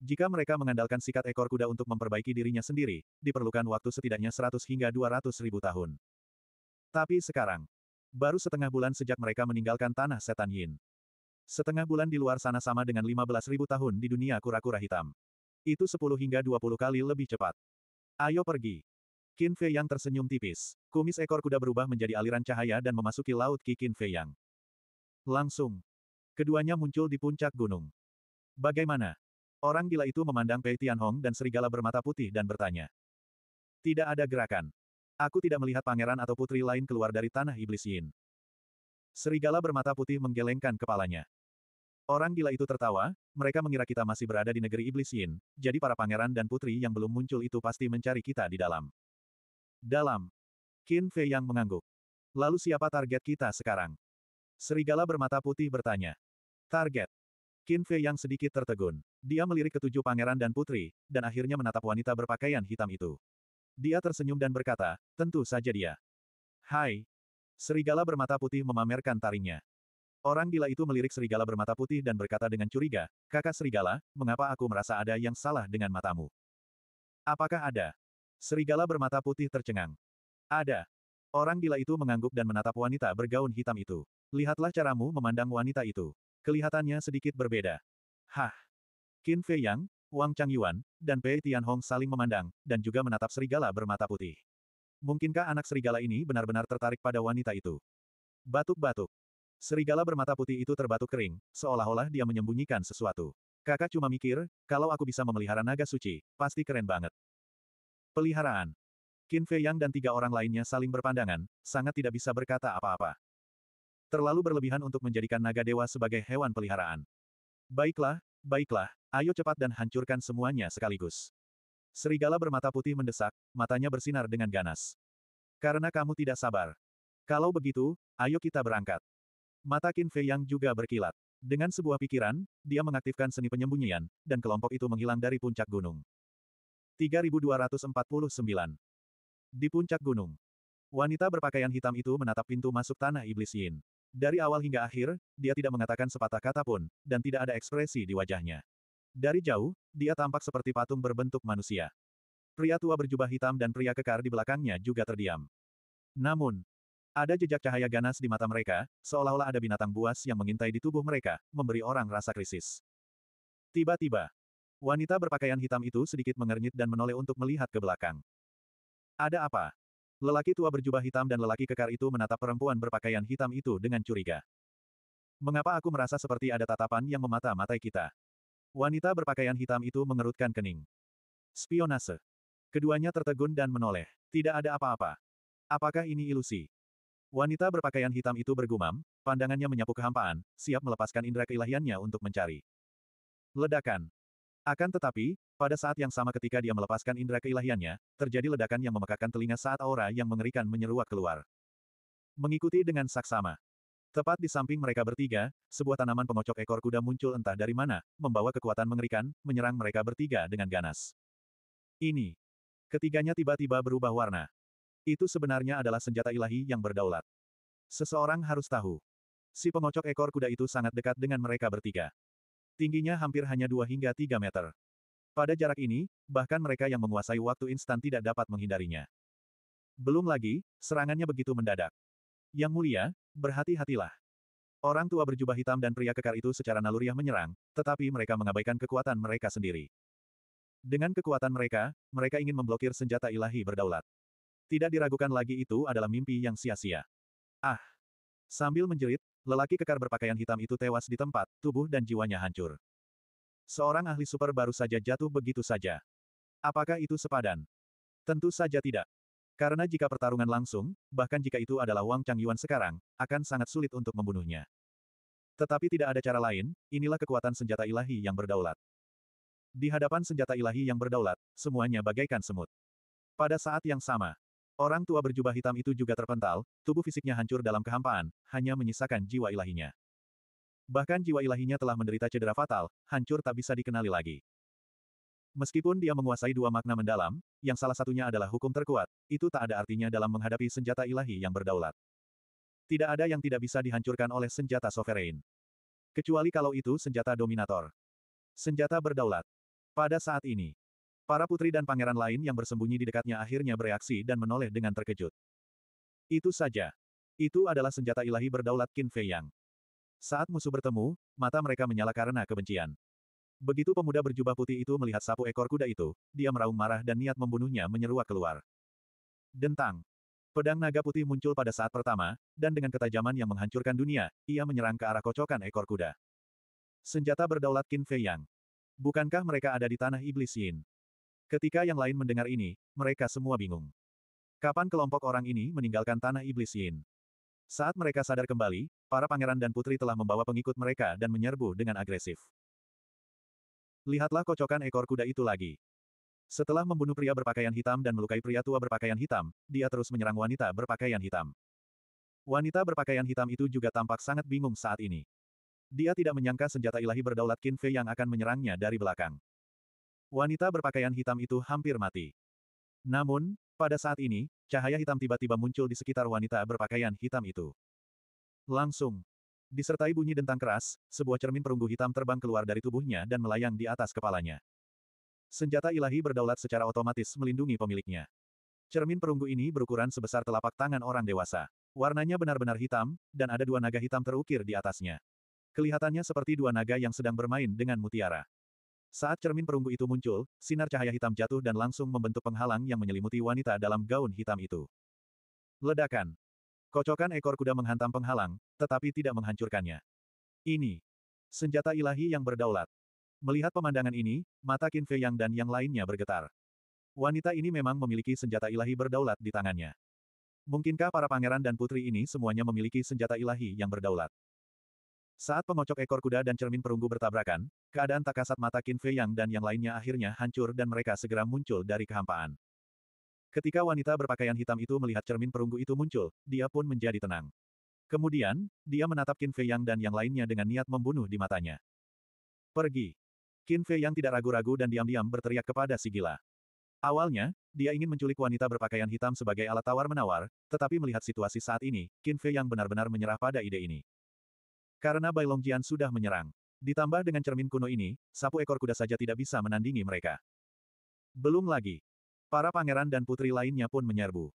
Jika mereka mengandalkan sikat ekor kuda untuk memperbaiki dirinya sendiri, diperlukan waktu setidaknya 100 hingga 200 ribu tahun. Tapi sekarang, baru setengah bulan sejak mereka meninggalkan tanah setan Yin. Setengah bulan di luar sana sama dengan 15.000 tahun di dunia kura-kura hitam. Itu 10 hingga 20 kali lebih cepat. Ayo pergi. Qin Fei Yang tersenyum tipis. Kumis ekor kuda berubah menjadi aliran cahaya dan memasuki laut Ki Qin Fei Yang. Langsung. Keduanya muncul di puncak gunung. Bagaimana? Orang gila itu memandang Pei Tianhong dan serigala bermata putih dan bertanya. Tidak ada gerakan. Aku tidak melihat pangeran atau putri lain keluar dari tanah iblis Yin. Serigala bermata putih menggelengkan kepalanya. Orang gila itu tertawa, mereka mengira kita masih berada di negeri iblis Yin, jadi para pangeran dan putri yang belum muncul itu pasti mencari kita di dalam. Dalam. Qin Fei yang mengangguk. Lalu siapa target kita sekarang? Serigala bermata putih bertanya. Target. Qin Fei yang sedikit tertegun. Dia melirik ketujuh pangeran dan putri, dan akhirnya menatap wanita berpakaian hitam itu. Dia tersenyum dan berkata, tentu saja dia. Hai. Serigala bermata putih memamerkan taringnya. Orang gila itu melirik serigala bermata putih dan berkata dengan curiga, kakak serigala, mengapa aku merasa ada yang salah dengan matamu? Apakah ada? Serigala bermata putih tercengang. Ada. Orang gila itu mengangguk dan menatap wanita bergaun hitam itu. Lihatlah caramu memandang wanita itu. Kelihatannya sedikit berbeda. Hah. Qin Fei Yang, Wang Chang Yuan, dan Pei Tianhong saling memandang, dan juga menatap serigala bermata putih. Mungkinkah anak serigala ini benar-benar tertarik pada wanita itu? Batuk-batuk. Serigala bermata putih itu terbatuk kering, seolah-olah dia menyembunyikan sesuatu. Kakak cuma mikir, kalau aku bisa memelihara naga suci, pasti keren banget. Peliharaan. Qin Fei Yang dan tiga orang lainnya saling berpandangan, sangat tidak bisa berkata apa-apa. Terlalu berlebihan untuk menjadikan naga dewa sebagai hewan peliharaan. Baiklah, baiklah, ayo cepat dan hancurkan semuanya sekaligus. Serigala bermata putih mendesak, matanya bersinar dengan ganas. Karena kamu tidak sabar. Kalau begitu, ayo kita berangkat. Mata Qin Fei yang juga berkilat. Dengan sebuah pikiran, dia mengaktifkan seni penyembunyian, dan kelompok itu menghilang dari puncak gunung. 3249 Di puncak gunung, wanita berpakaian hitam itu menatap pintu masuk tanah iblis Yin. Dari awal hingga akhir, dia tidak mengatakan sepatah kata pun, dan tidak ada ekspresi di wajahnya. Dari jauh, dia tampak seperti patung berbentuk manusia. Pria tua berjubah hitam dan pria kekar di belakangnya juga terdiam. Namun, ada jejak cahaya ganas di mata mereka, seolah-olah ada binatang buas yang mengintai di tubuh mereka, memberi orang rasa krisis. Tiba-tiba, wanita berpakaian hitam itu sedikit mengernyit dan menoleh untuk melihat ke belakang. Ada apa? Lelaki tua berjubah hitam dan lelaki kekar itu menatap perempuan berpakaian hitam itu dengan curiga. Mengapa aku merasa seperti ada tatapan yang memata-matai kita? Wanita berpakaian hitam itu mengerutkan kening. Spionase. Keduanya tertegun dan menoleh. Tidak ada apa-apa. Apakah ini ilusi? Wanita berpakaian hitam itu bergumam, pandangannya menyapu kehampaan, siap melepaskan indera keilahiannya untuk mencari. Ledakan. Akan tetapi, pada saat yang sama ketika dia melepaskan indera keilahiannya, terjadi ledakan yang memekakkan telinga saat aura yang mengerikan menyeruak keluar. Mengikuti dengan saksama. Tepat di samping mereka bertiga, sebuah tanaman pengocok ekor kuda muncul entah dari mana, membawa kekuatan mengerikan, menyerang mereka bertiga dengan ganas. Ini. Ketiganya tiba-tiba berubah warna. Itu sebenarnya adalah senjata ilahi yang berdaulat. Seseorang harus tahu. Si pengocok ekor kuda itu sangat dekat dengan mereka bertiga. Tingginya hampir hanya 2 hingga 3 meter. Pada jarak ini, bahkan mereka yang menguasai waktu instan tidak dapat menghindarinya. Belum lagi, serangannya begitu mendadak. Yang mulia, berhati-hatilah. Orang tua berjubah hitam dan pria kekar itu secara naluriah menyerang, tetapi mereka mengabaikan kekuatan mereka sendiri. Dengan kekuatan mereka, mereka ingin memblokir senjata ilahi berdaulat. Tidak diragukan lagi itu adalah mimpi yang sia-sia. Ah! Sambil menjerit, lelaki kekar berpakaian hitam itu tewas di tempat, tubuh dan jiwanya hancur. Seorang ahli super baru saja jatuh begitu saja. Apakah itu sepadan? Tentu saja tidak. Karena jika pertarungan langsung, bahkan jika itu adalah Wang Chang Yuan sekarang, akan sangat sulit untuk membunuhnya. Tetapi tidak ada cara lain, inilah kekuatan senjata ilahi yang berdaulat. Di hadapan senjata ilahi yang berdaulat, semuanya bagaikan semut. Pada saat yang sama, Orang tua berjubah hitam itu juga terpental, tubuh fisiknya hancur dalam kehampaan, hanya menyisakan jiwa ilahinya. Bahkan jiwa ilahinya telah menderita cedera fatal, hancur tak bisa dikenali lagi. Meskipun dia menguasai dua makna mendalam, yang salah satunya adalah hukum terkuat, itu tak ada artinya dalam menghadapi senjata ilahi yang berdaulat. Tidak ada yang tidak bisa dihancurkan oleh senjata sovereign. Kecuali kalau itu senjata dominator. Senjata berdaulat. Pada saat ini, Para putri dan pangeran lain yang bersembunyi di dekatnya akhirnya bereaksi dan menoleh dengan terkejut. Itu saja. Itu adalah senjata ilahi berdaulat Qin Fei Yang. Saat musuh bertemu, mata mereka menyala karena kebencian. Begitu pemuda berjubah putih itu melihat sapu ekor kuda itu, dia meraung marah dan niat membunuhnya menyeruak keluar. Dentang. Pedang naga putih muncul pada saat pertama, dan dengan ketajaman yang menghancurkan dunia, ia menyerang ke arah kocokan ekor kuda. Senjata berdaulat Qin Fei Yang. Bukankah mereka ada di tanah iblis Yin? Ketika yang lain mendengar ini, mereka semua bingung. Kapan kelompok orang ini meninggalkan tanah iblis Yin? Saat mereka sadar kembali, para pangeran dan putri telah membawa pengikut mereka dan menyerbu dengan agresif. Lihatlah kocokan ekor kuda itu lagi. Setelah membunuh pria berpakaian hitam dan melukai pria tua berpakaian hitam, dia terus menyerang wanita berpakaian hitam. Wanita berpakaian hitam itu juga tampak sangat bingung saat ini. Dia tidak menyangka senjata ilahi berdaulat Qin Fei yang akan menyerangnya dari belakang. Wanita berpakaian hitam itu hampir mati. Namun, pada saat ini, cahaya hitam tiba-tiba muncul di sekitar wanita berpakaian hitam itu. Langsung. Disertai bunyi dentang keras, sebuah cermin perunggu hitam terbang keluar dari tubuhnya dan melayang di atas kepalanya. Senjata ilahi berdaulat secara otomatis melindungi pemiliknya. Cermin perunggu ini berukuran sebesar telapak tangan orang dewasa. Warnanya benar-benar hitam, dan ada dua naga hitam terukir di atasnya. Kelihatannya seperti dua naga yang sedang bermain dengan mutiara. Saat cermin perunggu itu muncul, sinar cahaya hitam jatuh dan langsung membentuk penghalang yang menyelimuti wanita dalam gaun hitam itu. Ledakan. Kocokan ekor kuda menghantam penghalang, tetapi tidak menghancurkannya. Ini. Senjata ilahi yang berdaulat. Melihat pemandangan ini, mata Qin Fei Yang dan yang lainnya bergetar. Wanita ini memang memiliki senjata ilahi berdaulat di tangannya. Mungkinkah para pangeran dan putri ini semuanya memiliki senjata ilahi yang berdaulat? Saat pengocok ekor kuda dan cermin perunggu bertabrakan, keadaan tak kasat mata Qin Fei Yang dan yang lainnya akhirnya hancur dan mereka segera muncul dari kehampaan. Ketika wanita berpakaian hitam itu melihat cermin perunggu itu muncul, dia pun menjadi tenang. Kemudian, dia menatap Qin Fei Yang dan yang lainnya dengan niat membunuh di matanya. Pergi. Qin Fei Yang tidak ragu-ragu dan diam-diam berteriak kepada si gila. Awalnya, dia ingin menculik wanita berpakaian hitam sebagai alat tawar-menawar, tetapi melihat situasi saat ini, Qin Fei Yang benar-benar menyerah pada ide ini. Karena Bailongjian Jian sudah menyerang. Ditambah dengan cermin kuno ini, sapu ekor kuda saja tidak bisa menandingi mereka. Belum lagi. Para pangeran dan putri lainnya pun menyerbu.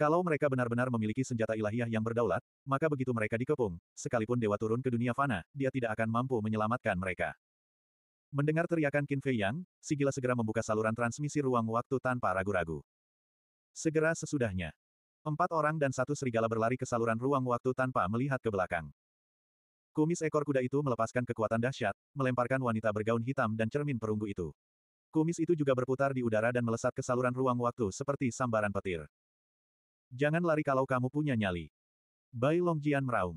Kalau mereka benar-benar memiliki senjata ilahiyah yang berdaulat, maka begitu mereka dikepung, sekalipun dewa turun ke dunia fana, dia tidak akan mampu menyelamatkan mereka. Mendengar teriakan Qin Fei Yang, Sigila segera membuka saluran transmisi ruang waktu tanpa ragu-ragu. Segera sesudahnya, empat orang dan satu serigala berlari ke saluran ruang waktu tanpa melihat ke belakang. Kumis ekor kuda itu melepaskan kekuatan dahsyat, melemparkan wanita bergaun hitam dan cermin perunggu itu. Kumis itu juga berputar di udara dan melesat ke saluran ruang waktu seperti sambaran petir. Jangan lari kalau kamu punya nyali. Bai Longjian meraung.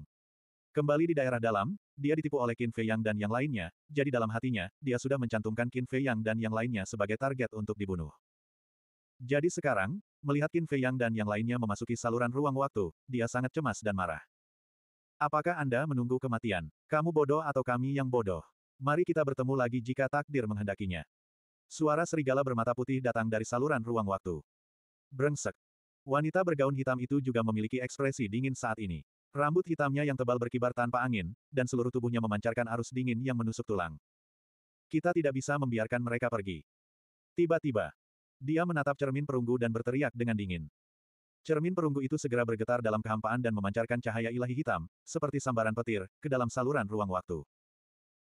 Kembali di daerah dalam, dia ditipu oleh Qin Fei Yang dan yang lainnya, jadi dalam hatinya, dia sudah mencantumkan Qin Fei Yang dan yang lainnya sebagai target untuk dibunuh. Jadi sekarang, melihat Qin Fei Yang dan yang lainnya memasuki saluran ruang waktu, dia sangat cemas dan marah. Apakah Anda menunggu kematian? Kamu bodoh atau kami yang bodoh? Mari kita bertemu lagi jika takdir menghendakinya. Suara serigala bermata putih datang dari saluran ruang waktu. Brengsek. Wanita bergaun hitam itu juga memiliki ekspresi dingin saat ini. Rambut hitamnya yang tebal berkibar tanpa angin, dan seluruh tubuhnya memancarkan arus dingin yang menusuk tulang. Kita tidak bisa membiarkan mereka pergi. Tiba-tiba, dia menatap cermin perunggu dan berteriak dengan dingin. Cermin perunggu itu segera bergetar dalam kehampaan dan memancarkan cahaya ilahi hitam, seperti sambaran petir, ke dalam saluran ruang waktu.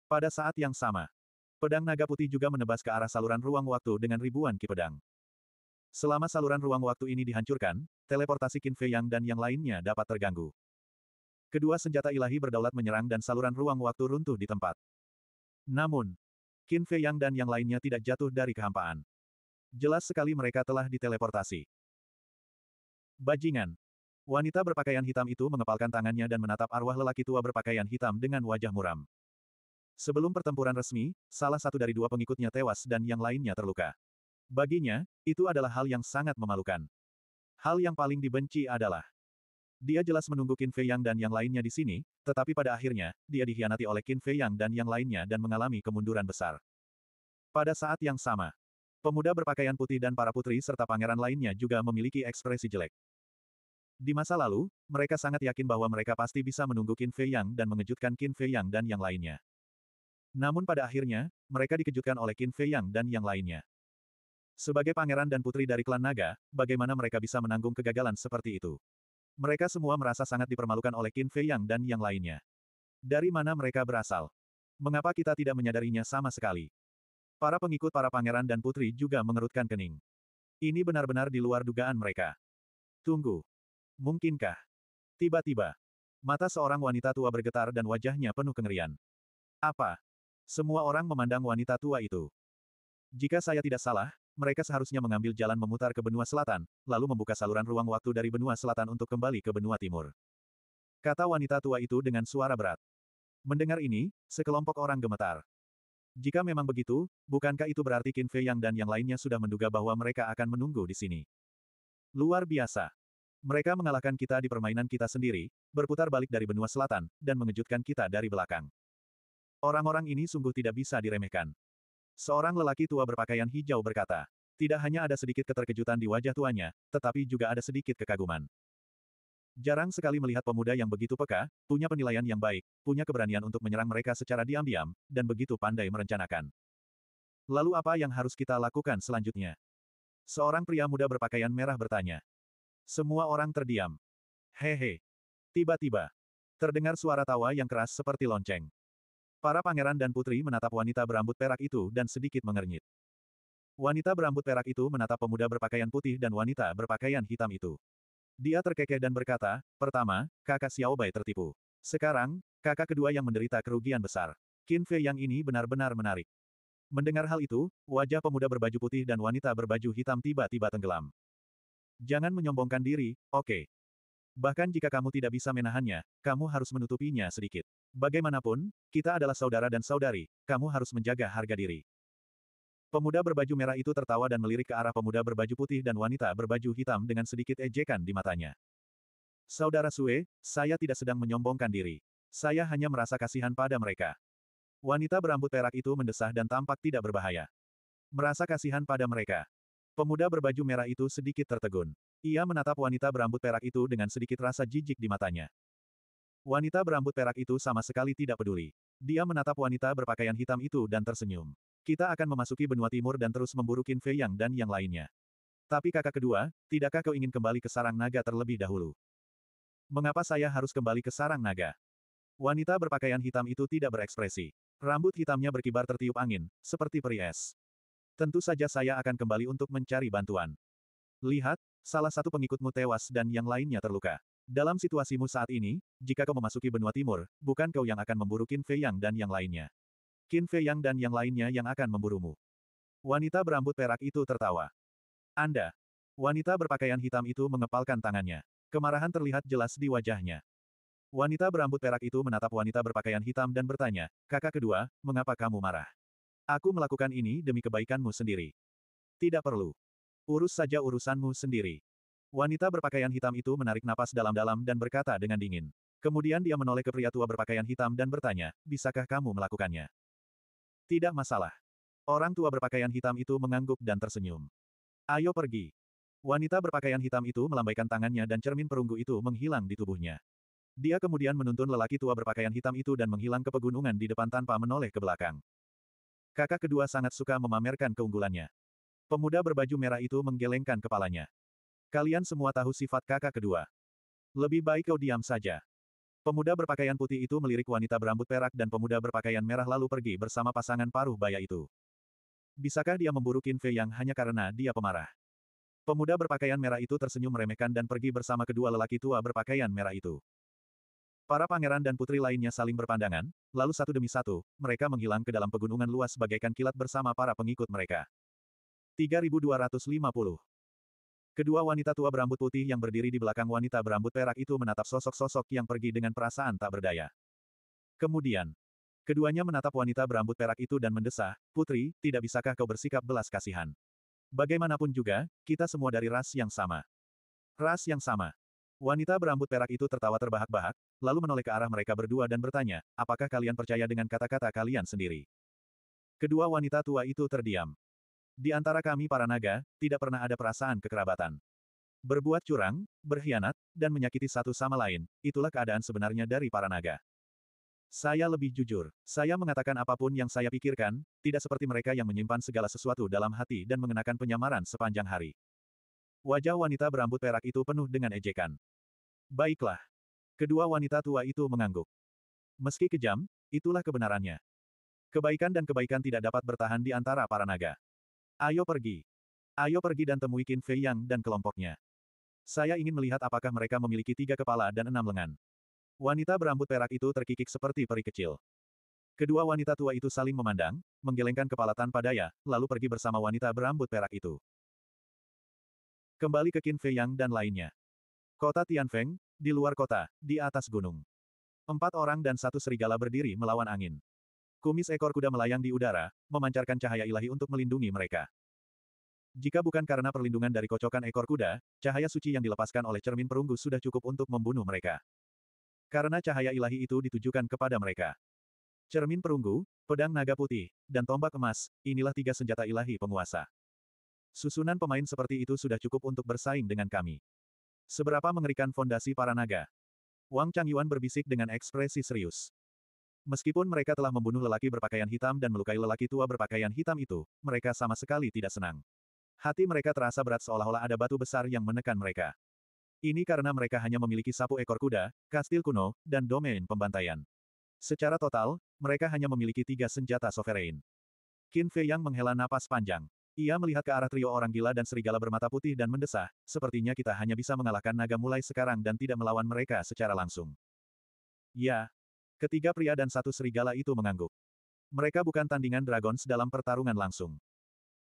Pada saat yang sama, pedang naga putih juga menebas ke arah saluran ruang waktu dengan ribuan ki pedang. Selama saluran ruang waktu ini dihancurkan, teleportasi Qin Fei Yang dan yang lainnya dapat terganggu. Kedua senjata ilahi berdaulat menyerang dan saluran ruang waktu runtuh di tempat. Namun, Qin Fei Yang dan yang lainnya tidak jatuh dari kehampaan. Jelas sekali mereka telah diteleportasi. Bajingan. Wanita berpakaian hitam itu mengepalkan tangannya dan menatap arwah lelaki tua berpakaian hitam dengan wajah muram. Sebelum pertempuran resmi, salah satu dari dua pengikutnya tewas dan yang lainnya terluka. Baginya, itu adalah hal yang sangat memalukan. Hal yang paling dibenci adalah dia jelas menunggu Qin Fei Yang dan yang lainnya di sini, tetapi pada akhirnya, dia dihianati oleh Qin Fei Yang dan yang lainnya dan mengalami kemunduran besar. Pada saat yang sama, pemuda berpakaian putih dan para putri serta pangeran lainnya juga memiliki ekspresi jelek. Di masa lalu, mereka sangat yakin bahwa mereka pasti bisa menunggu Qin Fei Yang dan mengejutkan Qin Fei Yang dan yang lainnya. Namun pada akhirnya, mereka dikejutkan oleh Qin Fei Yang dan yang lainnya. Sebagai pangeran dan putri dari klan naga, bagaimana mereka bisa menanggung kegagalan seperti itu? Mereka semua merasa sangat dipermalukan oleh Qin Fei Yang dan yang lainnya. Dari mana mereka berasal? Mengapa kita tidak menyadarinya sama sekali? Para pengikut para pangeran dan putri juga mengerutkan kening. Ini benar-benar di luar dugaan mereka. Tunggu, Mungkinkah? Tiba-tiba, mata seorang wanita tua bergetar dan wajahnya penuh kengerian. Apa? Semua orang memandang wanita tua itu. Jika saya tidak salah, mereka seharusnya mengambil jalan memutar ke benua selatan, lalu membuka saluran ruang waktu dari benua selatan untuk kembali ke benua timur. Kata wanita tua itu dengan suara berat. Mendengar ini, sekelompok orang gemetar. Jika memang begitu, bukankah itu berarti Qin Fei Yang dan yang lainnya sudah menduga bahwa mereka akan menunggu di sini? Luar biasa. Mereka mengalahkan kita di permainan kita sendiri, berputar balik dari benua selatan, dan mengejutkan kita dari belakang. Orang-orang ini sungguh tidak bisa diremehkan. Seorang lelaki tua berpakaian hijau berkata, tidak hanya ada sedikit keterkejutan di wajah tuanya, tetapi juga ada sedikit kekaguman. Jarang sekali melihat pemuda yang begitu peka, punya penilaian yang baik, punya keberanian untuk menyerang mereka secara diam-diam, dan begitu pandai merencanakan. Lalu apa yang harus kita lakukan selanjutnya? Seorang pria muda berpakaian merah bertanya. Semua orang terdiam. Hehe. Tiba-tiba. Terdengar suara tawa yang keras seperti lonceng. Para pangeran dan putri menatap wanita berambut perak itu dan sedikit mengernyit. Wanita berambut perak itu menatap pemuda berpakaian putih dan wanita berpakaian hitam itu. Dia terkekeh dan berkata, pertama, kakak Xiaobai tertipu. Sekarang, kakak kedua yang menderita kerugian besar. Qin Fei yang ini benar-benar menarik. Mendengar hal itu, wajah pemuda berbaju putih dan wanita berbaju hitam tiba-tiba tenggelam. Jangan menyombongkan diri, oke. Okay. Bahkan jika kamu tidak bisa menahannya, kamu harus menutupinya sedikit. Bagaimanapun, kita adalah saudara dan saudari, kamu harus menjaga harga diri. Pemuda berbaju merah itu tertawa dan melirik ke arah pemuda berbaju putih dan wanita berbaju hitam dengan sedikit ejekan di matanya. Saudara Sue, saya tidak sedang menyombongkan diri. Saya hanya merasa kasihan pada mereka. Wanita berambut perak itu mendesah dan tampak tidak berbahaya. Merasa kasihan pada mereka. Pemuda berbaju merah itu sedikit tertegun. Ia menatap wanita berambut perak itu dengan sedikit rasa jijik di matanya. Wanita berambut perak itu sama sekali tidak peduli. Dia menatap wanita berpakaian hitam itu dan tersenyum. Kita akan memasuki benua timur dan terus memburukin Fei Yang dan yang lainnya. Tapi kakak kedua, tidakkah kau ingin kembali ke sarang naga terlebih dahulu? Mengapa saya harus kembali ke sarang naga? Wanita berpakaian hitam itu tidak berekspresi. Rambut hitamnya berkibar tertiup angin, seperti peri es. Tentu saja saya akan kembali untuk mencari bantuan. Lihat, salah satu pengikutmu tewas dan yang lainnya terluka. Dalam situasimu saat ini, jika kau memasuki benua timur, bukan kau yang akan memburu Qin Fei Yang dan yang lainnya. Qin Fei Yang dan yang lainnya yang akan memburumu. Wanita berambut perak itu tertawa. Anda. Wanita berpakaian hitam itu mengepalkan tangannya. Kemarahan terlihat jelas di wajahnya. Wanita berambut perak itu menatap wanita berpakaian hitam dan bertanya, kakak kedua, mengapa kamu marah? Aku melakukan ini demi kebaikanmu sendiri. Tidak perlu. Urus saja urusanmu sendiri. Wanita berpakaian hitam itu menarik napas dalam-dalam dan berkata dengan dingin. Kemudian dia menoleh ke pria tua berpakaian hitam dan bertanya, bisakah kamu melakukannya? Tidak masalah. Orang tua berpakaian hitam itu mengangguk dan tersenyum. Ayo pergi. Wanita berpakaian hitam itu melambaikan tangannya dan cermin perunggu itu menghilang di tubuhnya. Dia kemudian menuntun lelaki tua berpakaian hitam itu dan menghilang ke pegunungan di depan tanpa menoleh ke belakang. Kakak kedua sangat suka memamerkan keunggulannya. Pemuda berbaju merah itu menggelengkan kepalanya. Kalian semua tahu sifat kakak kedua. Lebih baik kau diam saja. Pemuda berpakaian putih itu melirik wanita berambut perak dan pemuda berpakaian merah lalu pergi bersama pasangan paruh baya itu. Bisakah dia memburu Qin Fei Yang hanya karena dia pemarah? Pemuda berpakaian merah itu tersenyum meremehkan dan pergi bersama kedua lelaki tua berpakaian merah itu. Para pangeran dan putri lainnya saling berpandangan, lalu satu demi satu, mereka menghilang ke dalam pegunungan luas bagaikan kilat bersama para pengikut mereka. 3250 Kedua wanita tua berambut putih yang berdiri di belakang wanita berambut perak itu menatap sosok-sosok yang pergi dengan perasaan tak berdaya. Kemudian, keduanya menatap wanita berambut perak itu dan mendesah, Putri, tidak bisakah kau bersikap belas kasihan? Bagaimanapun juga, kita semua dari ras yang sama. Ras yang sama. Wanita berambut perak itu tertawa terbahak-bahak, lalu menoleh ke arah mereka berdua dan bertanya, apakah kalian percaya dengan kata-kata kalian sendiri? Kedua wanita tua itu terdiam. Di antara kami para naga, tidak pernah ada perasaan kekerabatan. Berbuat curang, berkhianat, dan menyakiti satu sama lain, itulah keadaan sebenarnya dari para naga. Saya lebih jujur. Saya mengatakan apapun yang saya pikirkan, tidak seperti mereka yang menyimpan segala sesuatu dalam hati dan mengenakan penyamaran sepanjang hari. Wajah wanita berambut perak itu penuh dengan ejekan. Baiklah. Kedua wanita tua itu mengangguk. Meski kejam, itulah kebenarannya. Kebaikan dan kebaikan tidak dapat bertahan di antara para naga. Ayo pergi. Ayo pergi dan temui Qin Fei Yang dan kelompoknya. Saya ingin melihat apakah mereka memiliki tiga kepala dan enam lengan. Wanita berambut perak itu terkikik seperti peri kecil. Kedua wanita tua itu saling memandang, menggelengkan kepala tanpa daya, lalu pergi bersama wanita berambut perak itu. Kembali ke Qin Fei Yang dan lainnya. Kota Tianfeng, di luar kota, di atas gunung. Empat orang dan satu serigala berdiri melawan angin. Kumis ekor kuda melayang di udara, memancarkan cahaya ilahi untuk melindungi mereka. Jika bukan karena perlindungan dari kocokan ekor kuda, cahaya suci yang dilepaskan oleh cermin perunggu sudah cukup untuk membunuh mereka. Karena cahaya ilahi itu ditujukan kepada mereka. Cermin perunggu, pedang naga putih, dan tombak emas, inilah tiga senjata ilahi penguasa. Susunan pemain seperti itu sudah cukup untuk bersaing dengan kami. Seberapa mengerikan fondasi para naga? Wang Changyuan berbisik dengan ekspresi serius. Meskipun mereka telah membunuh lelaki berpakaian hitam dan melukai lelaki tua berpakaian hitam itu, mereka sama sekali tidak senang. Hati mereka terasa berat seolah-olah ada batu besar yang menekan mereka. Ini karena mereka hanya memiliki sapu ekor kuda, kastil kuno, dan domain pembantaian. Secara total, mereka hanya memiliki tiga senjata sovereign. Qin Fei Yang menghela napas panjang. Ia melihat ke arah trio orang gila dan serigala bermata putih dan mendesah, sepertinya kita hanya bisa mengalahkan naga mulai sekarang dan tidak melawan mereka secara langsung. Ya. Ketiga pria dan satu serigala itu mengangguk. Mereka bukan tandingan Dragons dalam pertarungan langsung.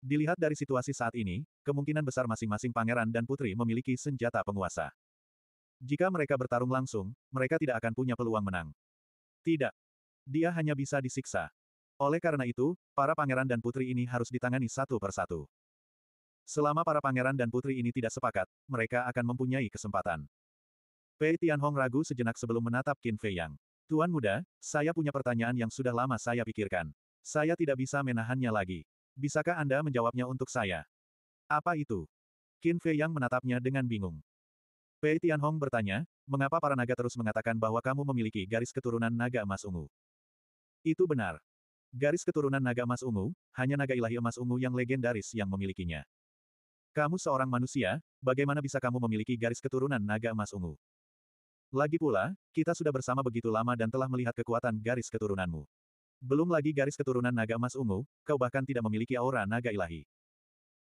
Dilihat dari situasi saat ini, kemungkinan besar masing-masing pangeran dan putri memiliki senjata penguasa. Jika mereka bertarung langsung, mereka tidak akan punya peluang menang. Tidak. Dia hanya bisa disiksa. Oleh karena itu, para pangeran dan putri ini harus ditangani satu persatu. Selama para pangeran dan putri ini tidak sepakat, mereka akan mempunyai kesempatan. Pei Tianhong ragu sejenak sebelum menatap Qin Fei Yang. Tuan muda, saya punya pertanyaan yang sudah lama saya pikirkan. Saya tidak bisa menahannya lagi. Bisakah Anda menjawabnya untuk saya? Apa itu? Qin Fei Yang menatapnya dengan bingung. Pei Tianhong bertanya, mengapa para naga terus mengatakan bahwa kamu memiliki garis keturunan naga emas ungu? Itu benar. Garis keturunan naga emas ungu, hanya naga ilahi emas ungu yang legendaris yang memilikinya. Kamu seorang manusia, bagaimana bisa kamu memiliki garis keturunan naga emas ungu? Lagi pula, kita sudah bersama begitu lama dan telah melihat kekuatan garis keturunanmu. Belum lagi garis keturunan naga emas ungu, kau bahkan tidak memiliki aura naga ilahi.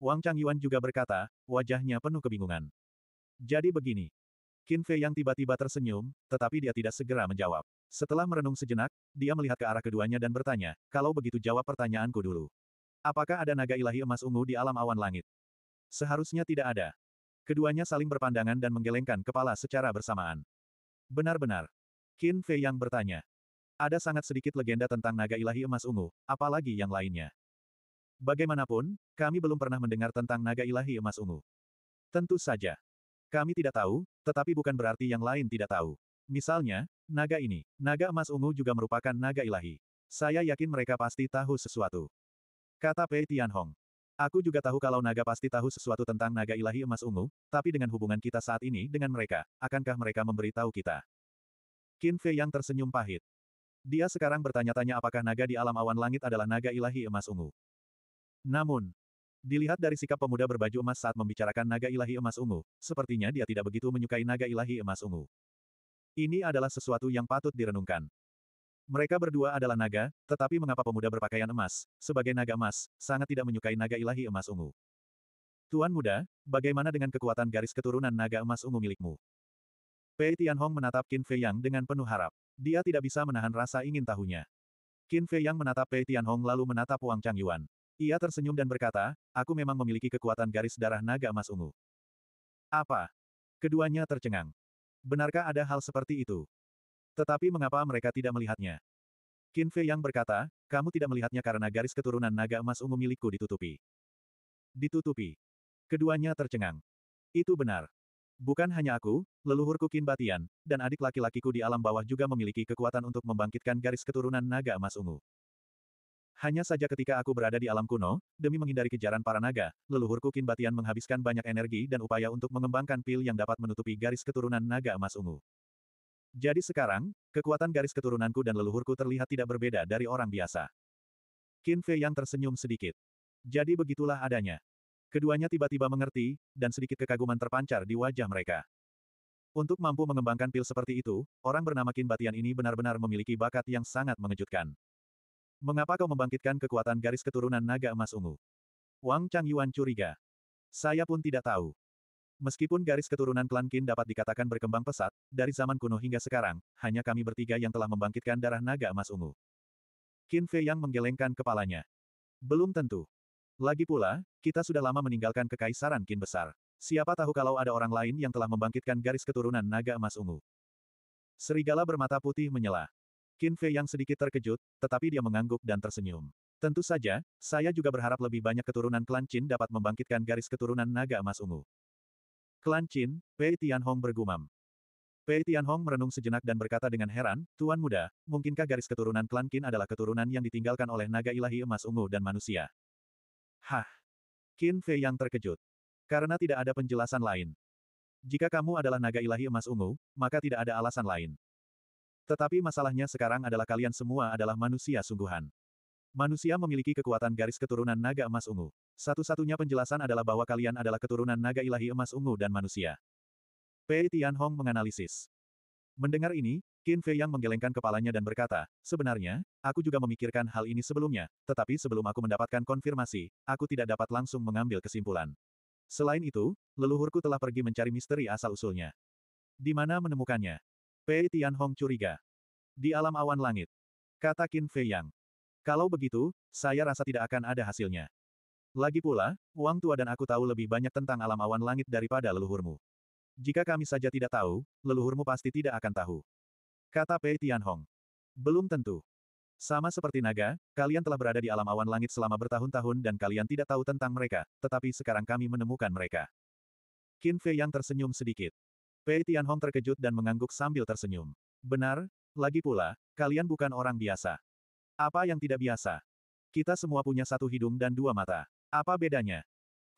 Wang Changyuan juga berkata, wajahnya penuh kebingungan. Jadi begini, Qin Fei yang tiba-tiba tersenyum, tetapi dia tidak segera menjawab. Setelah merenung sejenak, dia melihat ke arah keduanya dan bertanya, kalau begitu jawab pertanyaanku dulu. Apakah ada naga ilahi emas ungu di alam awan langit? Seharusnya tidak ada. Keduanya saling berpandangan dan menggelengkan kepala secara bersamaan. Benar-benar. Qin Fei yang bertanya. Ada sangat sedikit legenda tentang naga ilahi emas ungu, apalagi yang lainnya. Bagaimanapun, kami belum pernah mendengar tentang naga ilahi emas ungu. Tentu saja. Kami tidak tahu, tetapi bukan berarti yang lain tidak tahu. Misalnya, naga ini, naga emas ungu juga merupakan naga ilahi. Saya yakin mereka pasti tahu sesuatu. Kata Pei Tianhong. Aku juga tahu kalau naga pasti tahu sesuatu tentang naga ilahi emas ungu, tapi dengan hubungan kita saat ini dengan mereka, akankah mereka memberi tahu kita? Qin Fei yang tersenyum pahit. Dia sekarang bertanya-tanya apakah naga di alam awan langit adalah naga ilahi emas ungu. Namun, Dilihat dari sikap pemuda berbaju emas saat membicarakan naga ilahi emas ungu, sepertinya dia tidak begitu menyukai naga ilahi emas ungu. Ini adalah sesuatu yang patut direnungkan. Mereka berdua adalah naga, tetapi mengapa pemuda berpakaian emas, sebagai naga emas, sangat tidak menyukai naga ilahi emas ungu? Tuan muda, bagaimana dengan kekuatan garis keturunan naga emas ungu milikmu? Pei Tianhong menatap Qin Fei Yang dengan penuh harap. Dia tidak bisa menahan rasa ingin tahunya. Qin Fei Yang menatap Pei Tianhong lalu menatap Wang Changyuan. Ia tersenyum dan berkata, aku memang memiliki kekuatan garis darah naga emas ungu. Apa? Keduanya tercengang. Benarkah ada hal seperti itu? Tetapi mengapa mereka tidak melihatnya? Qin Fei yang berkata, kamu tidak melihatnya karena garis keturunan naga emas ungu milikku ditutupi. Ditutupi. Keduanya tercengang. Itu benar. Bukan hanya aku, leluhurku Qin Batian, dan adik laki-lakiku di alam bawah juga memiliki kekuatan untuk membangkitkan garis keturunan naga emas ungu. Hanya saja ketika aku berada di alam kuno, demi menghindari kejaran para naga, leluhurku Kinbatian menghabiskan banyak energi dan upaya untuk mengembangkan pil yang dapat menutupi garis keturunan naga emas ungu. Jadi sekarang, kekuatan garis keturunanku dan leluhurku terlihat tidak berbeda dari orang biasa. Qin Fei yang tersenyum sedikit. Jadi begitulah adanya. Keduanya tiba-tiba mengerti, dan sedikit kekaguman terpancar di wajah mereka. Untuk mampu mengembangkan pil seperti itu, orang bernama Kinbatian ini benar-benar memiliki bakat yang sangat mengejutkan. Mengapa kau membangkitkan kekuatan garis keturunan naga emas ungu? Wang Changyuan curiga. Saya pun tidak tahu. Meskipun garis keturunan klan Qin dapat dikatakan berkembang pesat, dari zaman kuno hingga sekarang, hanya kami bertiga yang telah membangkitkan darah naga emas ungu. Qin Fei yang menggelengkan kepalanya. Belum tentu. Lagi pula, kita sudah lama meninggalkan kekaisaran Qin besar. Siapa tahu kalau ada orang lain yang telah membangkitkan garis keturunan naga emas ungu. Serigala bermata putih menyela. Qin Fei yang sedikit terkejut, tetapi dia mengangguk dan tersenyum. Tentu saja, saya juga berharap lebih banyak keturunan klan Qin dapat membangkitkan garis keturunan naga emas ungu. Klan Qin, Pei Tianhong bergumam. Pei Tianhong merenung sejenak dan berkata dengan heran, Tuan muda, mungkinkah garis keturunan klan Qin adalah keturunan yang ditinggalkan oleh naga ilahi emas ungu dan manusia? Hah! Qin Fei yang terkejut. Karena tidak ada penjelasan lain. Jika kamu adalah naga ilahi emas ungu, maka tidak ada alasan lain. Tetapi masalahnya sekarang adalah kalian semua adalah manusia sungguhan. Manusia memiliki kekuatan garis keturunan naga emas ungu. Satu-satunya penjelasan adalah bahwa kalian adalah keturunan naga ilahi emas ungu dan manusia. Pei Tianhong menganalisis. Mendengar ini, Qin Fei yang menggelengkan kepalanya dan berkata, sebenarnya, aku juga memikirkan hal ini sebelumnya, tetapi sebelum aku mendapatkan konfirmasi, aku tidak dapat langsung mengambil kesimpulan. Selain itu, leluhurku telah pergi mencari misteri asal-usulnya. Di mana menemukannya? Fei Tianhong curiga. Di alam awan langit. Kata Qin Fei Yang. Kalau begitu, saya rasa tidak akan ada hasilnya. Lagi pula, Wang Tua dan aku tahu lebih banyak tentang alam awan langit daripada leluhurmu. Jika kami saja tidak tahu, leluhurmu pasti tidak akan tahu. Kata Pei Tianhong. Belum tentu. Sama seperti naga, kalian telah berada di alam awan langit selama bertahun-tahun dan kalian tidak tahu tentang mereka, tetapi sekarang kami menemukan mereka. Qin Fei yang tersenyum sedikit. Pei Tianhong terkejut dan mengangguk sambil tersenyum. Benar, lagi pula, kalian bukan orang biasa. Apa yang tidak biasa? Kita semua punya satu hidung dan dua mata. Apa bedanya?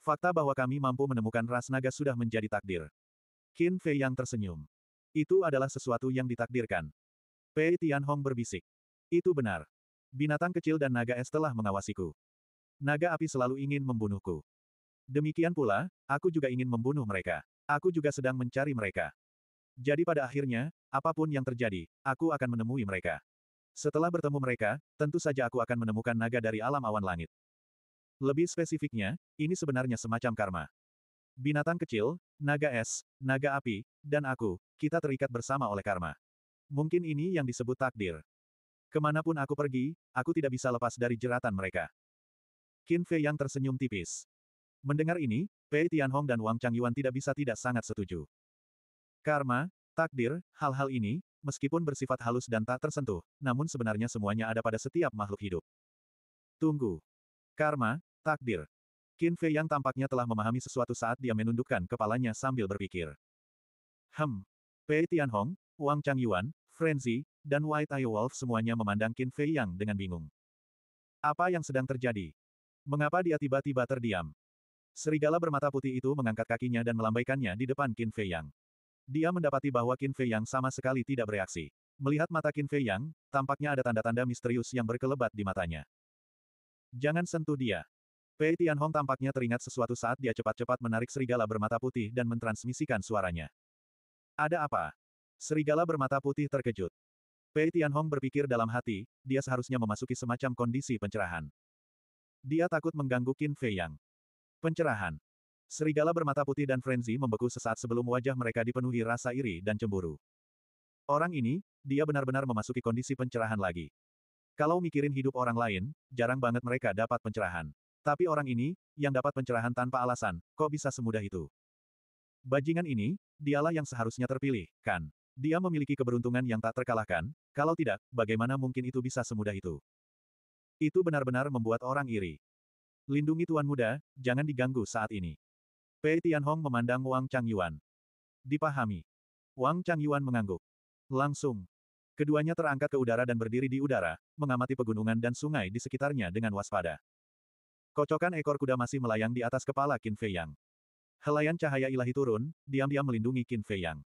Fakta bahwa kami mampu menemukan ras naga sudah menjadi takdir. Qin Fei yang tersenyum. Itu adalah sesuatu yang ditakdirkan. Pei Tianhong berbisik. Itu benar. Binatang kecil dan naga es telah mengawasiku. Naga api selalu ingin membunuhku. Demikian pula, aku juga ingin membunuh mereka. Aku juga sedang mencari mereka. Jadi pada akhirnya, apapun yang terjadi, aku akan menemui mereka. Setelah bertemu mereka, tentu saja aku akan menemukan naga dari alam awan langit. Lebih spesifiknya, ini sebenarnya semacam karma. Binatang kecil, naga es, naga api, dan aku, kita terikat bersama oleh karma. Mungkin ini yang disebut takdir. Kemanapun aku pergi, aku tidak bisa lepas dari jeratan mereka. Qin Fei yang tersenyum tipis. Mendengar ini, Pei Tianhong dan Wang Changyuan tidak bisa tidak sangat setuju. Karma, takdir, hal-hal ini, meskipun bersifat halus dan tak tersentuh, namun sebenarnya semuanya ada pada setiap makhluk hidup. Tunggu. Karma, takdir. Qin Fei yang tampaknya telah memahami sesuatu saat dia menundukkan kepalanya sambil berpikir. Hem. Pei Tianhong, Wang Changyuan, Frenzy, dan White Eye Wolf semuanya memandang Qin Fei Yang dengan bingung. Apa yang sedang terjadi? Mengapa dia tiba-tiba terdiam? Serigala bermata putih itu mengangkat kakinya dan melambaikannya di depan Qin Fei Yang. Dia mendapati bahwa Qin Fei Yang sama sekali tidak bereaksi. Melihat mata Qin Fei Yang, tampaknya ada tanda-tanda misterius yang berkelebat di matanya. Jangan sentuh dia. Pei Tianhong tampaknya teringat sesuatu saat dia cepat-cepat menarik serigala bermata putih dan mentransmisikan suaranya. Ada apa? Serigala bermata putih terkejut. Pei Tianhong berpikir dalam hati, dia seharusnya memasuki semacam kondisi pencerahan. Dia takut mengganggu Qin Fei Yang. Pencerahan. Serigala bermata putih dan frenzi membeku sesaat sebelum wajah mereka dipenuhi rasa iri dan cemburu. Orang ini, dia benar-benar memasuki kondisi pencerahan lagi. Kalau mikirin hidup orang lain, jarang banget mereka dapat pencerahan. Tapi orang ini, yang dapat pencerahan tanpa alasan, kok bisa semudah itu? Bajingan ini, dialah yang seharusnya terpilih, kan? Dia memiliki keberuntungan yang tak terkalahkan, kalau tidak, bagaimana mungkin itu bisa semudah itu? Itu benar-benar membuat orang iri. Lindungi Tuan Muda, jangan diganggu saat ini. Pei Tianhong memandang Wang Changyuan. Dipahami. Wang Changyuan mengangguk. Langsung. Keduanya terangkat ke udara dan berdiri di udara, mengamati pegunungan dan sungai di sekitarnya dengan waspada. Kocokan ekor kuda masih melayang di atas kepala Qin Fei Yang. Helaian cahaya ilahi turun, diam-diam melindungi Qin Fei Yang.